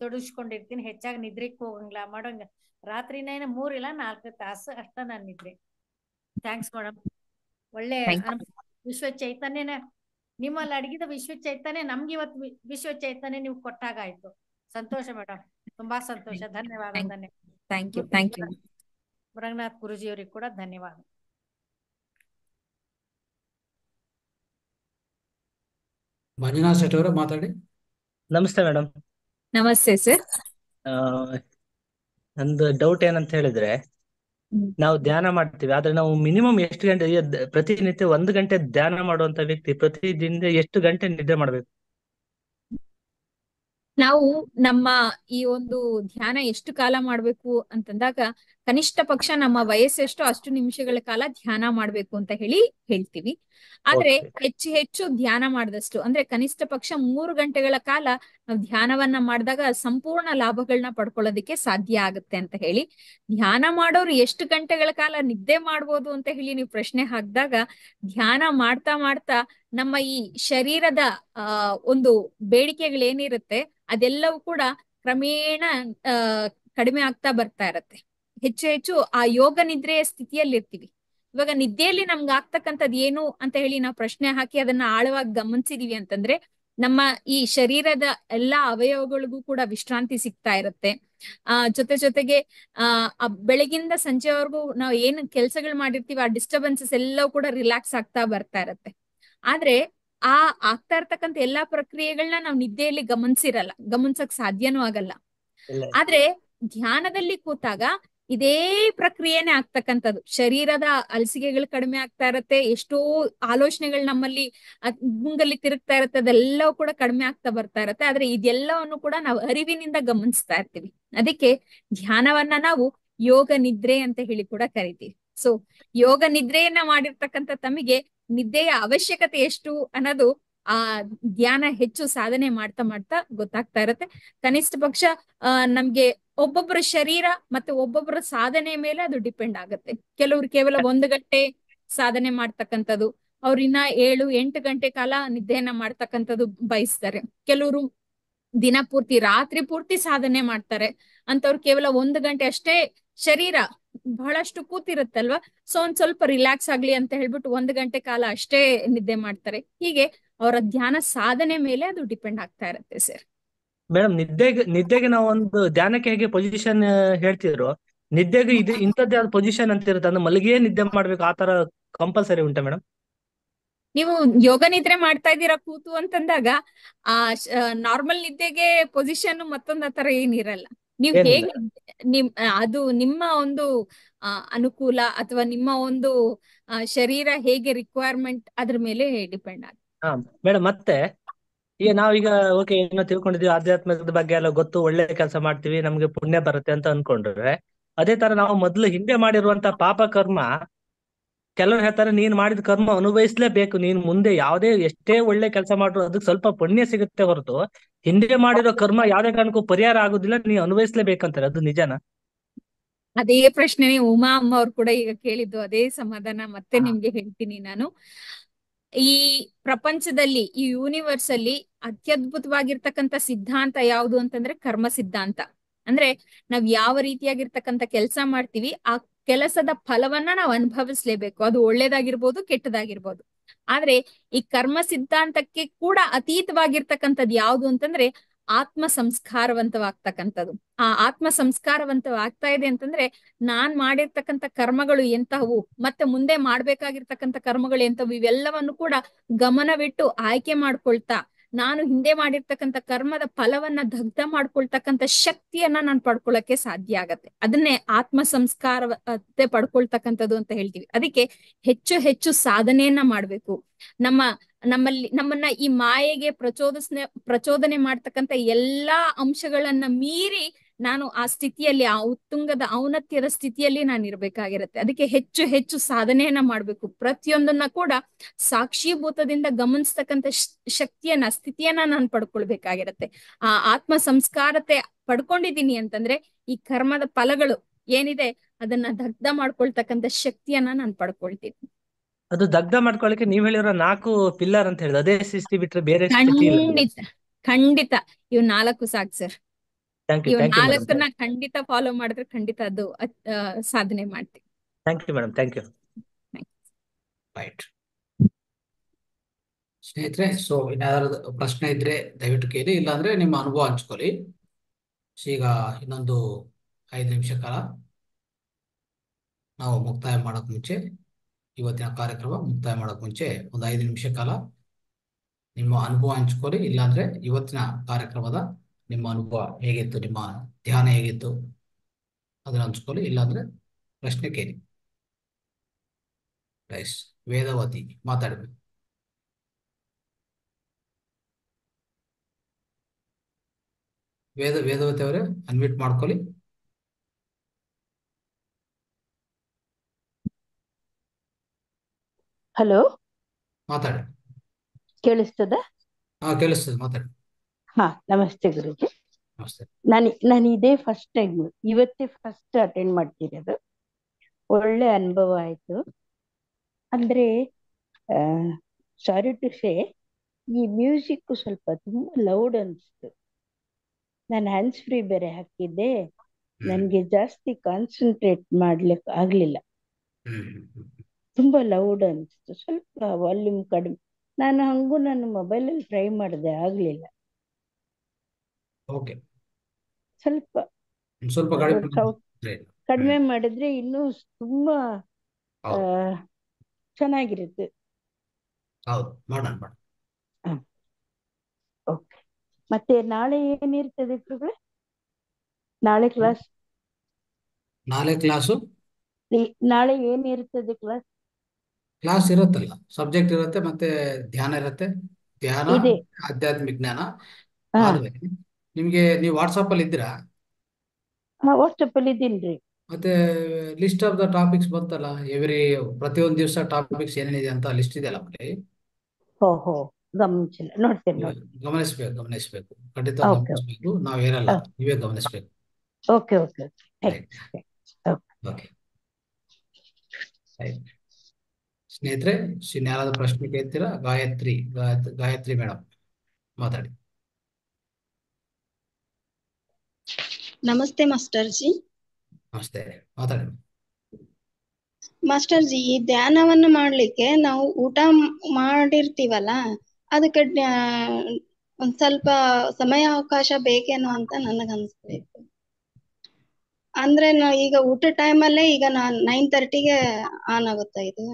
ತೊಡಸ್ಕೊಂಡಿರ್ತೀನಿ ಹೆಚ್ಚಾಗಿ ನಿದ್ರಿಕ್ ಹೋಗಂಗಿಲ್ಲ ಮಾಡೋಂಗ ರಾತ್ರಿನೇನ ಮೂರಿಲ್ಲ ನಾಲ್ಕು ತಾಸು ಅಷ್ಟ ನಾನು ನಿದ್ರೆ ಥ್ಯಾಂಕ್ಸ್ ಮೇಡಮ್ ಒಳ್ಳೆ ವಿಶ್ವ ಚೈತನ್ಯನೇ ನಿಮ್ಮಲ್ಲಿ ಅಡಗಿದ ವಿಶ್ವ ಚೈತನ್ಯ ನಮ್ಗೆ ಇವತ್ತು ವಿಶ್ವ ಚೈತನ್ಯ ನೀವು ಕೊಟ್ಟಾಗ ಆಯ್ತು ಸಂತೋಷ ಮೇಡಮ್ ತುಂಬಾ ಸಂತೋಷ ಧನ್ಯವಾದ ರಂಗನಾಥ್ ಗುರುಜಿ ಕೂಡ ಧನ್ಯವಾದ ಮಂಜುನಾಥ್ ಶೆಟ್ಟಿ ಮಾತಾಡಿ ನಮಸ್ತೆ ಮೇಡಮ್ ನಮಸ್ತೆ ಸರ್ ನಂದು ಡೌಟ್ ಏನಂತ ಹೇಳಿದ್ರೆ ನಾವು ಧ್ಯಾನ ಮಾಡ್ತೀವಿ ಆದ್ರೆ ನಾವು ಮಿನಿಮಮ್ ಎಷ್ಟು ಗಂಟೆ ಪ್ರತಿನಿತ್ಯ ಒಂದು ಗಂಟೆ ಧ್ಯಾನ ಮಾಡುವಂತ ವ್ಯಕ್ತಿ ಪ್ರತಿದಿನ ಎಷ್ಟು ಗಂಟೆ ನಿದ್ರೆ ಮಾಡ್ಬೇಕು ನಾವು ನಮ್ಮ ಈ ಒಂದು ಧ್ಯಾನ ಎಷ್ಟು ಕಾಲ ಮಾಡ್ಬೇಕು ಅಂತಂದಾಗ ಕನಿಷ್ಠ ಪಕ್ಷ ನಮ್ಮ ವಯಸ್ಸೆಷ್ಟು ಅಷ್ಟು ನಿಮಿಷಗಳ ಕಾಲ ಧ್ಯಾನ ಮಾಡ್ಬೇಕು ಅಂತ ಹೇಳಿ ಹೇಳ್ತೀವಿ ಆದ್ರೆ ಹೆಚ್ಚು ಹೆಚ್ಚು ಧ್ಯಾನ ಮಾಡಿದಷ್ಟು ಅಂದ್ರೆ ಕನಿಷ್ಠ ಪಕ್ಷ ಮೂರು ಗಂಟೆಗಳ ಕಾಲ ನಾವು ಧ್ಯಾನವನ್ನ ಮಾಡಿದಾಗ ಸಂಪೂರ್ಣ ಲಾಭಗಳನ್ನ ಪಡ್ಕೊಳ್ಳೋದಕ್ಕೆ ಸಾಧ್ಯ ಆಗುತ್ತೆ ಅಂತ ಹೇಳಿ ಧ್ಯಾನ ಮಾಡೋರು ಎಷ್ಟು ಗಂಟೆಗಳ ಕಾಲ ನಿದ್ದೆ ಮಾಡ್ಬೋದು ಅಂತ ಹೇಳಿ ನೀವು ಪ್ರಶ್ನೆ ಹಾಕಿದಾಗ ಧ್ಯಾನ ಮಾಡ್ತಾ ಮಾಡ್ತಾ ನಮ್ಮ ಈ ಶರೀರದ ಆ ಒಂದು ಬೇಡಿಕೆಗಳೇನಿರುತ್ತೆ ಅದೆಲ್ಲವೂ ಕೂಡ ಕ್ರಮೇಣ ಕಡಿಮೆ ಆಗ್ತಾ ಬರ್ತಾ ಇರತ್ತೆ ಹೆಚ್ಚು ಹೆಚ್ಚು ಆ ಯೋಗ ನಿದ್ರೆಯ ಸ್ಥಿತಿಯಲ್ಲಿ ಇರ್ತೀವಿ ಇವಾಗ ನಿದ್ದೆಯಲ್ಲಿ ನಮ್ಗೆ ಆಗ್ತಕ್ಕಂಥದ್ದು ಏನು ಅಂತ ಹೇಳಿ ನಾವು ಪ್ರಶ್ನೆ ಹಾಕಿ ಅದನ್ನ ಆಳವಾಗಿ ಗಮನಿಸಿದೀವಿ ಅಂತಂದ್ರೆ ನಮ್ಮ ಈ ಶರೀರದ ಎಲ್ಲಾ ಅವಯವಗಳಿಗೂ ಕೂಡ ವಿಶ್ರಾಂತಿ ಸಿಗ್ತಾ ಇರತ್ತೆ ಆ ಜೊತೆ ಜೊತೆಗೆ ಆ ಬೆಳಗಿಂದ ಸಂಜೆವರೆಗೂ ನಾವು ಏನು ಕೆಲ್ಸಗಳು ಮಾಡಿರ್ತೀವಿ ಆ ಡಿಸ್ಟರ್ಬೆನ್ಸಸ್ ಎಲ್ಲವೂ ಕೂಡ ರಿಲ್ಯಾಕ್ಸ್ ಆಗ್ತಾ ಬರ್ತಾ ಇರತ್ತೆ ಆದ್ರೆ ಆ ಆಗ್ತಾ ಇರ್ತಕ್ಕಂಥ ಎಲ್ಲಾ ಪ್ರಕ್ರಿಯೆಗಳನ್ನ ನಾವು ನಿದ್ದೆಯಲ್ಲಿ ಗಮನಿಸಿರಲ್ಲ ಗಮನಿಸಕ್ ಸಾಧ್ಯನೂ ಆಗಲ್ಲ ಆದ್ರೆ ಧ್ಯಾನದಲ್ಲಿ ಕೂತಾಗ ಇದೇ ಪ್ರಕ್ರಿಯೆನೆ ಆಗ್ತಕ್ಕಂಥದ್ದು ಶರೀರದ ಅಲಸಿಗೆಗಳು ಕಡಿಮೆ ಆಗ್ತಾ ಇರತ್ತೆ ಎಷ್ಟೋ ಆಲೋಚನೆಗಳು ನಮ್ಮಲ್ಲಿ ಮುಂಗಲ್ಲಿ ತಿರುಗ್ತಾ ಇರತ್ತೆ ಅದೆಲ್ಲವೂ ಕೂಡ ಕಡಿಮೆ ಆಗ್ತಾ ಬರ್ತಾ ಇರತ್ತೆ ಆದ್ರೆ ಇದೆಲ್ಲವನ್ನು ಕೂಡ ನಾವು ಅರಿವಿನಿಂದ ಗಮನಿಸ್ತಾ ಇರ್ತೀವಿ ಅದಕ್ಕೆ ಧ್ಯಾನವನ್ನ ನಾವು ಯೋಗ ನಿದ್ರೆ ಅಂತ ಹೇಳಿ ಕೂಡ ಕರಿತೀವಿ ಸೊ ಯೋಗ ನಿದ್ರೆಯನ್ನ ಮಾಡಿರ್ತಕ್ಕಂಥ ತಮಗೆ ನಿದ್ದೆಯ ಅವಶ್ಯಕತೆ ಎಷ್ಟು ಅನ್ನೋದು ಆ ಧ್ಯಾನ ಹೆಚ್ಚು ಸಾಧನೆ ಮಾಡ್ತಾ ಮಾಡ್ತಾ ಗೊತ್ತಾಗ್ತಾ ಇರತ್ತೆ ಕನಿಷ್ಠ ಪಕ್ಷ ಅಹ್ ನಮ್ಗೆ ಒಬ್ಬೊಬ್ಬರ ಶರೀರ ಮತ್ತೆ ಒಬ್ಬೊಬ್ಬರ ಸಾಧನೆ ಮೇಲೆ ಅದು ಡಿಪೆಂಡ್ ಆಗುತ್ತೆ ಕೆಲವ್ರು ಕೇವಲ ಒಂದು ಗಂಟೆ ಸಾಧನೆ ಮಾಡ್ತಕ್ಕಂಥದ್ದು ಅವ್ರಿನ್ನ ಏಳು ಎಂಟು ಗಂಟೆ ಕಾಲ ನಿದ್ದೆಯನ್ನ ಮಾಡ್ತಕ್ಕಂಥದ್ದು ಬಯಸ್ತಾರೆ ಕೆಲವರು ದಿನ ಪೂರ್ತಿ ರಾತ್ರಿ ಪೂರ್ತಿ ಸಾಧನೆ ಮಾಡ್ತಾರೆ ಅಂತವ್ರು ಕೇವಲ ಒಂದು ಗಂಟೆ ಅಷ್ಟೇ ಶರೀರ ಬಹಳಷ್ಟು ಕೂತಿರುತ್ತಲ್ವಾ ಸೊ ಒಂದ್ ಸ್ವಲ್ಪ ರಿಲ್ಯಾಕ್ಸ್ ಆಗ್ಲಿ ಅಂತ ಹೇಳ್ಬಿಟ್ಟು ಒಂದು ಗಂಟೆ ಕಾಲ ಅಷ್ಟೇ ನಿದ್ದೆ ಮಾಡ್ತಾರೆ ಹೀಗೆ ಅವರ ಧ್ಯಾನ ಸಾಧನೆ ಮೇಲೆ ಅದು ಡಿಪೆಂಡ್ ಆಗ್ತಾ ಇರುತ್ತೆ ಸರ್ ಮೇಡಮ್ ನಿದ್ದೆಗೆ ನಿದ್ದೆಗೆ ಒಂದು ಧ್ಯಾನಕ್ಕೆ ಹೇಗೆ ಪೊಸಿಷನ್ ಹೇಳ್ತಿದ್ರು ನಿದ್ದೆಗೆ ಇದು ಇಂಥದ್ದೇ ಆದ ಪೊಸಿಷನ್ ಅಂತ ಇರುತ್ತೆ ಅಂದ್ರೆ ಮಲಗಿಯೇ ನಿದ್ದೆ ಮಾಡ್ಬೇಕು ಆತರ ಕಂಪಲ್ಸರಿ ಉಂಟಾ ಮೇಡಮ್ ನೀವು ಯೋಗ ನಿದ್ರೆ ಮಾಡ್ತಾ ಇದ್ದೀರಾ ಕೂತು ಅಂತಂದಾಗ ಆ ನಾರ್ಮಲ್ ನಿದ್ದೆಗೆ ಪೊಸಿಷನ್ ಮತ್ತೊಂದ್ ಆತರ ಏನಿರಲ್ಲ ನೀವು ಹೇಗೆ ನಿಮ್ ಅದು ನಿಮ್ಮ ಒಂದು ಅನುಕೂಲ ಅಥವಾ ನಿಮ್ಮ ಒಂದು ಶರೀರ ಹೇಗೆ ರಿಕ್ವೈರ್ಮೆಂಟ್ ಅದ್ರ ಮೇಲೆ ಡಿಪೆಂಡ್ ಆಗುತ್ತೆ ಹಾ ಮೇಡಮ್ ಮತ್ತೆ ಈಗ ನಾವೀಗ ಓಕೆ ಏನೋ ತಿಳ್ಕೊಂಡಿದ್ವಿ ಆಧ್ಯಾತ್ಮದ ಬಗ್ಗೆ ಎಲ್ಲ ಗೊತ್ತು ಒಳ್ಳೆ ಕೆಲಸ ಮಾಡ್ತೀವಿ ನಮ್ಗೆ ಪುಣ್ಯ ಬರುತ್ತೆ ಅಂತ ಅನ್ಕೊಂಡ್ರೆ ಅದೇ ತರ ನಾವು ಮೊದ್ಲು ಹಿಂದೆ ಮಾಡಿರುವಂತ ಪಾಪ ಕರ್ಮ ಕೆಲವರು ಹೇಳ್ತಾರೆ ನೀನ್ ಮಾಡಿದ ಕರ್ಮ ಅನುಭವಿಸ್ಲೇಬೇಕು ನೀನ್ ಮುಂದೆ ಯಾವ್ದೇ ಎಷ್ಟೇ ಒಳ್ಳೆ ಕೆಲಸ ಮಾಡ್ರು ಅದಕ್ಕೆ ಸ್ವಲ್ಪ ಪುಣ್ಯ ಸಿಗುತ್ತೆ ಹೊರತು ಹಿಂದೆ ಮಾಡಿರೋ ಕರ್ಮ ಯಾವ್ದೇ ಕಾರಣಕ್ಕೂ ಪರಿಹಾರ ಆಗುದಿಲ್ಲ ನೀ ಅನುಭವಿಸ್ಲೇಬೇಕಂತಾರೆ ಅದು ನಿಜಾನ ಅದೇ ಪ್ರಶ್ನೆ ಉಮಾ ಅಮ್ಮ ಅವ್ರು ಕೂಡ ಈಗ ಕೇಳಿದ್ದು ಅದೇ ಸಮಾಧಾನ ಮತ್ತೆ ನಿಮ್ಗೆ ಹೇಳ್ತೀನಿ ನಾನು ಈ ಪ್ರಪಂಚದಲ್ಲಿ ಈ ಯೂನಿವರ್ಸ್ ಅಲ್ಲಿ ಅತ್ಯದ್ಭುತವಾಗಿರ್ತಕ್ಕಂಥ ಸಿದ್ಧಾಂತ ಯಾವುದು ಅಂತಂದ್ರೆ ಕರ್ಮ ಸಿದ್ಧಾಂತ ಅಂದ್ರೆ ನಾವ್ ಯಾವ ರೀತಿಯಾಗಿರ್ತಕ್ಕಂಥ ಕೆಲಸ ಮಾಡ್ತೀವಿ ಆ ಕೆಲಸದ ಫಲವನ್ನ ನಾವ್ ಅನುಭವಿಸ್ಲೇಬೇಕು ಅದು ಒಳ್ಳೇದಾಗಿರ್ಬೋದು ಕೆಟ್ಟದಾಗಿರ್ಬೋದು ಆದ್ರೆ ಈ ಕರ್ಮ ಸಿದ್ಧಾಂತಕ್ಕೆ ಕೂಡ ಅತೀತವಾಗಿರ್ತಕ್ಕಂಥದ್ದು ಯಾವುದು ಅಂತಂದ್ರೆ ಆತ್ಮ ಸಂಸ್ಕಾರವಂತವಾಗ್ತಕ್ಕಂಥದ್ದು ಆ ಆತ್ಮ ಸಂಸ್ಕಾರವಂತವಾಗ್ತಾ ಇದೆ ಅಂತಂದ್ರೆ ನಾನ್ ಮಾಡಿರ್ತಕ್ಕಂಥ ಕರ್ಮಗಳು ಎಂತಹವು ಮತ್ತೆ ಮುಂದೆ ಮಾಡ್ಬೇಕಾಗಿರ್ತಕ್ಕಂಥ ಕರ್ಮಗಳು ಎಂತವು ಇವೆಲ್ಲವನ್ನು ಕೂಡ ಗಮನವಿಟ್ಟು ಆಯ್ಕೆ ಮಾಡ್ಕೊಳ್ತಾ ನಾನು ಹಿಂದೆ ಮಾಡಿರ್ತಕ್ಕಂಥ ಕರ್ಮದ ಫಲವನ್ನ ದಗ್ಧ ಮಾಡ್ಕೊಳ್ತಕ್ಕಂಥ ಶಕ್ತಿಯನ್ನ ನಾನು ಪಡ್ಕೊಳ್ಳಕ್ಕೆ ಸಾಧ್ಯ ಆಗತ್ತೆ ಅದನ್ನೇ ಆತ್ಮ ಸಂಸ್ಕಾರತೆ ಪಡ್ಕೊಳ್ತಕ್ಕಂಥದ್ದು ಅಂತ ಹೇಳ್ತೀವಿ ಅದಕ್ಕೆ ಹೆಚ್ಚು ಹೆಚ್ಚು ಸಾಧನೆಯನ್ನ ಮಾಡ್ಬೇಕು ನಮ್ಮ ನಮ್ಮಲ್ಲಿ ನಮ್ಮನ್ನ ಈ ಮಾಯೆಗೆ ಪ್ರಚೋದಿಸ ಪ್ರಚೋದನೆ ಮಾಡ್ತಕ್ಕಂಥ ಎಲ್ಲಾ ಅಂಶಗಳನ್ನ ಮೀರಿ ನಾನು ಆ ಸ್ಥಿತಿಯಲ್ಲಿ ಆ ಉತ್ತುಂಗದ ಔನತ್ಯದ ಸ್ಥಿತಿಯಲ್ಲಿ ನಾನು ಇರ್ಬೇಕಾಗಿರತ್ತೆ ಅದಕ್ಕೆ ಹೆಚ್ಚು ಹೆಚ್ಚು ಸಾಧನೆಯನ್ನ ಮಾಡ್ಬೇಕು ಪ್ರತಿಯೊಂದನ್ನ ಕೂಡ ಸಾಕ್ಷೀಭೂತದಿಂದ ಗಮನಿಸ್ತಕ್ಕಂಥ ಶಕ್ತಿಯನ್ನ ಸ್ಥಿತಿಯನ್ನ ನಾನು ಪಡ್ಕೊಳ್ಬೇಕಾಗಿರತ್ತೆ ಆ ಆತ್ಮ ಸಂಸ್ಕಾರತೆ ಪಡ್ಕೊಂಡಿದ್ದೀನಿ ಅಂತಂದ್ರೆ ಈ ಕರ್ಮದ ಫಲಗಳು ಏನಿದೆ ಅದನ್ನ ದಗ್ಧ ಮಾಡ್ಕೊಳ್ತಕ್ಕಂಥ ಶಕ್ತಿಯನ್ನ ನಾನು ಪಡ್ಕೊಳ್ತೀನಿ ಅದು ದಗ್ಧ ಮಾಡ್ಕೊಳ್ಳಿಕ್ಕೆ ನೀವ್ ಹೇಳಿರೋ ನಾಲ್ಕು ಪಿಲ್ಲರ್ ಅಂತ ಹೇಳಿದ್ರೆ ಅದೇ ಸೃಷ್ಟಿ ಬಿಟ್ರೆ ಬೇರೆ ಖಂಡಿತ ಖಂಡಿತ ಇವ್ ನಾಲ್ಕು ಸಾಕು ಸರ್ ಖಂಡಿತ ಫಾಲೋ ಮಾಡಿದ್ರೆ ಖಂಡಿತ ಅದು ಸಾಧನೆ ಮಾಡ್ತೀವಿ ಸ್ನೇಹಿತರೆ ಸೊ ಇನ್ನಾದ್ರೂ ಪ್ರಶ್ನೆ ಇದ್ರೆ ದಯವಿಟ್ಟು ಕೇಳಿ ಇಲ್ಲಾಂದ್ರೆ ನಿಮ್ಮ ಅನುಭವ ಹಂಚ್ಕೊಳ್ಳಿ ಈಗ ಇನ್ನೊಂದು ಐದು ನಿಮಿಷ ಕಾಲ ನಾವು ಮುಕ್ತಾಯ ಮಾಡೋಕ್ ಮುಂಚೆ ಇವತ್ತಿನ ಕಾರ್ಯಕ್ರಮ ಮುಕ್ತಾಯ ಮಾಡೋಕ್ ಮುಂಚೆ ಒಂದು ಐದು ನಿಮಿಷ ಕಾಲ ನಿಮ್ಮ ಅನುಭವ ಹಂಚ್ಕೊಳ್ಳಿ ಇಲ್ಲಾಂದ್ರೆ ಇವತ್ತಿನ ಕಾರ್ಯಕ್ರಮದ ನಿಮ್ಮ ಅನುಭವ ಹೇಗಿತ್ತು ನಿಮ್ಮ ಧ್ಯಾನ ಹೇಗಿತ್ತು ಅದನ್ನ ಹಂಚ್ಕೊಳ್ಳಿ ಇಲ್ಲಾಂದ್ರೆ ಪ್ರಶ್ನೆ ಕೇಳಿ ರೈಸ್ ವೇದವತಿ ಮಾತಾಡಬೇಕು ವೇದ ವೇದವತಿ ಅವರೇ ಅನ್ಮಿಟ್ ಮಾಡ್ಕೊಳ್ಳಿ ಹಲೋ ಮಾತಾಡ ಕೇಳಿಸ್ತದ ಹಾ ಕೇಳಿಸ್ತದೆ ಮಾತಾಡಿ ಹಾ ನಮಸ್ತೆ ಗುರುಜಿ ನಾನು ನಾನು ಇದೇ ಫಸ್ಟ್ ಟೈಮ್ ಇವತ್ತೇ ಫಸ್ಟ್ ಅಟೆಂಡ್ ಮಾಡ್ತಿರೋದು ಒಳ್ಳೆ ಅನುಭವ ಆಯ್ತು ಅಂದ್ರೆ ಸಾರಿ ಟು ಸೇ ಈ ಮ್ಯೂಸಿಕ್ ಸ್ವಲ್ಪ ತುಂಬಾ ಲೌಡ್ ಅನ್ಸ್ತು ನಾನು ಹ್ಯಾಂಡ್ಸ್ ಫ್ರೀ ಬೇರೆ ಹಾಕಿದ್ದೆ ನನ್ಗೆ ಜಾಸ್ತಿ ಕಾನ್ಸಂಟ್ರೇಟ್ ಮಾಡ್ಲಿಕ್ಕೆ ಆಗ್ಲಿಲ್ಲ ತುಂಬಾ ಲೌಡ್ ಅನ್ಸ್ತು ಸ್ವಲ್ಪ ವಾಲ್ಯೂಮ್ ಕಡಿಮೆ ನಾನು ಹಂಗೂ ನಾನು ಮೊಬೈಲಲ್ಲಿ ಟ್ರೈ ಮಾಡಿದೆ ಆಗ್ಲಿಲ್ಲ ಓಕೆ ಸ್ವಲ್ಪ ಸ್ವಲ್ಪ ಕಡಿಮೆ ಮಾಡಿದ್ರೆ ಇನ್ನೂ ತುಂಬಾ ಚೆನ್ನಾಗಿರುತ್ತೆ ಹೌದು ಓಕೆ ಮತ್ತೆ ನಾಳೆ ಏನಿರ್ತದೆ ಗುರುಗಳೇ ನಾಳೆ ಕ್ಲಾಸ್ ನಾಳೆ ಕ್ಲಾಸು ನಾಳೆ ಏನಿರ್ತದೆ ಕ್ಲಾಸ್ ಕ್ಲಾಸ್ ಇರುತ್ತಲ್ಲ ಸಬ್ಜೆಕ್ಟ್ ಇರುತ್ತೆ ಮತ್ತೆ ಧ್ಯಾನ ಇರುತ್ತೆ ಧ್ಯಾನ ಆಧ್ಯಾತ್ಮಿಕ ಜ್ಞಾನ ನಿಮ್ಗೆ ನೀವು ವಾಟ್ಸಪ್ ಅಲ್ಲಿ ಇದ್ದೀರಾ ವಾಟ್ಸಪ್ ಅಲ್ಲಿ ಇದ್ದೀನಿ ಮತ್ತೆ ಲಿಸ್ಟ್ ಆಫ್ ದ ಟಾಪಿಕ್ಸ್ ಬಂತಲ್ಲ ಎವ್ರಿ ಪ್ರತಿಯೊಂದು ದಿವಸ ಟಾಪಿಕ್ಸ್ ಏನೇನಿದೆ ಅಂತ ಲಿಸ್ಟ್ ಇದೆಯಲ್ಲ ಅಲ್ಲ ಹೋ ಹೋ ಗಮನಿಸಿಲ್ಲ ನೋಡ್ತೇನೆ ಗಮನಿಸಬೇಕು ಗಮನಿಸಬೇಕು ಖಂಡಿತ ಗಮನಿಸಬೇಕು ನಾವು ಏನಲ್ಲ ನೀವೇ ಗಮನಿಸಬೇಕು ಓಕೆ ಓಕೆ ಓಕೆ ಸ್ನೇಹಿತರೆ ಯಾರಾದ್ರೂ ಪ್ರಶ್ನೆ ಕೇಳ್ತೀರಾ ಗಾಯತ್ರಿ ಗಾಯತ್ರಿ ಗಾಯತ್ರಿ ಮೇಡಮ್ ಮಾತಾಡಿ ನಮಸ್ತೆ ಮಾಸ್ಟರ್ ಜಿ ನಮಸ್ತೆ ಮಾಸ್ಟರ್ ಜಿ ಈ ಧ್ಯಾನವನ್ನು ಮಾಡ್ಲಿಕ್ಕೆ ನಾವು ಊಟ ಮಾಡಿರ್ತೀವಲ್ಲ ಅದಕ್ಕೆ ಒಂದ್ ಸ್ವಲ್ಪ ಸಮಯ ಅವಕಾಶ ಬೇಕೇನೋ ಅಂತ ಇತ್ತು ಅಂದ್ರೆ ನಾ ಈಗ ಊಟ ಟೈಮ್ ಅಲ್ಲೇ ಈಗ ನಾನ್ ನೈನ್ ತರ್ಟಿಗೆ ಆನ್ ಆಗುತ್ತಾ ಇದು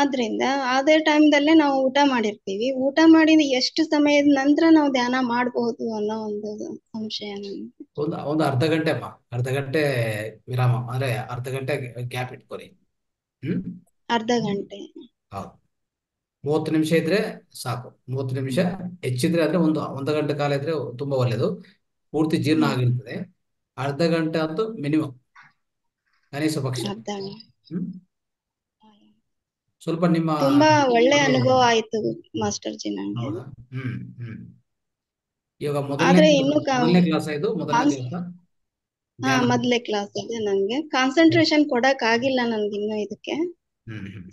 ಆದ್ರಿಂದ ಅದೇ ಟೈಮ್ ದಲ್ಲೇ ನಾವು ಊಟ ಮಾಡಿರ್ತೀವಿ ಊಟ ಮಾಡಿದ ಎಷ್ಟು ಸಮಯದ ನಂತರ ನಾವು ಧ್ಯಾನ ಮಾಡಬಹುದು ಅನ್ನೋ ಒಂದು ಸಂಶಯ ಒಂದು ಒಂದು ಅರ್ಧ ಗಂಟೆ ಅರ್ಧ ಗಂಟೆ ವಿರಾಮ ಅಂದ್ರೆ ಅರ್ಧ ಗಂಟೆ ಗ್ಯಾಪ್ ಇಟ್ಕೊರಿ ಹ್ಮ್ ಅರ್ಧ ಗಂಟೆ ಹೌದು ಮೂವತ್ತು ನಿಮಿಷ ಇದ್ರೆ ಸಾಕು ಮೂವತ್ತು ನಿಮಿಷ ಹೆಚ್ಚಿದ್ರೆ ಅಂದ್ರೆ ಒಂದು ಒಂದು ಗಂಟೆ ಕಾಲ ಇದ್ರೆ ತುಂಬಾ ಒಳ್ಳೇದು ಪೂರ್ತಿ ಜೀರ್ಣ ಆಗಿರ್ತದೆ ಅರ್ಧ ಗಂಟೆ ಅಂತೂ ಮಿನಿಮಮ್ ಕನಿಷ್ಠ ಪಕ್ಷ ಹ್ಮ್ ಸ್ವಲ್ಪ ನಿಮ್ಮ ತುಂಬಾ ಒಳ್ಳೆ ಅನುಭವ ಆಯ್ತು ಮಾಸ್ಟರ್ ಜಿ ನನಗೆ ಹ್ಮ್ ಹ್ಮ್ ಇವಾಗ ಮೊದಲನೇ ಮೊದಲನೇ ಕ್ಲಾಸ್ ಇದು ಮೊದಲನೇ ಕ್ಲಾಸ್ ಹಾ ಮೊದಲೇ ಕ್ಲಾಸ್ ಇದೆ ನನಗೆ ಕಾನ್ಸಂಟ್ರೇಷನ್ ಕೊಡಕ್ ಆಗಿಲ್ಲ ನನ್ಗೆ ಇನ್ನು ಇದಕ್ಕೆ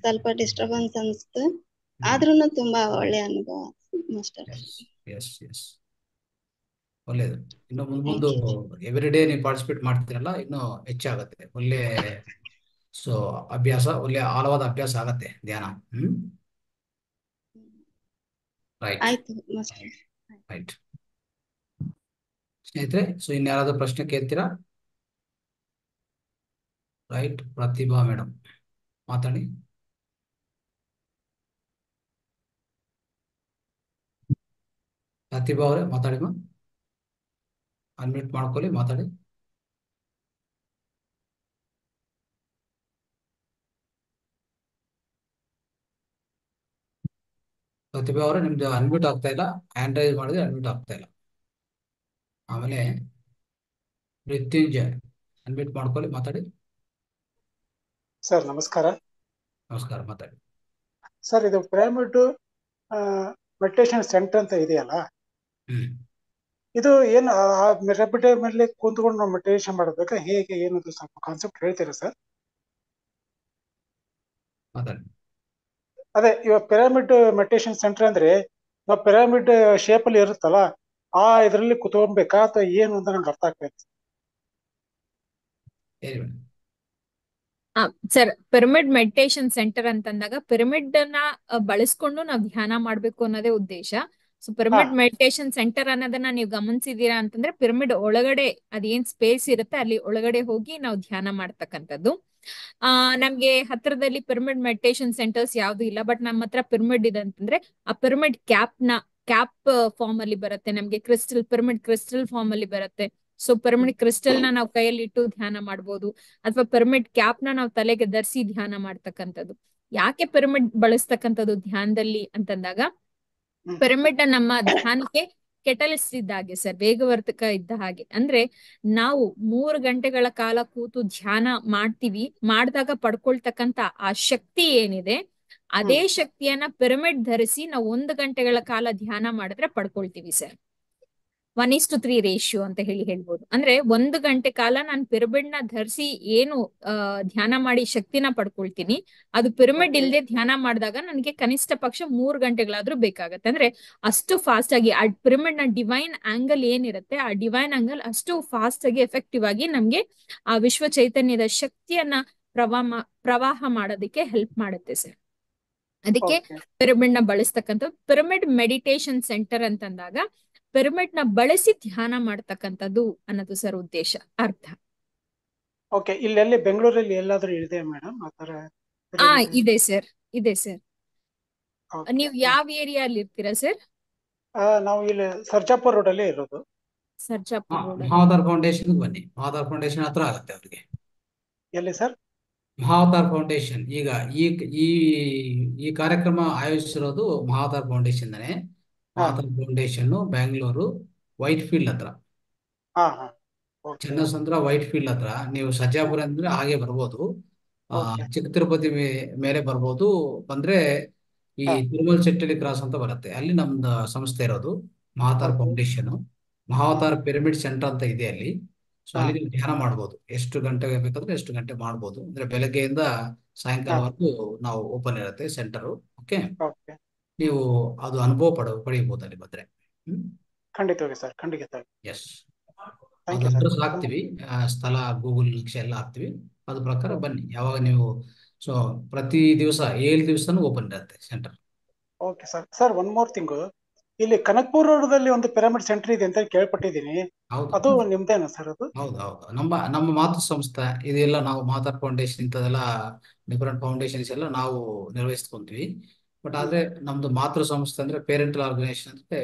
ಸ್ವಲ್ಪ ಡಿಸ್ಟರ್ಬೆನ್ಸ್ ಅನ್ಸ್ತು ಆದ್ರೂನು ತುಂಬಾ ಒಳ್ಳೆ ಅನುಭವ ಮಾಸ್ಟರ್ ಎಸ್ ಎಸ್ ಒಳ್ಳೇದು ಇನ್ನು ಮುಂದೆ ಮುಂದೆ ಎವ್ರಿ ಡೇ ನೀವು ಪಾರ್ಟಿಸಿಪೇಟ್ ಮಾಡ್ತೀರಲ್ಲ ಇನ್ನು ಹೆಚ್ಚಾಗುತ್ತೆ ಒಳ್ಳೆ ಸೊ ಅಭ್ಯಾಸ ಒಳ್ಳೆ ಆಳವಾದ ಅಭ್ಯಾಸ ಆಗತ್ತೆ ಧ್ಯಾನ ಹ್ಮ್ ಸ್ನೇಹಿತರೆ ಸೊ ಇನ್ಯಾರಾದ್ರೂ ಪ್ರಶ್ನೆ ಕೇಳ್ತೀರಾ ರೈಟ್ ಪ್ರತಿಭಾ ಮೇಡಮ್ ಮಾತಾಡಿ ಪ್ರತಿಭಾ ಅವರೇ ಮಾತಾಡಿಮ್ಮ ಅನ್ಮ್ಯೂಟ್ ಮಾಡ್ಕೊಳ್ಳಿ ಮಾತಾಡಿ ಪ್ರತಿಭೆ ಅವರು ನಿಮ್ದು ಅನ್ಮ್ಯೂಟ್ ಆಗ್ತಾ ಇಲ್ಲ ಹ್ಯಾಂಡ್ ಮಾಡಿದ್ರೆ ಅನ್ಮ್ಯೂಟ್ ಆಗ್ತಾ ಇಲ್ಲ ಆಮೇಲೆ ಮೃತ್ಯುಂಜಯ ಅನ್ಮ್ಯೂಟ್ ಮಾಡ್ಕೊಳ್ಳಿ ಮಾತಾಡಿ ಸರ್ ನಮಸ್ಕಾರ ನಮಸ್ಕಾರ ಮಾತಾಡಿ ಸರ್ ಇದು ಪ್ರೈಮೇಟು ಮೆಡಿಟೇಷನ್ ಸೆಂಟರ್ ಅಂತ ಇದೆಯಲ್ಲ ಇದು ಏನು ರೆಪಿಟೇ ಮೇಲೆ ಕೂತ್ಕೊಂಡು ನಾವು ಮೆಡಿಟೇಷನ್ ಮಾಡಬೇಕಾ ಹೇಗೆ ಏನದು ಸ್ವಲ್ಪ ಕಾನ್ಸೆಪ್ಟ್ ಹೇಳ್ತೀರಾ ಸರ್ ಮಾತಾಡಿ ಅದೇ ಇವಾಗ ಪಿರಾಮಿಡ್ ಮೆಡಿಟೇಷನ್ ಸೆಂಟರ್ ಅಂದ್ರೆ ನಾವು ಪಿರಾಮಿಡ್ ಶೇಪ್ ಅಲ್ಲಿ ಇರುತ್ತಲ್ಲ ಆ ಇದರಲ್ಲಿ ಕುತ್ಕೊಬೇಕಾ ಅಥವಾ ಏನು ಅಂತ ನಂಗೆ ಅರ್ಥ ಆಗ್ತೈತಿ ಸರ್ ಪಿರಮಿಡ್ ಮೆಡಿಟೇಷನ್ ಸೆಂಟರ್ ಅಂತಂದಾಗ ಪಿರಮಿಡ್ ಅನ್ನ ಬಳಸ್ಕೊಂಡು ನಾವು ಧ್ಯಾನ ಮಾಡ್ಬೇಕು ಅನ್ನೋದೇ ಉದ್ದೇಶ ಸೊ ಪಿರಮಿಡ್ ಮೆಡಿಟೇಷನ್ ಸೆಂಟರ್ ಅನ್ನೋದನ್ನ ನೀವು ಗಮನಿಸಿದೀರಾ ಅಂತಂದ್ರೆ ಪಿರಮಿಡ್ ಒಳಗಡೆ ಅದೇನ್ ಸ್ಪೇಸ್ ಇರುತ್ತೆ ಅಲ್ಲಿ ಒಳಗಡೆ ಹೋಗಿ ನಾವು ಧ್ಯಾನ ಮಾಡ್ತಕ್ಕಂಥದ್ದು ಆ ನಮ್ಗೆ ಹತ್ರದಲ್ಲಿ ಪಿರಮಿಡ್ ಮೆಡಿಟೇಷನ್ ಸೆಂಟರ್ಸ್ ಯಾವ್ದು ಇಲ್ಲ ಬಟ್ ನಮ್ಮ ಹತ್ರ ಪಿರಮಿಡ್ ಇದೆ ಅಂತಂದ್ರೆ ಆ ಪಿರಮಿಡ್ ಕ್ಯಾಪ್ ನ ಕ್ಯಾಪ್ ಫಾರ್ಮ್ ಅಲ್ಲಿ ಬರುತ್ತೆ ನಮ್ಗೆ ಕ್ರಿಸ್ಟಲ್ ಪಿರಮಿಡ್ ಕ್ರಿಸ್ಟಲ್ ಫಾರ್ಮ್ ಅಲ್ಲಿ ಬರುತ್ತೆ ಸೊ ಪಿರಮಿಡ್ ಕ್ರಿಸ್ಟಲ್ ನ ನಾವು ಕೈಯಲ್ಲಿ ಇಟ್ಟು ಧ್ಯಾನ ಮಾಡ್ಬೋದು ಅಥವಾ ಪಿರಮಿಡ್ ಕ್ಯಾಪ್ ನ ನಾವು ತಲೆಗೆ ಧರಿಸಿ ಧ್ಯಾನ ಮಾಡ್ತಕ್ಕಂಥದ್ದು ಯಾಕೆ ಪಿರಮಿಡ್ ಬಳಸ್ತಕ್ಕಂಥದ್ದು ಧ್ಯಾನದಲ್ಲಿ ಅಂತಂದಾಗ ಪಿರಮಿಡ್ ನಮ್ಮ ಧ್ಯಾನಕ್ಕೆ ಕೆಟಲಿಸ್ಟ್ ಇದ್ದ ಹಾಗೆ ಸರ್ ವೇಗವರ್ಧಕ ಇದ್ದ ಹಾಗೆ ಅಂದ್ರೆ ನಾವು ಮೂರು ಗಂಟೆಗಳ ಕಾಲ ಕೂತು ಧ್ಯಾನ ಮಾಡ್ತೀವಿ ಮಾಡಿದಾಗ ಪಡ್ಕೊಳ್ತಕ್ಕಂತ ಆ ಶಕ್ತಿ ಏನಿದೆ ಅದೇ ಶಕ್ತಿಯನ್ನ ಪಿರಮಿಡ್ ಧರಿಸಿ ನಾವು ಒಂದು ಗಂಟೆಗಳ ಕಾಲ ಧ್ಯಾನ ಮಾಡಿದ್ರೆ ಪಡ್ಕೊಳ್ತೀವಿ sir one is to three ratio ಅಂತ ಹೇಳಿ ಹೇಳ್ಬೋದು ಅಂದ್ರೆ ಒಂದು ಗಂಟೆ ಕಾಲ ನಾನು ಪಿರಮಿಡ್ ನ ಧರಿಸಿ ಏನು ಧ್ಯಾನ ಮಾಡಿ ಶಕ್ತಿನ ಪಡ್ಕೊಳ್ತೀನಿ ಅದು ಪಿರಮಿಡ್ ಇಲ್ಲದೆ ಧ್ಯಾನ ಮಾಡಿದಾಗ ನನಗೆ ಕನಿಷ್ಠ ಪಕ್ಷ ಮೂರು ಗಂಟೆಗಳಾದ್ರೂ ಬೇಕಾಗತ್ತೆ ಅಂದ್ರೆ ಅಷ್ಟು ಫಾಸ್ಟ್ ಆಗಿ ಆ ಪಿರಮಿಡ್ ನ ಡಿವೈನ್ ಆಂಗಲ್ ಏನಿರುತ್ತೆ ಆ ಡಿವೈನ್ ಆಂಗಲ್ ಅಷ್ಟು ಫಾಸ್ಟ್ ಆಗಿ ಎಫೆಕ್ಟಿವ್ ಆಗಿ ನಮ್ಗೆ ಆ ವಿಶ್ವ ಚೈತನ್ಯದ ಶಕ್ತಿಯನ್ನ ಪ್ರವಾಹ ಪ್ರವಾಹ ಮಾಡೋದಕ್ಕೆ ಹೆಲ್ಪ್ ಮಾಡುತ್ತೆ ಸರ್ ಅದಕ್ಕೆ ಪಿರಮಿಡ್ ನ ಬಳಸ್ತಕ್ಕಂಥ ಪಿರಮಿಡ್ ಮೆಡಿಟೇಷನ್ ಸೆಂಟರ್ ಅಂತಂದಾಗ ಪಿರಮಿಡ್ ನ ಬಳಸಿ ಧ್ಯಾನ ಮಾಡ್ತಕ್ಕಂಥದ್ದು ಅನ್ನೋದು ಸರ್ ಉದ್ದೇಶ ಅರ್ಥ ಓಕೆ ಇಲ್ಲೆಲ್ಲಿ ಬೆಂಗಳೂರಲ್ಲಿ ಎಲ್ಲಾದ್ರೂ ಇದೆ ಮೇಡಮ್ ಆತರ ಹಾ ಇದೆ ಸರ್ ಇದೆ ಸರ್ ನೀವು ಯಾವ ಏರಿಯಾ ಅಲ್ಲಿ ಇರ್ತೀರಾ ಸರ್ ನಾವು ಇಲ್ಲಿ ಸರ್ಜಾಪುರ ರೋಡ್ ಅಲ್ಲೇ ಇರೋದು ಸರ್ಜಾಪುರ ಮಹಾವತಾರ್ ಫೌಂಡೇಶನ್ ಬನ್ನಿ ಮಹಾವತಾರ್ ಫೌಂಡೇಶನ್ ಹತ್ರ ಆಗುತ್ತೆ ಅವ್ರಿಗೆ ಎಲ್ಲಿ ಸರ್ ಮಹಾವತಾರ್ ಫೌಂಡೇಶನ್ ಈಗ ಈ ಈ ಕಾರ್ಯಕ್ರಮ ಆಯೋಜಿಸಿರೋದು ಮಹಾವತಾರ್ ಫೌಂಡೇಶನ್ ಆತನ ಫೌಂಡೇಶನ್ ಬ್ಯಾಂಗ್ಳೂರು ವೈಟ್ ಫೀಲ್ಡ್ ಹತ್ರ ಚನ್ನಸಂದ್ರ ವೈಟ್ ಫೀಲ್ಡ್ ಹತ್ರ ನೀವು ಸಜ್ಜಾಪುರ ಅಂದ್ರೆ ಹಾಗೆ ಬರ್ಬೋದು ಚಿಕ್ಕ ತಿರುಪತಿ ಮೇಲೆ ಬರ್ಬೋದು ಬಂದ್ರೆ ಈ ತಿರುಮಲ್ ಶೆಟ್ಟಳ್ಳಿ ಕ್ರಾಸ್ ಅಂತ ಬರುತ್ತೆ ಅಲ್ಲಿ ನಮ್ದು ಸಂಸ್ಥೆ ಇರೋದು Mahavatar foundation Mahavatar pyramid centre ಅಂತ ಇದೆ ಅಲ್ಲಿ ಸೊ ಅಲ್ಲಿ ನೀವು ಧ್ಯಾನ ಮಾಡ್ಬೋದು ಎಷ್ಟು ಗಂಟೆಗೆ ಬೇಕಾದ್ರೆ ಎಷ್ಟು ಗಂಟೆ ಮಾಡ್ಬೋದು ಅಂದ್ರೆ ಬೆಳಗ್ಗೆಯಿಂದ ಸಾಯಂಕಾಲವರೆಗೂ ನಾವು ಓಪನ್ ಇರುತ್ತೆ ಸೆಂಟರ್ ಓಕೆ ನೀವು ಅದು ಅನುಭವ ಪಡ ಪಡೆಯಬಹುದು ಅಲ್ಲಿ ಬಂದ್ರೆ ಖಂಡಿತ ಎಸ್ ಅಡ್ರೆಸ್ ಹಾಕ್ತಿವಿ ಸ್ಥಳ ಗೂಗಲ್ ಎಲ್ಲ ಹಾಕ್ತಿವಿ ಅದ್ರ ಪ್ರಕಾರ ಬನ್ನಿ ಯಾವಾಗ ನೀವು ಸೊ ಪ್ರತಿ ದಿವಸ ಏಳು ದಿವಸನೂ ಓಪನ್ ಇರುತ್ತೆ centre okay sir sir one more thing ಇಲ್ಲಿ ಕನಕ್ಪುರ್ ಒಂದು ಪಿರಮಿಡ್ ಸೆಂಟರ್ ಇದೆ ಅಂತ ಕೇಳ್ಪಟ್ಟಿದ್ದೀನಿ ಅದು ನಿಮ್ದೇನಾ ಸರ್ ಅದು ಹೌದು ಹೌದು ನಮ್ಮ ನಮ್ಮ ಮಾತು ಸಂಸ್ಥೆ ಇದೆಲ್ಲ ನಾವು ಮಾತಾಡ್ ಫೌಂಡೇಶನ್ ಇಂಥದೆಲ್ಲ ಡಿಫರೆಂಟ್ ಫೌಂಡೇಶನ್ಸ್ ಎಲ್ಲ ನಾವು ನಿರ್ವಹಿಸ್ಕೊಂತೀವಿ ಬಟ್ ಆದರೆ ನಮ್ಮದು ಮಾತೃ ಸಂಸ್ಥೆ ಅಂದರೆ ಪೇರೆಂಟಲ್ ಆರ್ಗನೈಸೇಷನ್ ಅಂದರೆ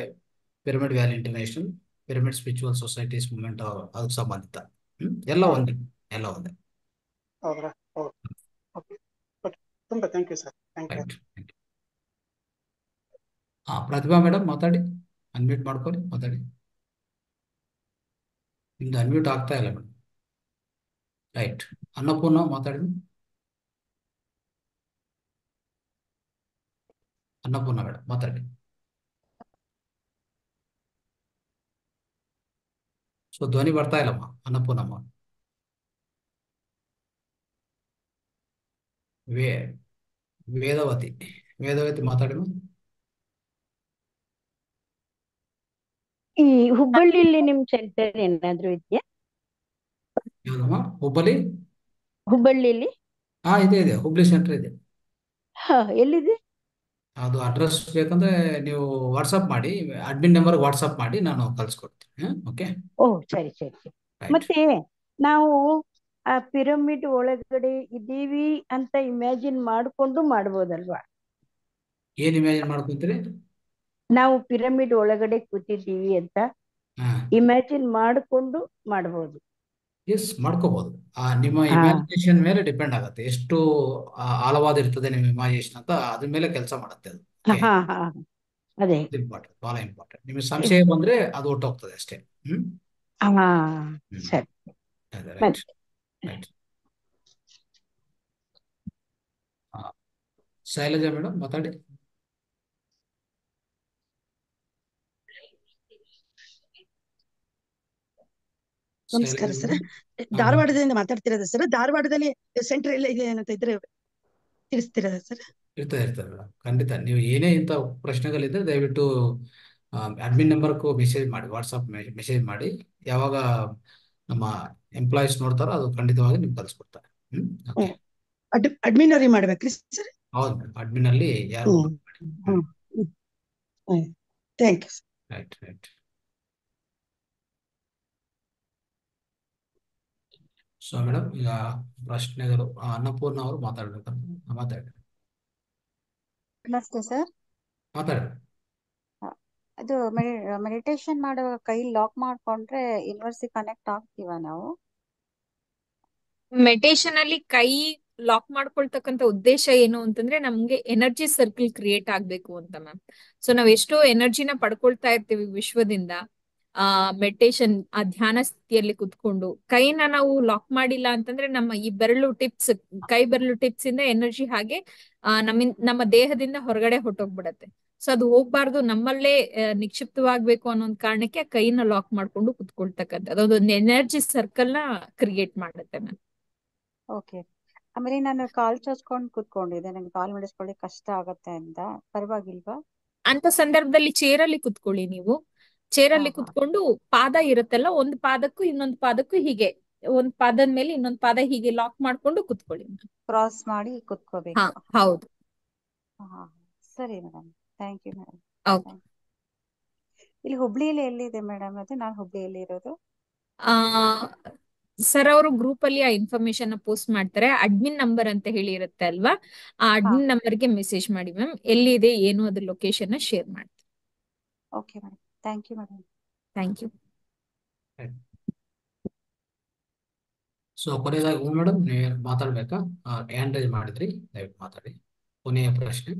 pyramid valley international pyramid spiritual societies movement ಅದಕ್ಕೆ ಸಂಬಂಧಿತ ಎಲ್ಲ ಒಂದೇ ಎಲ್ಲ ಒಂದೇ ಹೌದಾ ಸರ್ ಹಾಂ ಪ್ರತಿಭಾ ಮೇಡಮ್ ಮಾತಾಡಿ ಅನ್ಮ್ಯೂಟ್ ಮಾಡ್ಕೊಳ್ಳಿ ಮಾತಾಡಿ ನಿಮ್ದು ಅನ್ಮ್ಯೂಟ್ ಆಗ್ತಾ ಇಲ್ಲ ಮೇಡಮ್ ರೈಟ್ ಅನ್ನಪೂರ್ಣ ಮಾತಾಡಿ ಅನ್ನಪೂರ್ಣ ಮೇಡಮ್ ಮಾತಾಡಿ ಸೊ ಧ್ವನಿ ಬರ್ತಾ ಇಲ್ಲಮ್ಮ ಅನ್ನಪೂರ್ಣಮ್ಮ ವೇ ವೇದವತಿ ವೇದವತಿ ಮಾತಾಡಿ ಈ ಹುಬ್ಬಳ್ಳಿಯಲ್ಲಿ ನಿಮ್ ಸೆಂಟರ್ ಏನಾದ್ರು ಇದೆಯಾ ಯಾವ್ದಮ್ಮ ಹುಬ್ಬಳ್ಳಿ ಹುಬ್ಬಳ್ಳಿಯಲ್ಲಿ ಹಾ ಇದೆ ಇದೆ ಹುಬ್ಬಳ್ಳಿ ಸೆಂಟರ್ ಇದೆ ಹಾ ಎಲ್ಲಿದೆ ಅದು ಅಡ್ರೆಸ್ ಬೇಕಂದ್ರೆ ನೀವು ವಾಟ್ಸಪ್ ಮಾಡಿ ಅಡ್ಮಿನ್ ನಂಬರ್ ವಾಟ್ಸಪ್ ಮಾಡಿ ನಾನು ಕಳ್ಸಿಕೊಡ್ತೀನಿ ಓಕೆ ಓ ಸರಿ ಸರಿ ಸರಿ ಮತ್ತೆ ನಾವು ಆ ಪಿರಮಿಡ್ ಒಳಗಡೆ ಇದ್ದೀವಿ ಅಂತ ಇಮ್ಯಾಜಿನ್ ಮಾಡ್ಕೊಂಡು ಮಾಡ್ಬೋದಲ್ವಾ ಏನ್ ಇಮ್ಯಾಜಿನ್ ಮಾಡ್ಕೊಂತೀರಿ ನಾವು ಪಿರಮಿಡ್ ಒಳಗಡೆ ಕೂತಿದ್ದೀವಿ ಅಂತ ಇಮ್ಯಾಜಿನ್ ಮಾಡಿಕೊಂಡು ಮಾಡ್ಬೋದು ಎಸ್ ಮಾಡ್ಕೋಬಹುದು ಆ ನಿಮ್ಮ ಇಮ್ಯಾಜಿನೇಷನ್ ಮೇಲೆ ಡಿಪೆಂಡ್ ಆಗುತ್ತೆ ಎಷ್ಟು ಆಳವಾದ ಇರ್ತದೆ ನಿಮ್ಮ ಇಮ್ಯಾಜಿನೇಷನ್ ಅಂತ ಅದ್ರ ಮೇಲೆ ಕೆಲಸ ಮಾಡುತ್ತೆ ಅದು ಅದೇ ಇಂಪಾರ್ಟೆಂಟ್ ಬಹಳ ಇಂಪಾರ್ಟೆಂಟ್ ನಿಮಗೆ ಸಂಶಯ ಬಂದ್ರೆ ಅದು ಒಟ್ಟೋಗ್ತದೆ ಅಷ್ಟೇ ಹ್ಮ್ ಶೈಲಜಾ ಮೇಡಮ್ ಮಾತಾಡಿ ನಮಸ್ಕಾರ ಸರ್ ಧಾರವಾಡದಿಂದ ಮಾತಾಡ್ತಿರೋದ ಸರ್ ಧಾರವಾಡದಲ್ಲಿ ಸೆಂಟರ್ ಎಲ್ಲ ಇದೆ ಏನಂತ ಇದ್ರೆ ತಿಳಿಸ್ತಿರೋದ ಸರ್ ಇರ್ತಾ ಇರ್ತಾರೆ ಖಂಡಿತ ನೀವು ಏನೇ ಇಂತ ಪ್ರಶ್ನೆಗಳಿದ್ರೆ ದಯವಿಟ್ಟು ಅಡ್ಮಿನ್ ನಂಬರ್ಗೂ ಮೆಸೇಜ್ ಮಾಡಿ ವಾಟ್ಸಪ್ ಮೆಸೇಜ್ ಮಾಡಿ ಯಾವಾಗ ನಮ್ಮ ಎಂಪ್ಲಾಯೀಸ್ ನೋಡ್ತಾರೋ ಅದು ಖಂಡಿತವಾಗಿ ನಿಮ್ಗೆ ಕಲಿಸ್ಕೊಡ್ತಾರೆ ಅಡ್ಮಿನ್ ಅವ್ರಿಗೆ ಮಾಡ್ಬೇಕ್ರಿ ಸರ್ ಹೌದು ಅಡ್ಮಿನ್ ಅಲ್ಲಿ ಯಾರು thank you right right so madam ಈಗ ಪ್ರಶ್ನೆಗಳು ಅನ್ನಪೂರ್ಣ ಅವರು ಮಾತಾಡ್ಬೇಕು ಮಾತಾಡಿ ನಮಸ್ತೆ ಸರ್ ಮಾತಾಡಿ ಅದು ಮೆಡಿಟೇಷನ್ ಮಾಡುವಾಗ ಕೈ ಲಾಕ್ ಮಾಡ್ಕೊಂಡ್ರೆ ಯೂನಿವರ್ಸಿ ಕನೆಕ್ಟ್ ಆಗ್ತೀವ ನಾವು ಮೆಡಿಟೇಷನ್ ಅಲ್ಲಿ ಕೈ ಲಾಕ್ ಮಾಡ್ಕೊಳ್ತಕ್ಕಂತ ಉದ್ದೇಶ ಏನು ಅಂತಂದ್ರೆ ನಮ್ಗೆ ಎನರ್ಜಿ ಸರ್ಕಲ್ ಕ್ರಿಯೇಟ್ ಆಗ್ಬೇಕು ಅಂತ ಮ್ಯಾಮ್ ಸೊ ನಾವ್ ಎಷ್ಟೋ ಎನರ್ಜಿನ ಪಡ್ಕೊಳ್ತಾ ಇರ್ತೀವಿ ವಿಶ್ವದಿಂದ ಆ ಮೆಡಿಟೇಷನ್ ಆ ಧ್ಯಾನ ಸ್ಥಿತಿಯಲ್ಲಿ ಕುತ್ಕೊಂಡು ಕೈನ ನಾವು ಲಾಕ್ ಮಾಡಿಲ್ಲ ಅಂತಂದ್ರೆ ನಮ್ಮ ಈ ಬೆರಳು ಟಿಪ್ಸ್ ಕೈ ಬೆರಳು ಟಿಪ್ಸ್ ಇಂದ ಎನರ್ಜಿ ಹಾಗೆ ನಮ್ಮಿಂದ ನಮ್ಮ ದೇಹದಿಂದ ಹೊರಗಡೆ ಹೊಟ್ಟೋಗ್ಬಿಡತ್ತೆ ಸೊ ಅದು ಹೋಗ್ಬಾರ್ದು ನಮ್ಮಲ್ಲೇ ನಿಕ್ಷಿಪ್ತವಾಗ್ಬೇಕು ಅನ್ನೋ ಒಂದು ಕಾರಣಕ್ಕೆ ಕೈನ ಲಾಕ್ ಮಾಡ್ಕೊಂಡು ಕುತ್ಕೊಳ್ತಕ್ಕಂಥ ಅದೊಂದು ಎನರ್ಜಿ ಸರ್ಕಲ್ ನ ಕ್ರಿಯೇಟ್ ಮಾಡುತ್ತೆ ಮ್ಯಾಮ್ ಓಕೆ ಆಮೇಲೆ ನಾನು ಕಾಲ್ ಚಾಚ್ಕೊಂಡು ಕುತ್ಕೊಂಡಿದ್ದೆ ನಂಗೆ ಕಾಲ್ ಮಾಡಿಸ್ಕೊಳ್ಳಿ ಕಷ್ಟ ಆಗತ್ತೆ ಅಂತ ಪರವಾಗಿಲ್ವಾ ಅಂತ ಸಂದರ್ಭದಲ್ಲಿ ಚೇರಲ್ಲಿ ಕುತ್ಕೊಳ್ಳಿ ನೀವು ಚೇರಲ್ಲಿ ಕುತ್ಕೊಂಡು ಪಾದ ಇರುತ್ತಲ್ಲ ಒಂದ್ ಪಾದಕ್ಕೂ ಇನ್ನೊಂದ್ ಪಾದಕ್ಕೂ ಹೀಗೆ ಒಂದ್ ಪಾದದ ಮೇಲೆ ಇನ್ನೊಂದ್ ಪಾದ ಹೀಗೆ ಲಾಕ್ ಮಾಡ್ಕೊಂಡು ಕುತ್ಕೊಳ್ಳಿ ಕ್ರಾಸ್ ಮಾಡಿ ಕುತ್ಕೋಬೇಕು ಹೌದು ಸರಿ ಮೇಡಮ್ ಥ್ಯಾಂಕ್ ಯು ಮೇಡಮ್ ಇಲ್ಲಿ ಹುಬ್ಳಿಯಲ್ಲಿ ಎಲ್ಲಿದೆ ಮೇಡಮ್ ಅದು ನಾನು ಹುಬ್ಳಿಯಲ್ಲಿ ಇರೋದು ಸರ್ ಅವರು ಗ್ರೂಪ್ ಅಲ್ಲಿ ಆ ಇನ್ಫಾರ್ಮೇಶನ್ ಪೋಸ್ಟ್ ಮಾಡ್ತಾರೆ ಅಡ್ಮಿನ್ ನಂಬರ್ ಅಂತ ಹೇಳಿ ಇರುತ್ತೆ ಅಲ್ವಾ ಆ ಅಡ್ಮಿನ್ ನಂಬರ್ ಗೆ ಮೆಸೇಜ್ ಮಾಡಿ ಮ್ಯಾಮ್ ಎಲ್ಲಿದೆ ಏನು ಅದ್ರ ಲೊಕೇಶನ್ ಶೇರ್ ಮಾಡ್ತೀನಿ okay madam thank you madam thank you so ಕೊನೆಯದಾಗಿ ಹೂ ಮೇಡಮ್ ನೀವು ಮಾತಾಡ್ಬೇಕಾ ಹ್ಯಾಂಡ್ ರೈಸ್ ಮಾಡಿದ್ರಿ ದಯವಿಟ್ಟು ಮಾತಾಡಿ ಕೊನೆಯ ಪ್ರಶ್ನೆ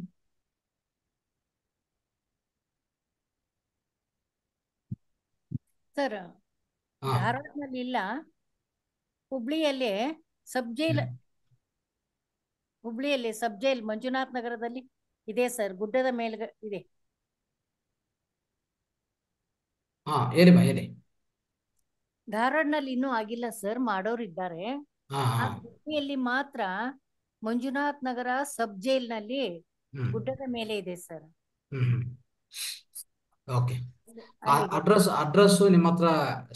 ಸರ್ ಧಾರವಾಡದಲ್ಲಿ ಇಲ್ಲ ಹುಬ್ಳಿಯಲ್ಲಿ ಸಬ್ ಜೈಲ್ ಹುಬ್ಳಿಯಲ್ಲಿ ಸಬ್ ಜೈಲ್ ಮಂಜುನಾಥ್ ನಗರದಲ್ಲಿ ಇದೆ ಸರ್ ಗುಡ್ಡದ ಮೇಲ್ಗ ಇದೆ ಹೇಳಿ ಬಾ ಹೇಳಿ ಧಾರವಾಡನಲ್ಲಿ ಇನ್ನೂ ಆಗಿಲ್ಲ ಸರ್ ಮಾಡೋರು ಇದ್ದಾರೆ ಆ ಮಾತ್ರ ಮಂಜುನಾಥ್ ನಗರ ಸಬ್ ಜೈಲ್ನಲ್ಲಿ ನಲ್ಲಿ ಗುಡ್ಡದ ಮೇಲೆ ಇದೆ ಸರ್ ಓಕೆ ಅಡ್ರೆಸ್ ಅಡ್ರೆಸ್ ನಿಮ್ಮ ಹತ್ರ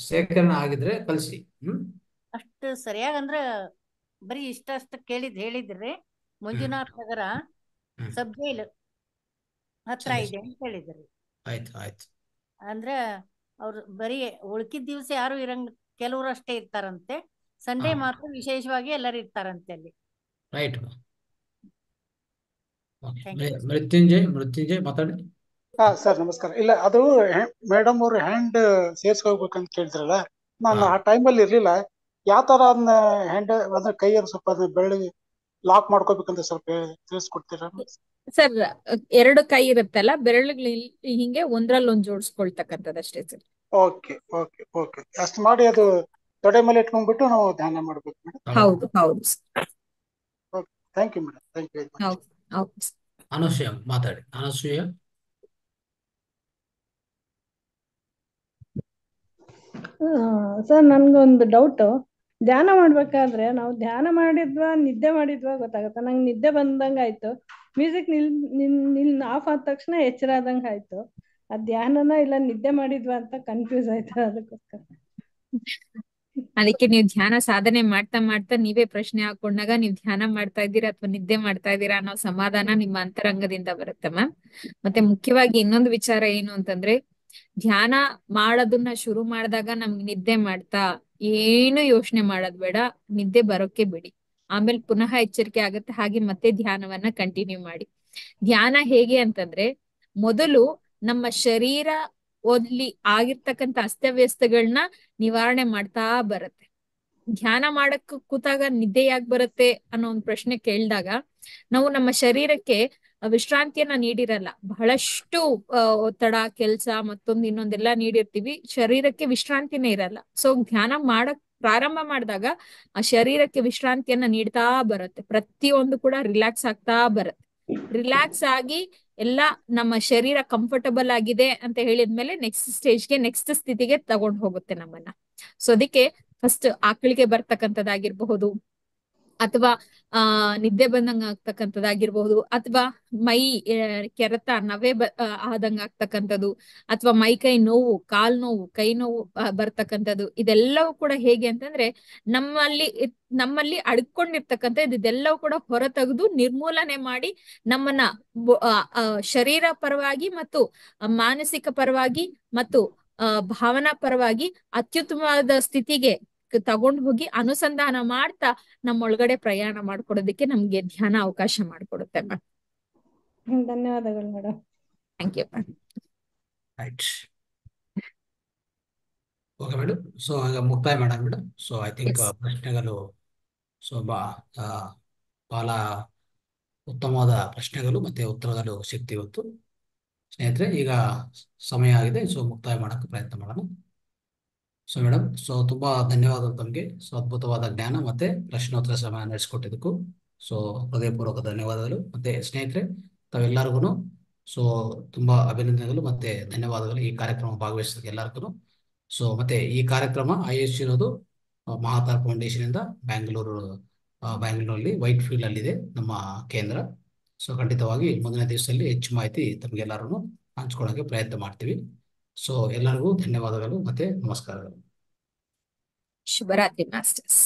ಶೇಖರಣೆ ಆಗಿದ್ರೆ ಕಲಿಸಿ ಅಷ್ಟು ಅಷ್ಟು ಅಂದ್ರೆ ಬರೀ ಇಷ್ಟ ಕೇಳಿದ್ ಹೇಳಿದ್ರಿ ಮಂಜುನಾಥ್ ನಗರ ಸಬ್ ಜೈಲ್ ಹತ್ರ ಇದೆ ಅಂತ ಹೇಳಿದ್ರಿ ಆಯ್ತು ಆಯ್ತು ಅಂದ್ರೆ ಅವ್ರು ಬರೀ ಉಳ್ಕಿದ ದಿವಸ ಯಾರು ಇರಂಗ ಕೆಲವರು ಅಷ್ಟೇ ಇರ್ತಾರಂತೆ ಸಂಡೇ ಮಾತ್ರ ವಿಶೇಷವಾಗಿ ಎಲ್ಲರೂ ಇರ್ತಾರಂತೆ ಅಲ್ಲಿ ರೈಟ್ ಮೃತ್ಯುಂಜಯ್ ಮೃತ್ಯುಂಜಯ್ ಮಾತಾಡಿ ಹಾ ಸರ್ ನಮಸ್ಕಾರ ಇಲ್ಲ ಅದು ಮೇಡಮ್ ಅವರು ಹ್ಯಾಂಡ್ ಸೇರ್ಸ್ಕೋಬೇಕಂತ ಕೇಳಿದ್ರಲ್ಲ ನಾನು ಆ ಟೈಮ್ ಅಲ್ಲಿ ಇರ್ಲಿಲ್ಲ ಯಾವ ತರ ಅದನ್ನ ಹ್ಯಾಂಡ್ ಅಂದ್ರೆ ಕೈಯಲ್ಲಿ ಸ್ವಲ್ಪ ಅದನ್ನ ಬೆಳ್ಳಿ ಲಾಕ್ ಮಾಡ್ಕೋಬೇಕಂತ ಸ್ವಲ್ಪ ತಿಳಿಸ್ಕೊಡ್ತೀರಾ ಸರ್ ಎರಡು ಕೈ ಇರುತ್ತಲ್ಲ ಬೆರಳುಗಳು ಹಿಂಗೆ ಒಂದ್ರಲ್ಲಿ ಒಂದ್ ಜೋಡಿಸ್ಕೊಳ್ತಕ್ಕಂಥದ್ದು ಅಷ್ಟೇ ಓಕೆ ಓಕೆ ಓಕೆ ಅಷ್ಟು ಮಾಡಿ ಅದು ತೊಡೆ ಮೇಲೆ ಇಟ್ಕೊಂಡ್ಬಿಟ್ಟು ನಾವು ಧ್ಯಾನ ಮಾಡ್ಬೇಕು ಮೇಡಮ್ ಹೌದು ಹೌದು okay thank you madam thank you ಹೌದು ಅನಸೂಯ ಮಾತಾಡಿ ಅನಸೂಯ ಸರ್ ನನ್ಗೊಂದು ಡೌಟ್ ಧ್ಯಾನ ಮಾಡ್ಬೇಕಾದ್ರೆ ನಾವು ಧ್ಯಾನ ಮಾಡಿದ್ವಾ ನಿದ್ದೆ ಮಾಡಿದ್ವಾ ಗೊತ್ತಾಗತ್ತ ನಂಗೆ ನಿದ್ದೆ ಬಂದಂಗಾಯ್ತು ಮ್ಯೂಸಿಕ್ ನಿಲ್ ನಿಲ್ ಆಫ್ ಆದ ತಕ್ಷಣ ಎಚ್ಚರ ಆದಂಗ ಆಯ್ತು ಆ ಧ್ಯಾನನ ಇಲ್ಲ ನಿದ್ದೆ ಮಾಡಿದ್ವಾ ಅಂತ ಕನ್ಫ್ಯೂಸ್ ಆಯ್ತಾ ಅದಕ್ಕೋಸ್ಕರ ಅದಕ್ಕೆ ನೀವು ಧ್ಯಾನ ಸಾಧನೆ ಮಾಡ್ತಾ ಮಾಡ್ತಾ ನೀವೇ ಪ್ರಶ್ನೆ ಹಾಕೊಂಡಾಗ ನೀವು ಧ್ಯಾನ ಮಾಡ್ತಾ ಇದ್ದೀರಾ ಅಥವಾ ನಿದ್ದೆ ಮಾಡ್ತಾ ಇದ್ದೀರಾ ಅನ್ನೋ ಸಮಾಧಾನ ನಿಮ್ಮ ಅಂತರಂಗದಿಂದ ಬರುತ್ತೆ ಮ್ಯಾಮ್ ಮತ್ತೆ ಮುಖ್ಯವಾಗಿ ಇನ್ನೊಂದು ವಿಚಾರ ಏನು ಅಂತಂದ್ರೆ ಧ್ಯಾನ ಮಾಡೋದನ್ನ ಶುರು ಮಾಡಿದಾಗ ನಮ್ಗೆ ನಿದ್ದೆ ಮಾಡ್ತಾ ಏನು ಯೋಚನೆ ಮಾಡೋದ್ ಬೇಡ ನಿದ್ದೆ ಬರೋಕೆ ಬಿಡಿ ಆಮೇಲೆ ಪುನಃ ಎಚ್ಚರಿಕೆ ಆಗುತ್ತೆ ಹಾಗೆ ಮತ್ತೆ ಧ್ಯಾನವನ್ನ ಕಂಟಿನ್ಯೂ ಮಾಡಿ ಧ್ಯಾನ ಹೇಗೆ ಅಂತಂದ್ರೆ ಮೊದಲು ನಮ್ಮ ಶರೀರ ಓದ್ಲಿ ಆಗಿರ್ತಕ್ಕಂಥ ಅಸ್ತವ್ಯಸ್ತಗಳನ್ನ ನಿವಾರಣೆ ಮಾಡ್ತಾ ಬರತ್ತೆ ಧ್ಯಾನ ಮಾಡಕ್ ಕೂತಾಗ ನಿದ್ದೆ ಯಾಕೆ ಬರುತ್ತೆ ಅನ್ನೋ ಒಂದು ಪ್ರಶ್ನೆ ಕೇಳಿದಾಗ ನಾವು ನಮ್ಮ ಶರೀರಕ್ಕೆ ವಿಶ್ರಾಂತಿಯನ್ನ ನೀಡಿರಲ್ಲ ಬಹಳಷ್ಟು ಒತ್ತಡ ಕೆಲಸ ಮತ್ತೊಂದು ಇನ್ನೊಂದೆಲ್ಲ ನೀಡಿರ್ತೀವಿ ಶರೀರಕ್ಕೆ ವಿಶ್ರಾಂತಿನೇ ಇರಲ್ಲ ಸೊ ಧ್ಯಾನ ಮಾಡಕ್ ಪ್ರಾರಂಭ ಮಾಡಿದಾಗ ಆ ಶರೀರಕ್ಕೆ ವಿಶ್ರಾಂತಿಯನ್ನ ನೀಡ್ತಾ ಬರುತ್ತೆ ಪ್ರತಿಯೊಂದು ಕೂಡ ರಿಲ್ಯಾಕ್ಸ್ ಆಗ್ತಾ ಬರುತ್ತೆ ರಿಲ್ಯಾಕ್ಸ್ ಆಗಿ ಎಲ್ಲ ನಮ್ಮ ಶರೀರ ಕಂಫರ್ಟಬಲ್ ಆಗಿದೆ ಅಂತ ಹೇಳಿದ್ಮೇಲೆ ನೆಕ್ಸ್ಟ್ ಸ್ಟೇಜ್ಗೆ ನೆಕ್ಸ್ಟ್ ಸ್ಥಿತಿಗೆ ತಗೊಂಡು ಹೋಗುತ್ತೆ ನಮ್ಮನ್ನ ಸೊ ಅದಕ್ಕೆ ಫಸ್ಟ್ ಆಕಳಿಗೆ ಬರ್ತಕ್ಕಂಥದ್ದಾಗಿರ್ಬಹುದು ಅಥವಾ ಆ ನಿದ್ದೆ ಬಂದಂಗ ಆಗ್ತಕ್ಕಂಥದ್ದಾಗಿರ್ಬಹುದು ಅಥವಾ ಮೈ ಕೆರೆತ ನವೆ ಬ ಆದಂಗ ಆಗ್ತಕ್ಕಂಥದ್ದು ಅಥವಾ ಮೈ ಕೈ ನೋವು ಕಾಲ್ ನೋವು ಕೈ ನೋವು ಬರ್ತಕ್ಕಂಥದ್ದು ಇದೆಲ್ಲವೂ ಕೂಡ ಹೇಗೆ ಅಂತಂದ್ರೆ ನಮ್ಮಲ್ಲಿ ನಮ್ಮಲ್ಲಿ ಅಡ್ಕೊಂಡಿರ್ತಕ್ಕಂಥ ಇದೆಲ್ಲವೂ ಕೂಡ ಹೊರತೆಗೆದು ನಿರ್ಮೂಲನೆ ಮಾಡಿ ನಮ್ಮನ್ನ ಶರೀರ ಪರವಾಗಿ ಮತ್ತು ಮಾನಸಿಕ ಪರವಾಗಿ ಮತ್ತು ಭಾವನಾ ಪರವಾಗಿ ಅತ್ಯುತ್ತಮವಾದ ಸ್ಥಿತಿಗೆ ತಗೊಂಡ್ ಹೋಗಿ ಅನುಸಂಧಾನ ಮಾಡ್ತಾ ನಮ್ಮೊಳಗಡೆ ಪ್ರಯಾಣ ಮಾಡ್ಕೊಡೋದಕ್ಕೆ ನಮ್ಗೆ ಧ್ಯಾನ ಅವಕಾಶ ಮಾಡ್ಕೊಡುತ್ತೆ ಮ್ಯಾಮ್ ಧನ್ಯವಾದಗಳು madam thank you right okay madam so ಈಗ ಮುಕ್ತಾಯ ಮಾಡೋಣ ಮೇಡಮ್ ಸೊ ಐ ಥಿಂಕ್ ಪ್ರಶ್ನೆಗಳು ಸೊ ಬಾ ಬಹಳ ಉತ್ತಮವಾದ ಪ್ರಶ್ನೆಗಳು ಮತ್ತೆ ಉತ್ತರಗಳು ಸಿಗ್ತಿವತ್ತು ಸ್ನೇಹಿತರೆ ಈಗ ಸಮಯ ಆಗಿದೆ ಸೊ ಮುಕ್ತಾಯ ಮಾಡೋಕ್ಕೆ ಪ್ರಯತ್ನ ಮಾಡೋಣ ಸೊ ಮೇಡಮ್ ಸೊ ತುಂಬಾ ಧನ್ಯವಾದಗಳು ತಮಗೆ ಸೊ ಅದ್ಭುತವಾದ ಜ್ಞಾನ ಮತ್ತೆ ಪ್ರಶ್ನೋತ್ತರ ಸಮಯ ನಡೆಸಿಕೊಟ್ಟಿದ್ದಕ್ಕೂ ಸೊ ಹೃದಯಪೂರ್ವಕ ಧನ್ಯವಾದಗಳು ಮತ್ತೆ ಸ್ನೇಹಿತರೆ ತಾವೆಲ್ಲರಿಗೂ ಸೊ ತುಂಬಾ ಅಭಿನಂದನೆಗಳು ಮತ್ತೆ ಧನ್ಯವಾದಗಳು ಈ ಕಾರ್ಯಕ್ರಮ ಭಾಗವಹಿಸಿದ ಎಲ್ಲರಿಗೂ ಸೊ ಮತ್ತೆ ಈ ಕಾರ್ಯಕ್ರಮ ಆಯೋಜಿಸಿರೋದು ಇರೋದು ಮಹಾತಾರ್ ಫೌಂಡೇಶನ್ ಇಂದ ಬ್ಯಾಂಗ್ಳೂರು ಬ್ಯಾಂಗ್ಳೂರಲ್ಲಿ ವೈಟ್ ಫೀಲ್ಡ್ ಇದೆ ನಮ್ಮ ಕೇಂದ್ರ ಸೊ ಖಂಡಿತವಾಗಿ ಮುಂದಿನ ದಿವಸದಲ್ಲಿ ಹೆಚ್ಚು ಮಾಹಿತಿ ತಮಗೆಲ್ಲರೂ ಹಂಚ್ಕೊಳ್ಳೋಕೆ ಪ್ರಯತ್ನ ಮಾಡ್ತೀವಿ ಸೊ ಎಲ್ಲರಿಗೂ ಧನ್ಯವಾದಗಳು ಮತ್ತೆ ನಮಸ್ಕಾರಗಳು ಶುಭರಾತ್ರಿ ಮಾಸ್ಟರ್ಸ್